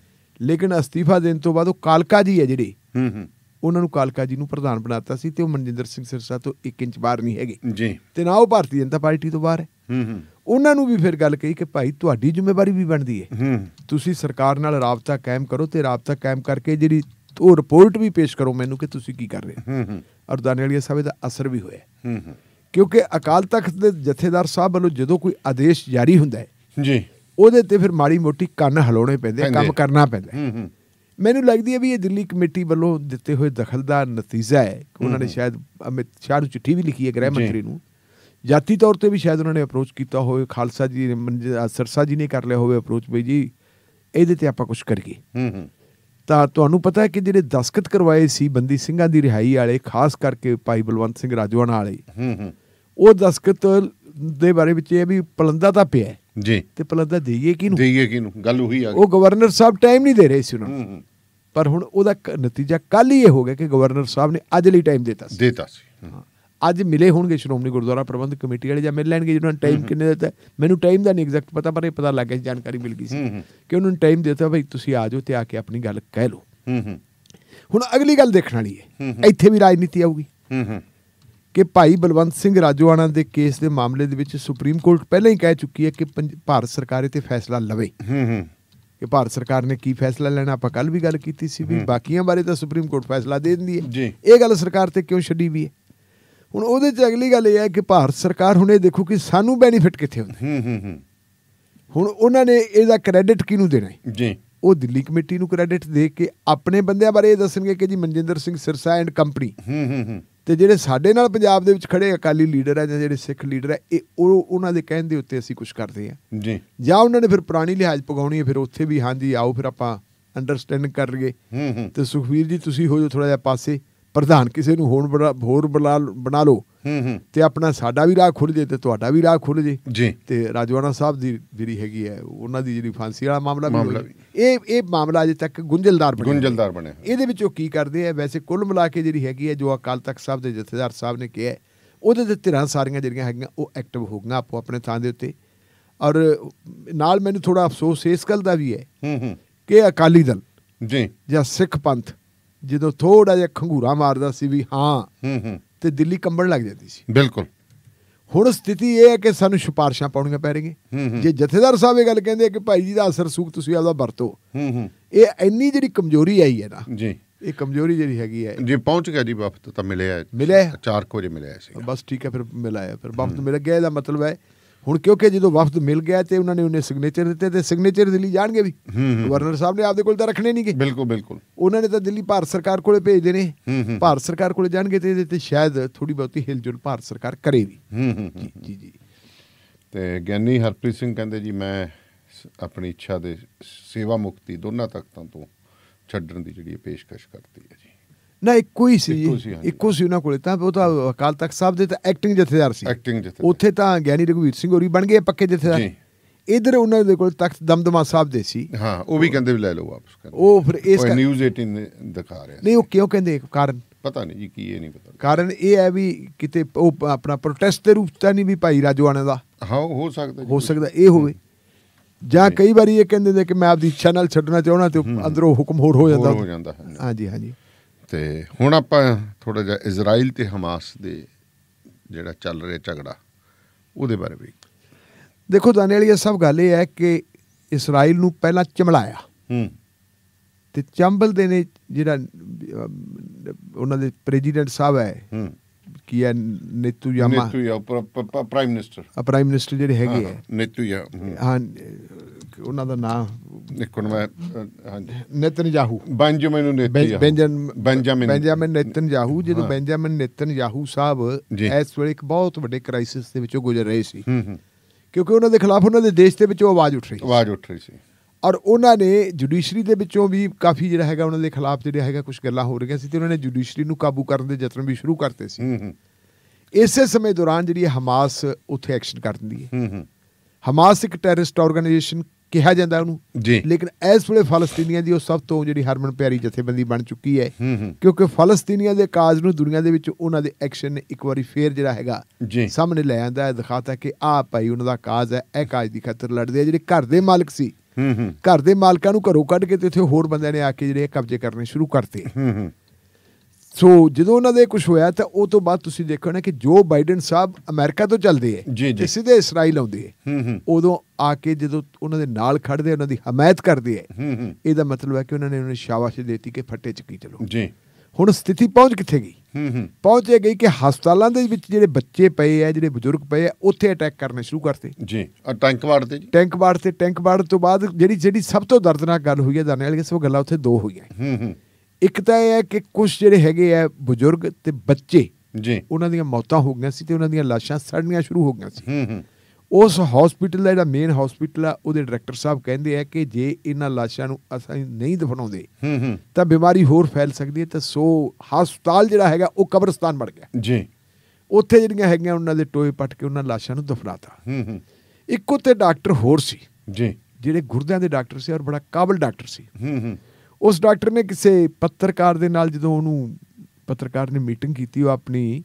ਲੇਕਿਨ ਅਸਤੀਫਾ ਦੇਣ ਤੋਂ ਬਾਅਦ ਉਹ ਕਾਲਕਾ ਜੀ ਹੈ ਜਿਹੜੇ ਹੂੰ ਹੂੰ ਉਹਨਾਂ ਨੂੰ ਕਾਲਕਾ ਜੀ ਨੂੰ ਪ੍ਰਧਾਨ ਬਣਾਤਾ ਸੀ ਤੇ ਉਹ ਮਨਜਿੰਦਰ ਸਿੰਘ ਸਿਰਸਾ ਤੋਂ 1 ਇੰਚ ਬਾਹਰ ਨਹੀਂ ਹੈਗੇ ਜੀ ਤੇ ਨਾ ਉਹ ਭਾਰਤੀ ਜਨਤਾ ਪਾਰਟੀ ਤੋਂ ਬਾਹਰ ਹੈ ਹੂੰ ਹੂੰ ਉਹਨਾਂ ਨੂੰ ਵੀ ਫਿਰ ਗੱਲ ਕਹੀ ਕਿ ਭਾਈ ਤੁਹਾਡੀ ਜ਼ਿੰਮੇਵਾਰੀ ਵੀ ਬਣਦੀ ਹੈ ਤੁਸੀਂ ਸਰਕਾਰ ਨਾਲ ਰਾਬਤਾ ਕਾਇਮ ਕਰੋ ਤੇ ਰਾਬਤਾ ਕਾਇਮ ਕਰਕੇ ਜਿਹੜੀ ਉਹ ਰਿਪੋਰਟ ਵੀ ਪੇਸ਼ ਕਰੋ ਮੈਨੂੰ ਕਿ ਤੁਸੀਂ ਕੀ ਕਰ ਰਹੇ ਹੋ ਅਰਦਾਨੇ ਵਾਲੀ ਸਾਹਿਬ ਦਾ ਅਸਰ ਵੀ ਹੋਇਆ ਹੂੰ ਹੂੰ ਕਿਉਂਕਿ ਅਕਾਲ ਤਖਤ ਦੇ ਜਥੇਦਾਰ ਸਾਹਿਬ ਵੱਲੋਂ ਜਦੋਂ ਕੋਈ ਆਦੇਸ਼ ਜਾਰੀ ਹੁੰਦਾ ਹੈ ਜੀ ਉਹਦੇ ਤੇ ਫਿਰ ਮਾੜੀ ਮੋਟੀ ਕੰਨ ਹਲਾਉਣੇ ਪੈਂਦੇ ਕੰਮ ਕਰਨਾ ਪੈਂਦਾ ਮੈਨੂੰ ਲੱਗਦੀ ਹੈ ਵੀ ਇਹ ਦਿੱਲੀ ਕਮੇਟੀ ਵੱਲੋਂ ਦਿੱਤੇ ਹੋਏ ਦਖਲ ਦਾ ਨਤੀਜਾ ਹੈ ਕਿ ਉਹਨਾਂ ਨੇ ਸ਼ਾਇਦ ਅਮਿਤ ਸ਼ਾਹ ਨੂੰ ਚਿੱਠੀ ਵੀ ਲਿਖੀ ਹੈ ਗ੍ਰਹਿ ਮੰਤਰੀ ਨੂੰ ਜਾਤੀ ਤੌਰ ਤੇ ਵੀ ਸ਼ਾਇਦ ਉਹਨਾਂ ਨੇ ਅਪਰੋਚ ਕੀਤਾ ਹੋਵੇ ਖਾਲਸਾ ਜੀ ਸਰਸਾ ਜੀ ਨੇ ਕਰ ਲਿਆ ਹੋਵੇ ਅਪਰੋਚ ਬਈ ਜੀ ਇਹਦੇ ਤੇ ਆਪਾਂ ਕੁਝ ਕਰੀਏ ਹੂੰ ਹੂੰ ਤਾਂ ਤੁਹਾਨੂੰ ਪਤਾ ਹੈ ਕਿ ਜਿਹੜੇ ਦਸਖਤ ਕਰਵਾਏ ਸੀ ਬੰਦੀ ਸਿੰਘਾਂ ਦੀ ਰਿਹਾਈ ਵਾਲੇ ਖਾਸ ਕਰਕੇ ਭਾਈ ਬਲਵੰਤ ਸਿੰਘ ਰਾਜਵਾਨ ਵਾਲੇ ਹੂੰ ਹੂੰ ਉਹ ਦਸਖਤ ਦੇ ਬਾਰੇ ਵਿੱਚ ਇਹ ਵੀ ਪਲੰਦਾ ਤਾਂ ਪਿਆ ਜੀ ਤੇ ਪਲੰਦਾ ਦੇਈਏ ਕਿਨੂੰ ਦੇਈਏ ਕਿਨੂੰ ਗੱਲ ਉਹੀ ਆ ਗਈ ਉਹ ਗਵਰਨਰ ਸਾਹਿਬ ਟਾਈਮ ਨਹੀਂ ਦੇ ਰਹੇ ਸੀ ਉਹਨਾਂ ਪਰ ਹੁਣ ਉਹਦਾ ਨਤੀਜਾ ਕੱਲ ਹੀ ਇਹ ਹੋ ਗਿਆ ਕਿ ਗਵਰਨਰ ਸਾਹਿਬ ਨੇ ਅੱਜ ਲਈ ਟਾਈਮ ਦਿੱਤਾ ਸੀ ਦਿੱਤਾ ਸੀ ਹਾਂ ਅੱਜ ਮਿਲੇ ਹੋਣਗੇ ਸ਼੍ਰੋਮਣੀ ਗੁਰਦੁਆਰਾ ਪ੍ਰਬੰਧਕ ਕਮੇਟੀ ਵਾਲੇ ਜਾਂ ਮਿਲ ਲੈਣਗੇ ਜਿਹਨਾਂ ਨੂੰ ਟਾਈਮ ਕਿੰਨੇ ਦਿੱਤਾ ਮੈਨੂੰ ਟਾਈਮ ਦਾ ਨਹੀਂ ਐਗਜ਼ੈਕਟ ਪਤਾ ਪਰ ਇਹ ਪਤਾ ਲੱਗ ਗਿਆ ਜਾਣਕਾਰੀ ਮਿਲ ਗਈ ਸੀ ਕਿ ਉਹਨਾਂ ਨੂੰ ਟਾਈਮ ਦਿੱਤਾ ਭਾਈ ਤੁਸੀਂ ਆ ਜਾਓ ਤੇ ਆ ਕੇ ਆਪਣੀ ਗੱਲ ਕਹਿ ਲਓ ਹੁਣ ਅਗਲੀ ਗੱਲ ਦੇਖਣ ਵਾਲੀ ਹੈ ਇੱਥੇ ਵੀ ਰਾਜਨੀਤੀ ਆਊਗੀ ਕਿ ਭਾਈ ਬਲਵੰਤ ਸਿੰਘ ਰਾਜੋਆਣਾ ਦੇ ਕੇਸ ਦੇ ਮਾਮਲੇ ਦੇ ਵਿੱਚ ਸੁਪਰੀਮ ਕੋਰਟ ਪਹਿਲਾਂ ਹੀ ਕਹਿ ਚੁੱਕੀ ਹੈ ਕਿ ਭਾਰਤ ਸਰਕਾਰ ਇਹ ਤੇ ਫੈਸਲਾ ਲਵੇ ਕਿ ਭਾਰਤ ਸਰਕਾਰ ਨੇ ਕੀ ਫੈਸਲਾ ਲੈਣਾ ਆਪਾਂ ਕੱਲ ਵੀ ਗੱਲ ਕੀਤੀ ਸੀ ਵੀ ਬਾਕੀਆਂ ਬਾਰੇ ਤਾਂ ਸੁਪਰੀਮ ਕੋਰਟ ਫੈਸਲਾ ਦੇ ਦਿੰਦੀ ਹੈ ਇਹ ਗੱਲ ਸਰਕਾਰ ਤੇ ਕਿਉਂ ਛੱਡੀ ਵੀ ਹੈ ਹੁਣ ਉਹਦੇ ਚ ਅਗਲੀ ਗੱਲ ਇਹ ਹੈ ਕਿ ਭਾਰਤ ਸਰਕਾਰ ਹੁਣ ਇਹ ਦੇਖੋ ਕਿ ਸਾਨੂੰ ਬੈਨੀਫਿਟ ਕਿੱਥੇ ਹੁੰਦਾ ਹੂੰ ਹੂੰ ਹੂੰ ਹੁਣ ਉਹਨਾਂ ਨੇ ਇਹਦਾ ਕ੍ਰੈਡਿਟ ਕਿਹਨੂੰ ਦੇਣਾ ਹੈ ਜੀ ਉਹ ਦਿੱਲੀ ਕਮੇਟੀ ਨੂੰ ਕ੍ਰੈਡਿਟ ਦੇ ਕੇ ਆਪਣੇ ਬੰਦਿਆਂ ਬਾਰੇ ਇਹ ਦੱਸਣਗੇ ਕਿ ਜੀ ਮਨਜਿੰਦਰ ਸਿੰਘ ਸਿਰਸਾ ਐਂਡ ਕੰਪਨੀ ਹੂੰ ਹੂੰ ਹੂੰ ਤੇ ਜਿਹੜੇ ਸਾਡੇ ਨਾਲ ਪੰਜਾਬ ਦੇ ਵਿੱਚ ਖੜੇ ਅਕਾਲੀ ਲੀਡਰ ਆ ਜਾਂ ਜਿਹੜੇ ਸਿੱਖ ਲੀਡਰ ਆ ਇਹ ਉਹ ਉਹਨਾਂ ਦੇ ਕਹਿਣ ਦੇ ਉੱਤੇ ਅਸੀਂ ਕੁਝ ਕਰਦੇ ਆ ਜੀ ਜਾਂ ਉਹਨਾਂ ਨੇ ਫਿਰ ਪੁਰਾਣੀ ਲਿਹਾਜ਼ ਪਗਾਉਣੀ ਹੈ ਫਿਰ ਉੱਥੇ ਵੀ ਹਾਂਜੀ ਆਓ ਫਿਰ ਆਪਾਂ ਅੰਡਰਸਟੈਂਡ ਕਰ ਲਈਏ ਹੂੰ ਹੂੰ ਤੇ ਸੁਖਵੀਰ ਜੀ ਤੁਸੀਂ ਹੋ ਜੋ ਥੋੜਾ ਜਿਹਾ ਪਾਸੇ ਪ੍ਰਧਾਨ ਕਿਸੇ ਨੂੰ ਹੋਣ ਬੜਾ ਹੋਰ ਬਣਾ ਲਓ ਹੂੰ ਹੂੰ ਤੇ ਆਪਣਾ ਸਾਡਾ ਵੀ ਰਾਹ ਖੁੱਲ ਜੇ ਤੇ ਤੁਹਾਡਾ ਵੀ ਰਾਹ ਖੁੱਲ ਜੇ ਜੀ ਤੇ ਰਾਜਵਾਨਾ ਸਾਹਿਬ ਦੀ ਜਿਹੜੀ ਹੈਗੀ ਹੈ ਉਹਨਾਂ ਦੀ ਜਿਹੜੀ ਫਾਂਸੀ ਵਾਲਾ ਮਾਮਲਾ ਵੀ ਇਹ ਇਹ ਮਾਮਲਾ ਅਜੇ ਤੱਕ ਗੁੰਝਲਦਾਰ ਬਣਿਆ ਗੁੰਝਲਦਾਰ ਬਣਿਆ ਇਹਦੇ ਵਿੱਚ ਉਹ ਕੀ ਕਰਦੇ ਆ ਵੈਸੇ ਕੁੱਲ ਮਿਲਾ ਕੇ ਜਿਹੜੀ ਹੈਗੀ ਹੈ ਜੋ ਅਕਾਲ ਤਖਤ ਸਾਹਿਬ ਦੇ ਜਥੇਦਾਰ ਸਾਹਿਬ ਨੇ ਕਿਹਾ ਉਹਦੇ ਦੇ ਧਿਰਾਂ ਸਾਰੀਆਂ ਜਿਹੜੀਆਂ ਹੈਗੀਆਂ ਉਹ ਐਕਟਿਵ ਹੋ ਗਈਆਂ ਆਪੋ ਆਪਣੇ ਥਾਂ ਦੇ ਉੱਤੇ ਔਰ ਨਾਲ ਮੈਨੂੰ ਥੋੜਾ ਅਫਸੋਸ ਇਸ ਗੱਲ ਦਾ ਵੀ ਹੈ ਹੂੰ ਹੂੰ ਕਿ ਅਕਾਲੀ ਦਲ ਜੀ ਜਾਂ ਸਿੱਖ ਪੰਥ ਜਦੋਂ ਥੋੜਾ ਜਿਹਾ ਖੰਗੂਰਾ ਮਾਰਦਾ ਸੀ ਵੀ ਹਾਂ ਹੂੰ ਹੂੰ ਤੇ ਦਿੱਲੀ ਕੰਬਣ ਲੱਗ ਜਾਂਦੀ ਸੀ ਬਿਲਕੁਲ ਹੁਣ ਸਥਿਤੀ ਇਹ ਹੈ ਕਿ ਸਾਨੂੰ ਸ਼ੁਪਾਰਸ਼ਾਂ ਪਾਉਣੀਆਂ ਪੈ ਰਹੀਆਂ ਜੇ ਜਥੇਦਾਰ ਸਾਹਿਬ ਇਹ ਗੱਲ ਕਹਿੰਦੇ ਕਿ ਭਾਈ ਜੀ ਦਾ ਅਸਰ ਸੂਖ ਤੁਸੀਂ ਆਪਦਾ ਵਰਤੋ ਹੂੰ ਹੂੰ ਇਹ ਇੰਨੀ ਜਿਹੜੀ ਕਮਜ਼ੋਰੀ ਆਈ ਹੈ ਨਾ ਜੀ ਇਹ ਕਮਜ਼ੋਰੀ ਜਿਹੜੀ ਹੈਗੀ ਹੈ ਜੀ ਪਹੁੰਚ ਗਿਆ ਜੀ ਵਫਤ ਤਾਂ ਮਿਲਿਆ ਮਿਲਿਆ 4 ਵਜੇ ਮਿਲਿਆ ਸੀ ਬਸ ਠੀਕ ਹੈ ਫਿਰ ਮਿਲਾਇਆ ਫਿਰ ਵਫਤ ਮਿਲ ਗਿਆ ਇਹਦਾ ਮਤਲਬ ਹੈ ਹੁਣ ਕਿਉਂਕਿ ਜਦੋਂ ਵਫਦ ਮਿਲ ਗਿਆ ਤੇ ਉਹਨਾਂ ਨੇ ਉਹਨੇ ਸਿਗਨੇਚਰ ਦਿੱਤੇ ਤੇ ਸਿਗਨੇਚਰ ਦਿੱਲੀ ਜਾਣਗੇ ਵੀ ਗਵਰਨਰ ਸਾਹਿਬ ਨੇ ਆਪਦੇ ਕੋਲ ਤਾਂ ਰੱਖਣੇ ਨਹੀਂਗੇ ਬਿਲਕੁਲ ਬਿਲਕੁਲ ਉਹਨਾਂ ਨੇ ਤਾਂ ਦਿੱਲੀ ਭਾਰਤ ਸਰਕਾਰ ਕੋਲੇ ਭੇਜ ਨੇ ਭਾਰਤ ਸਰਕਾਰ ਕੋਲੇ ਜਾਣਗੇ ਤੇ ਇਹਦੇ ਤੇ ਸ਼ਾਇਦ ਥੋੜੀ ਬਹੁਤੀ ਹਿਲਜੁਲ ਭਾਰਤ ਸਰਕਾਰ ਕਰੇ ਵੀ ਜੀ ਜੀ ਜੀ ਤੇ ਗਿਆਨੀ ਹਰਪ੍ਰੀਤ ਸਿੰਘ ਕਹਿੰਦੇ ਜੀ ਮੈਂ
ਆਪਣੀ ਇੱਛਾ ਦੇ ਸੇਵਾ ਮੁਕਤੀ ਦੋਨਾਂ ਤਖਤਾਂ ਤੋਂ ਛੱਡਣ ਦੀ ਜਿਹੜੀ ਪੇਸ਼ਕਸ਼ ਕਰਦੀ ਹੈ ਜੀ
ਨਾ ਇੱਕੋ ਹੀ ਸੀ ਇੱਕੋ ਸੀ ਉਹਨਾਂ ਕੋਲੇ ਤਾਂ ਉਹ ਤਾਂ ਅਕਾਲ ਤਖਤ ਸਾਹਿਬ ਦੇ ਤਾਂ ਐਕਟਿੰਗ ਜਥੇਦਾਰ ਸੀ ਐਕਟਿੰਗ ਜਥੇਦਾਰ ਉੱਥੇ ਤਾਂ ਗਿਆਨੀ ਰਘਵੀਰ ਸਿੰਘ ਹੋਰੀ ਬਣ ਗਏ ਪੱਕੇ ਜਥੇਦਾਰ ਇਧਰ ਉਹਨਾਂ ਦੇ ਕੋਲ ਤਖਤ ਦਮਦਮਾ ਸਾਹਿਬ ਦੇ ਸੀ ਹਾਂ ਉਹ ਵੀ ਕਹਿੰਦੇ ਵੀ ਲੈ ਲਓ ਵਾਪਸ ਕਰ ਉਹ ਫਿਰ ਇਸ ਨਿਊਜ਼
18 ਨੇ ਦਿਖਾ ਰਿਹਾ
ਨਹੀਂ ਉਹ ਕਿਉਂ ਕਹਿੰਦੇ ਕਾਰਨ ਪਤਾ ਨਹੀਂ ਜੀ ਕੀ ਇਹ ਨਹੀਂ ਪਤਾ ਕਾਰਨ ਇਹ ਹੈ ਵੀ ਕਿਤੇ ਉਹ ਆਪਣਾ ਪ੍ਰੋਟੈਸਟ ਦੇ ਰੂਪ ਤਾਂ ਨਹੀਂ ਵੀ ਭਾਈ ਰਾਜਵਾਨੇ ਦਾ ਹਾਂ ਹੋ ਸਕਦਾ ਹੋ ਸਕਦਾ ਇਹ ਹੋਵੇ ਜਾਂ ਕਈ ਵਾਰੀ ਇਹ ਕਹਿੰਦੇ ਨੇ ਕਿ ਮੈਂ ਆਪਦੀ ਇੱਛਾ ਨਾਲ ਛੱਡਣਾ ਚਾਹਣਾ ਤੇ ਅੰਦਰੋਂ ਹੁਕਮ ਹੋਰ ਹੋ ਜਾਂਦਾ ਹੋ ਜਾਂਦਾ ਹਾਂਜੀ ਹਾਂਜੀ
ਤੇ ਹੁਣ ਆਪਾਂ ਥੋੜਾ ਜਿਹਾ ਇਜ਼ਰਾਈਲ ਤੇ ਹਮਾਸ ਦੇ ਜਿਹੜਾ ਚੱਲ ਰਿਹਾ ਝਗੜਾ ਉਹਦੇ ਬਾਰੇ ਵੀ
ਦੇਖੋ ਦਾਨੇ ਇਹ ਸਭ ਗੱਲ ਇਹ ਹੈ ਕਿ ਇਜ਼ਰਾਈਲ ਨੂੰ ਪਹਿਲਾਂ ਚਮਲਾਇਆ ਹੂੰ ਤੇ ਚੰਬਲ ਦੇ ਨੇ ਜਿਹੜਾ ਉਹਨਾਂ ਦੇ ਪ੍ਰੈਜ਼ੀਡੈਂਟ ਸਾਹਿਬ ਹੈ ਹੂੰ ਕੀ ਹੈ ਨੇਤੂ ਯਾ
ਪ੍ਰਾਈਮ ਮਿਨਿਸਟਰ
ਆ ਪ੍ਰਾਈਮ ਮਿਨਿਸਟਰ ਜਿਹੜੇ ਹੈਗੇ
ਆ ਯਾ ਹਾਂ
ਉਹਨਾਂ ਦਾ ਨਾਮ ਇੱਕ ਹੁਣ ਮੈਂ ਹਾਂਜੀ Yahu Benjamin Netanyahu Benjamin Benjamin Yahu ਜਦੋਂ ਬੈਂਜਾਮਿਨ ਯਾਹੂ ਸਾਹਿਬ ਇਸ ਵੇਲੇ ਇੱਕ ਬਹੁਤ ਵੱਡੇ ਕ੍ਰਾਈਸਿਸ ਦੇ ਵਿੱਚੋਂ ਗੁਜ਼ਰ ਰਹੇ ਸੀ ਕਿਉਂਕਿ ਉਹਨਾਂ ਦੇ ਖਿਲਾਫ ਉਹਨਾਂ ਦੇ ਦੇਸ਼ ਦੇ ਵਿੱਚੋਂ ਆਵਾਜ਼ ਉੱਠ ਰਹੀ ਸੀ ਆਵਾਜ਼ ਉੱਠ ਰਹੀ ਸੀ ਔਰ ਉਹਨਾਂ ਨੇ ਜੁਡੀਸ਼ਰੀ ਦੇ ਵਿੱਚੋਂ ਵੀ ਕਾਫੀ ਜਿਹੜਾ ਹੈਗਾ ਉਹਨਾਂ ਦੇ ਖਿਲਾਫ ਜਿਹੜਾ ਹੈਗਾ ਕੁਝ ਗੱਲਾਂ ਹੋ ਰਹੀਆਂ ਸੀ ਤੇ ਉਹਨਾਂ ਨੇ ਜੁਡੀਸ਼ਰੀ ਨੂੰ ਕਾਬੂ ਕਰਨ ਦੇ ਯਤਨ ਵੀ ਸ਼ੁਰੂ ਕਰਤੇ ਸੀ ਇਸੇ ਸਮੇਂ ਦੌਰਾਨ ਜਿਹੜੀ ਹਮਾਸ ਉੱਥੇ ਐਕਸ਼ਨ ਕਰ ਦਿੰਦੀ ਹੈ ਹਮਾਸ ਇੱਕ ਟੈਰਰਿਸਟ ਆਰਗੇਨਾਈਜੇਸ਼ਨ ਕਿਹਾ ਜਾਂਦਾ ਉਹਨੂੰ ਜੀ ਲੇਕਿਨ ਇਸ ਵੇਲੇ ਫਲਸਤੀਨੀਆਂ ਦੀ ਉਹ ਸਭ ਤੋਂ ਜਿਹੜੀ ਹਰਮਨ ਪਿਆਰੀ ਜਥੇਬੰਦੀ ਬਣ ਚੁੱਕੀ ਹੈ ਕਿਉਂਕਿ ਫਲਸਤੀਨੀਆਂ ਦੇ ਕਾਜ਼ ਨੂੰ ਦੁਨੀਆ ਦੇ ਵਿੱਚ ਉਹਨਾਂ ਦੇ ਐਕਸ਼ਨ ਨੇ ਇੱਕ ਵਾਰੀ ਫੇਰ ਜਿਹੜਾ ਹੈਗਾ ਸਾਹਮਣੇ ਲੈ ਆਂਦਾ ਹੈ ਦਿਖਾਤਾ ਕਿ ਆਹ ਭਾਈ ਉਹਨਾਂ ਦਾ ਕਾਜ਼ ਹੈ ਇਹ ਕਾਜ਼ ਦੀ ਖਾਤਰ ਲੜਦੇ ਆ ਜਿਹੜੇ ਘਰ ਦੇ ਮਾਲਕ ਸੀ ਘਰ ਦੇ ਮਾਲਕਾਂ ਨੂੰ ਘਰੋਂ ਕੱਢ ਕੇ ਤੇ ਇੱਥੇ ਹੋਰ ਬੰਦਿਆਂ ਨੇ ਆ ਕੇ ਜਿਹੜੇ ਕਬਜ਼ੇ ਕਰਨੇ ਸ਼ੁਰੂ ਕਰਤੇ ਸੋ ਜਦੋਂ ਉਹਨਾਂ ਦੇ ਕੁਝ ਹੋਇਆ ਤਾਂ ਉਹ ਤੋਂ ਬਾਅਦ ਤੁਸੀਂ ਦੇਖਣਾ ਕਿ ਜੋ ਬਾਈਡਨ ਸਾਹਿਬ ਅਮਰੀਕਾ ਤੋਂ ਚੱਲਦੇ ਹੈ ਤੇ ਸਿੱਧੇ ਇਸਰਾਈਲ ਆਉਂਦੇ ਹੈ ਉਦੋਂ ਆ ਕੇ ਜਦੋਂ ਉਹਨਾਂ ਦੇ ਨਾਲ ਖੜਦੇ ਉਹਨਾਂ ਦੀ ਹਮਾਇਤ ਕਰਦੇ ਹੈ ਇਹਦਾ ਮਤਲਬ ਹੈ ਕਿ ਉਹਨਾਂ ਨੇ ਉਹਨਾਂ ਨੂੰ ਸ਼ਾਬਾਸ਼ ਦਿੱਤੀ ਕਿ ਫੱਟੇ ਚੱਕੀ ਚਲੋ ਜੀ ਹੁਣ ਸਥਿਤੀ ਪਹੁੰਚ ਕਿੱਥੇ ਗਈ ਪਹੁੰਚ ਇਹ ਗਈ ਕਿ ਹਸਪਤਾਲਾਂ ਦੇ ਵਿੱਚ ਜਿਹੜੇ ਬੱਚੇ ਪਏ ਆ ਜਿਹੜੇ ਬਜ਼ੁਰਗ ਪਏ ਆ ਉੱਥੇ ਅਟੈਕ ਕਰਨੇ ਸ਼ੁਰੂ ਕਰਤੇ ਜੀ ਟੈਂਕ ਵਾਰਡ ਤੇ ਜੀ ਟੈਂਕ ਵਾਰਡ ਤੇ ਟੈਂਕ ਵਾਰਡ ਤੋਂ ਬਾਅਦ ਜਿਹੜੀ ਜਿਹੜੀ ਸਭ ਤੋਂ ਦਰਦਨਾਕ ਗੱਲ ਹੋਈ ਹੈ ਦਾਨੇ ਵਾਲੀ ਸਭ ਗੱਲਾਂ ਉੱਥੇ ਦੋ ਹੋਈਆਂ ਹੂੰ ਹੂੰ ਇੱਕ ਤਾਂ ਇਹ ਹੈ ਕਿ ਕੁਝ ਜਿਹੜੇ ਹੈਗੇ ਆ ਬਜ਼ੁਰਗ ਤੇ ਬੱਚੇ ਜੀ ਉਹਨਾਂ ਦੀਆਂ ਮੌਤਾਂ ਹੋ ਗਈਆਂ ਸੀ ਤੇ ਉਹਨਾਂ ਦੀਆਂ ਲਾਸ਼ਾਂ ਸੜਨੀਆਂ ਸ਼ੁਰੂ ਹੋ ਗਈਆਂ ਸੀ ਹੂੰ ਹੂੰ ਉਸ ਹਸਪੀਟਲ ਦਾ ਜਿਹੜਾ ਮੇਨ ਹਸਪੀਟਲ ਆ ਉਹਦੇ ਡਾਇਰੈਕਟਰ ਸਾਹਿਬ ਕਹਿੰਦੇ ਆ ਕਿ ਜੇ ਇਹਨਾਂ ਲਾਸ਼ਾਂ ਨੂੰ ਅਸੀਂ ਨਹੀਂ ਦਫਨਾਉਂਦੇ ਹੂੰ ਹੂੰ ਤਾਂ ਬਿਮਾਰੀ ਹੋਰ ਫੈਲ ਸਕਦੀ ਹੈ ਤਾਂ ਸੋ ਹਸਪਤਾਲ ਜਿਹੜਾ ਹੈਗਾ ਉਹ ਕਬਰਸਤਾਨ ਬਣ ਗਿਆ ਜੀ ਉੱਥੇ ਜਿਹੜੀਆਂ ਹੈਗੀਆਂ ਉਹਨਾਂ ਦੇ ਟੋਏ ਪੱਟ ਕੇ ਉਹਨਾਂ ਲਾਸ਼ਾਂ ਨੂੰ ਦਫਨਾਤਾ ਹੂੰ ਹੂੰ ਇੱਕੋ ਤੇ ਡਾਕਟਰ ਹੋਰ ਸੀ ਜੀ ਜਿਹੜੇ ਗੁਰਦਿਆਂ ਦੇ ਡਾਕਟਰ ਸੀ ਔਰ ਬੜਾ ਕਾਬਲ ਡਾਕਟਰ ਸੀ ਹੂੰ ਹੂੰ ਉਸ ਡਾਕਟਰ ਨੇ ਕਿਸੇ ਪੱਤਰਕਾਰ ਦੇ ਨਾਲ ਜਦੋਂ ਉਹਨੂੰ ਪੱਤਰਕਾਰ ਨੇ ਮੀਟਿੰਗ ਕੀਤੀ ਉਹ ਆਪਣੀ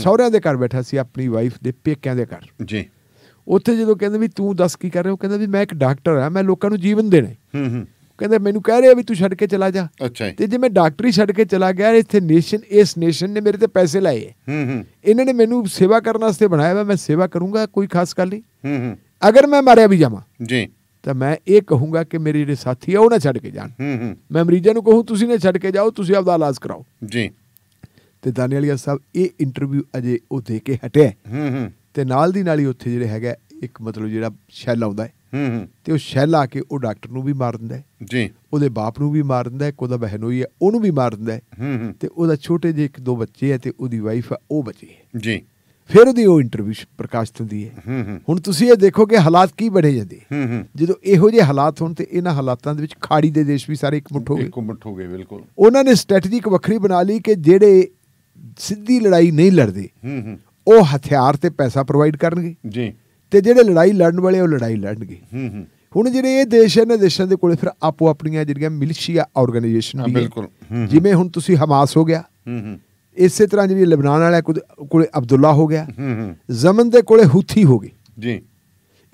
ਸਹੁਰਿਆਂ ਦੇ ਘਰ ਬੈਠਾ ਸੀ ਆਪਣੀ ਵਾਈਫ ਦੇ ਪੇਕਿਆਂ ਦੇ ਘਰ ਜੀ ਉੱਥੇ ਜਦੋਂ ਕਹਿੰਦੇ ਵੀ ਤੂੰ ਦੱਸ ਕੀ ਕਰ ਰਿਹਾ ਉਹ ਕਹਿੰਦਾ ਵੀ ਮੈਂ ਇੱਕ ਡਾਕਟਰ ਆ ਮੈਂ ਲੋਕਾਂ ਨੂੰ ਜੀਵਨ ਦੇਣਾ ਹੂੰ ਹੂੰ ਕਹਿੰਦੇ ਮੈਨੂੰ ਕਹਿ ਰਿਹਾ ਵੀ ਤੂੰ ਛੱਡ ਕੇ ਚਲਾ ਜਾ ਤੇ ਜੇ ਮੈਂ ਡਾਕਟਰੀ ਛੱਡ ਕੇ ਚਲਾ ਗਿਆ ਇੱਥੇ ਨੇਸ਼ਨ ਇਸ ਨੇਸ਼ਨ ਨੇ ਮੇਰੇ ਤੇ ਪੈਸੇ ਲਾਏ ਹੂੰ ਹੂੰ ਇਹਨਾਂ ਨੇ ਮੈਨੂੰ ਸੇਵਾ ਕਰਨ ਵਾਸਤੇ ਬਣਾਇਆ ਮੈਂ ਸੇਵਾ ਕਰੂੰਗਾ ਕੋਈ ਖਾਸ ਗੱਲ ਨਹੀਂ ਹੂੰ ਹੂੰ ਅਗਰ ਮੈਂ ਮਾਰਿਆ ਵੀ ਜਾਵਾਂ ਜੀ ਤਾਂ ਮੈਂ ਇਹ ਕਹੂੰਗਾ ਕਿ ਮੇਰੇ ਜਿਹੜੇ ਸਾਥੀ ਆ ਉਹ ਨਾ ਛੱਡ ਕੇ ਜਾਣ ਮੈਂ ਮਰੀਜ਼ਾਂ ਨੂੰ ਕਹੂੰ ਤੁਸੀਂ ਨਾ ਛੱਡ ਕੇ ਜਾਓ ਤੁਸੀਂ ਆਪਦਾ ਇਲਾਜ ਕਰਾਓ ਜੀ ਤੇ ਦਾਨੇਲੀਆ ਸਾਹਿਬ ਇਹ ਇੰਟਰਵਿਊ ਅਜੇ ਉਹ ਦੇ ਕੇ ਹਟਿਆ ਹੂੰ ਹੂੰ ਤੇ ਨਾਲ ਦੀ ਨਾਲ ਹੀ ਉੱਥੇ ਜਿਹੜੇ ਹੈਗਾ ਇੱਕ ਮਤਲਬ ਜਿਹੜਾ ਸ਼ੈਲ ਆਉਂਦਾ ਹੈ ਹੂੰ ਹੂੰ ਤੇ ਉਹ ਸ਼ੈਲ ਆ ਕੇ ਉਹ ਡਾਕਟਰ ਨੂੰ ਵੀ ਮਾਰ ਦਿੰਦਾ ਹੈ ਜੀ ਉਹਦੇ ਬਾਪ ਨੂੰ ਵੀ ਮਾਰ ਦਿੰਦਾ ਹੈ ਉਹਦਾ ਬਹਿਨ ਹੋਈ ਹੈ ਉਹਨੂੰ ਵੀ ਮਾਰ ਦਿੰਦਾ ਹੈ ਹੂੰ ਹੂੰ ਤੇ ਉਹਦਾ ਛੋਟੇ ਜਿਹੇ ਇੱਕ ਦੋ ਬੱਚੇ ਹੈ ਤੇ ਉਹਦੀ ਵਾਈਫ ਆ ਉਹ ਬੱਚੇ ਹੈ ਜੀ ਫਿਰ ਉਹਦੀ ਉਹ ਇੰਟਰਵਿਊ ਪ੍ਰਕਾਸ਼ਿਤ ਹੁੰਦੀ ਹੈ ਹੁਣ ਤੁਸੀਂ ਇਹ ਦੇਖੋ ਕਿ ਹਾਲਾਤ ਕੀ ਬੜੇ ਜਾਂਦੇ ਜਦੋਂ ਇਹੋ ਜਿਹੇ ਹਾਲਾਤ ਹੋਣ ਤੇ ਇਹਨਾਂ ਹਾਲਾਤਾਂ ਦੇ ਵਿੱਚ ਖਾੜੀ ਦੇ ਦੇਸ਼ ਵੀ ਸਾਰੇ ਇੱਕ ਮੁੱਠ ਹੋ ਗਏ ਇੱਕ ਮੁੱਠ ਹੋ ਗਏ ਬਿਲਕੁਲ ਉਹਨਾਂ ਨੇ ਸਟ੍ਰੈਟਜੀ ਇੱਕ ਵੱਖਰੀ ਬਣਾ ਲਈ ਕਿ ਜਿਹੜੇ ਸਿੱਧੀ ਲੜਾਈ ਨਹੀਂ ਲੜਦੇ ਉਹ ਹਥਿਆਰ ਤੇ ਪੈਸਾ ਪ੍ਰੋਵਾਈਡ ਕਰਨਗੇ ਜੀ ਤੇ ਜਿਹੜੇ ਲੜਾਈ ਲੜਨ ਵਾਲੇ ਉਹ ਲੜਾਈ ਲੜਨਗੇ ਹੁਣ ਜਿਹੜੇ ਇਹ ਦੇਸ਼ ਇਹਨਾਂ ਦੇਸ਼ਾਂ ਦੇ ਕੋਲੇ ਫਿਰ ਆਪੋ ਆਪਣੀਆਂ ਜਿਹੜੀਆਂ ਮਿਲਸ਼ੀਆ ਆਰਗੇਨਾਈਜੇਸ਼ਨ ਵੀ ਬਿਲਕੁਲ ਜਿਵੇਂ ਹੁਣ ਤੁਸੀਂ ਹਮਾਸ ਹੋ ਗਿਆ ਇਸੇ ਤਰ੍ਹਾਂ ਜਿਹੜੀ ਲਬਨਾਨ ਵਾਲਾ ਕੋਲੇ ਅਬਦੁੱਲਾ ਹੋ ਗਿਆ ਜ਼ਮਨ ਦੇ ਕੋਲੇ ਹੁਥੀ ਹੋ ਗਈ ਜੀ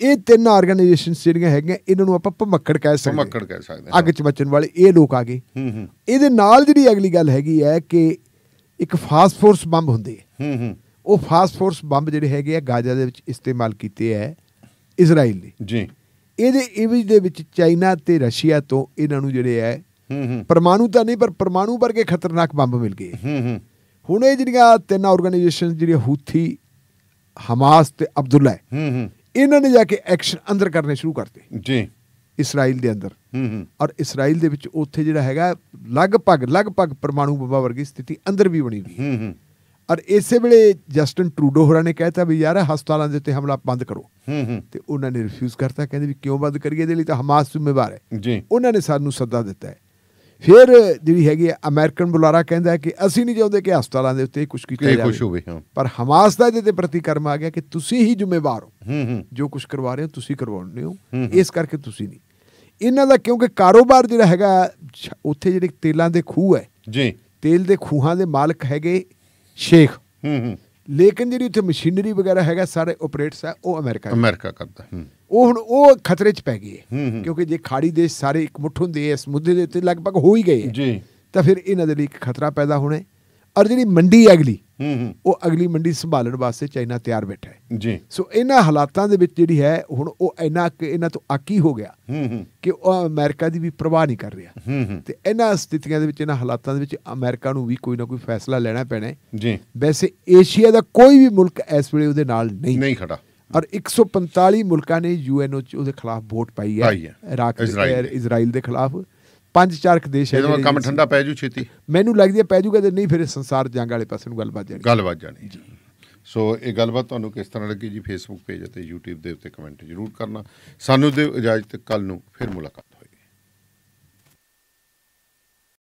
ਇਹ ਤਿੰਨ ਆਰਗੇਨਾਈਜੇਸ਼ਨ ਜਿਹੜੀਆਂ ਹੈਗੀਆਂ ਇਹਨਾਂ ਨੂੰ ਆਪਾਂ ਭਮੱਕੜ ਕਹਿ ਸਕਦੇ ਭਮੱਕੜ ਕਹਿ ਸਕਦੇ ਹਾਂ ਅੱਗ ਚ ਬਚਣ ਵਾਲੇ ਇਹ ਲੋਕ ਆ ਗਏ ਇਹਦੇ ਨਾਲ ਜਿਹੜੀ ਅਗਲੀ ਗੱਲ ਹੈਗੀ ਹੈ ਕਿ ਇੱਕ ਫਾਸਫੋਰਸ ਬੰਬ ਹੁੰਦੀ ਹੈ ਹੂੰ ਹੂੰ ਉਹ ਫਾਸਫੋਰਸ ਬੰਬ ਜਿਹੜੇ ਹੈਗੇ ਆ ਗਾਜ਼ਾ ਦੇ ਵਿੱਚ ਇਸਤੇਮਾਲ ਕੀਤੇ ਆ ਇਜ਼ਰਾਈਲ ਨੇ ਜੀ ਇਹਦੇ ਇਵਜ ਦੇ ਵਿੱਚ ਚਾਈਨਾ ਤੇ ਰਸ਼ੀਆ ਤੋਂ ਇਹਨਾਂ ਨੂੰ ਜਿਹੜੇ ਹੂੰ ਪਰਮਾਣੂ ਤਾਂ ਨਹੀਂ ਪਰ ਪਰਮਾਣੂ ਵਰਗੇ ਖਤਰਨਾਕ ਬੰਬ ਮਿਲ ਗਏ ਹੂੰ ਹੂੰ ਹੁਣ ਇਹ ਜਿਹੜੀਆਂ ਤਿੰਨ ਆਰਗੇਨਾਈਜੇਸ਼ਨ ਜਿਹੜੀਆਂ ਹੂਥੀ ਹਮਾਸ ਤੇ ਅਬਦੁੱਲਾ ਹੂੰ ਹੂੰ ਇਹਨਾਂ ਨੇ ਜਾ ਕੇ ਐਕਸ਼ਨ ਅੰਦਰ ਕਰਨੇ ਸ਼ੁਰੂ ਕਰਤੇ ਜੀ ਇਸਰਾਇਲ ਦੇ ਅੰਦਰ ਹੂੰ ਔਰ ਇਸਰਾਇਲ ਦੇ ਵਿੱਚ ਉੱਥੇ ਜਿਹੜਾ ਹੈਗਾ ਲਗਭਗ ਲਗਭਗ ਪਰਮਾਣੂ ਬੰਬਾਂ ਵਰਗੀ ਸਥਿਤੀ ਅੰਦਰ ਵੀ ਬਣੀ ਹੋਈ ਹੂੰ ਔਰ ਇਸੇ ਵੇਲੇ ਜਸਟਨ ਟਰੂਡੋ ਹੋਰਾਂ ਨੇ ਕਹਿਤਾ ਵੀ ਯਾਰ ਹਸਪਤਾਲਾਂ ਦੇ ਉੱਤੇ ਹਮਲਾ ਬੰਦ ਕਰੋ ਹੂੰ ਹੂੰ ਤੇ ਉਹਨਾਂ ਨੇ ਰਿਫਿਊਜ਼ ਕਰਤਾ ਕਹਿੰਦੇ ਵੀ ਕਿਉਂ ਬੰਦ ਕਰੀਏ ਇਹਦੇ ਲਈ ਤਾਂ ਹਮਾਸ ਜ਼ਿੰਮੇਵਾਰ ਹੈ ਜੀ ਉਹਨਾਂ ਨੇ ਸਾਨੂੰ ਸੱਦਾ ਦਿੱਤਾ ਹੈ ਫਿਰ ਜਿਹੜੀ ਹੈਗੀ ਅਮਰੀਕਨ ਬੁਲਾਰਾ ਕਹਿੰਦਾ ਕਿ ਅਸੀਂ ਨਹੀਂ ਚਾਹੁੰਦੇ ਕਿ ਹਸਪਤਾਲਾਂ ਦੇ ਉੱਤੇ ਕੁਝ ਕੀਤਾ ਜਾਵੇ ਕੁਝ ਹੋਵੇ ਪਰ ਹਮਾਸ ਦਾ ਜਿਹਦੇ ਪ੍ਰਤੀਕਰਮ ਆ ਗਿਆ ਕਿ ਤੁਸੀਂ ਹੀ ਜ਼ਿੰਮੇਵਾਰ ਹੋ ਜੋ ਕੁਝ ਕਰਵਾ ਰਹੇ ਹੋ ਤੁਸੀਂ ਕਰਵਾਉਂਦੇ ਹੋ ਇਸ ਕਰਕੇ ਤੁਸੀਂ ਨਹੀਂ ਇਹਨਾਂ ਦਾ ਕਿਉਂਕਿ ਕਾਰੋਬਾਰ ਜਿਹੜਾ ਹੈਗਾ ਉੱਥੇ ਜਿਹੜੇ ਤੇਲਾਂ ਦੇ ਖੂਹ ਹੈ ਜੀ ਤੇਲ ਦੇ ਖੂਹਾਂ ਦੇ ਮਾਲਕ ਹੈਗੇ ਸ਼ੇਖ ਹੂੰ ਹੂੰ ਲੇਕਿਨ ਜਿਹੜੀ ਉੱਥੇ ਮਸ਼ੀਨਰੀ ਵਗੈਰਾ ਹੈਗਾ ਸਾਰੇ ਆਪਰੇਟਸ ਆ ਉਹ ਅਮਰੀਕਾ ਅਮਰੀਕਾ ਕਰਦਾ ਹੂੰ ਉਹ ਹੁਣ ਉਹ ਖਤਰੇ 'ਚ ਪੈ ਗਈ ਹੈ ਕਿਉਂਕਿ ਜੇ ਖਾੜੀ ਦੇਸ਼ ਸਾਰੇ ਇੱਕ ਮੁੱਠ ਹੁੰਦੇ ਐ ਮੁੱਦੇ ਦੇ ਉੱਤੇ ਲਗਭਗ ਹੋ ਹੀ ਗਏ ਜੀ ਤਾਂ ਫਿਰ ਇਹਨਾਂ ਦੇ ਲਈ ਇੱਕ ਖਤਰਾ ਪੈਦਾ ਹੋਣਾ ਔਰ ਜਿਹੜੀ ਮੰਡੀ ਅਗਲੀ ਉਹ ਅਗਲੀ ਮੰਡੀ ਸੰਭਾਲਣ ਵਾਸਤੇ ਚਾਈਨਾ ਤਿਆਰ ਬੈਠਾ ਹੈ ਜੀ ਸੋ ਇਹਨਾਂ ਹਾਲਾਤਾਂ ਦੇ ਵਿੱਚ ਜਿਹੜੀ ਹੈ ਹੁਣ ਉਹ ਇਹਨਾਂ ਇਹਨਾਂ ਤੋਂ ਆਕੀ ਹੋ ਗਿਆ ਕਿ ਉਹ ਅਮਰੀਕਾ ਦੀ ਵੀ ਪ੍ਰਵਾਹ ਨਹੀਂ ਕਰ ਰਿਹਾ ਤੇ ਇਹਨਾਂ ਸਥਿਤੀਆਂ ਦੇ ਵਿੱਚ ਇਹਨਾਂ ਹਾਲਾਤਾਂ ਦੇ ਵਿੱਚ ਅਮਰੀਕਾ ਨੂੰ ਵੀ ਕੋਈ ਨਾ ਕੋਈ ਫੈਸਲਾ ਲੈਣਾ ਪੈਣਾ ਹੈ ਜੀ ਵੈਸੇ ਏਸ਼ੀਆ ਦਾ ਕੋਈ ਵੀ ਮੁਲਕ ਇਸ ਵੇਲੇ ਉਹਦੇ ਨਾਲ ਨਹੀਂ ਨਹੀਂ ਖੜਾ ਔਰ 145 ਮੁਲਕਾਂ ਨੇ ਯੂਐਨਓ ਚ ਉਹਦੇ ਖਿਲਾਫ ਵੋਟ ਪਾਈ ਹੈ ਇਰਾਕ ਇਜ਼ਰਾਈਲ ਦੇ ਖਿਲਾਫ ਪੰਜ ਚਾਰ ਦੇਸ਼ ਹੈ ਜਿਹੜੇ ਕੰਮ ਠੰਡਾ ਪੈ ਜੂ ਛੇਤੀ ਮੈਨੂੰ ਲੱਗਦੀ ਹੈ ਪੈ ਜੂਗਾ ਤੇ ਨਹੀਂ ਫਿਰ ਸੰਸਾਰ ਜੰਗ ਵਾਲੇ ਪਾਸੇ ਨੂੰ ਗੱਲ ਵੱਜ ਜਾਣੀ ਗੱਲ ਵੱਜ
ਜਾਣੀ ਸੋ ਇਹ ਗੱਲਬਾਤ ਤੁਹਾਨੂੰ ਕਿਸ ਤਰ੍ਹਾਂ ਲੱਗੀ ਜੀ ਫੇਸਬੁੱਕ ਪੇਜ ਅਤੇ YouTube ਦੇ ਉੱਤੇ ਕਮੈਂਟ ਜ਼ਰੂਰ ਕਰਨਾ ਸਾਨੂੰ ਦਿਓ ਇਜਾਜ਼ਤ ਕੱਲ ਨੂੰ ਫਿਰ ਮੁਲਾਕਾਤ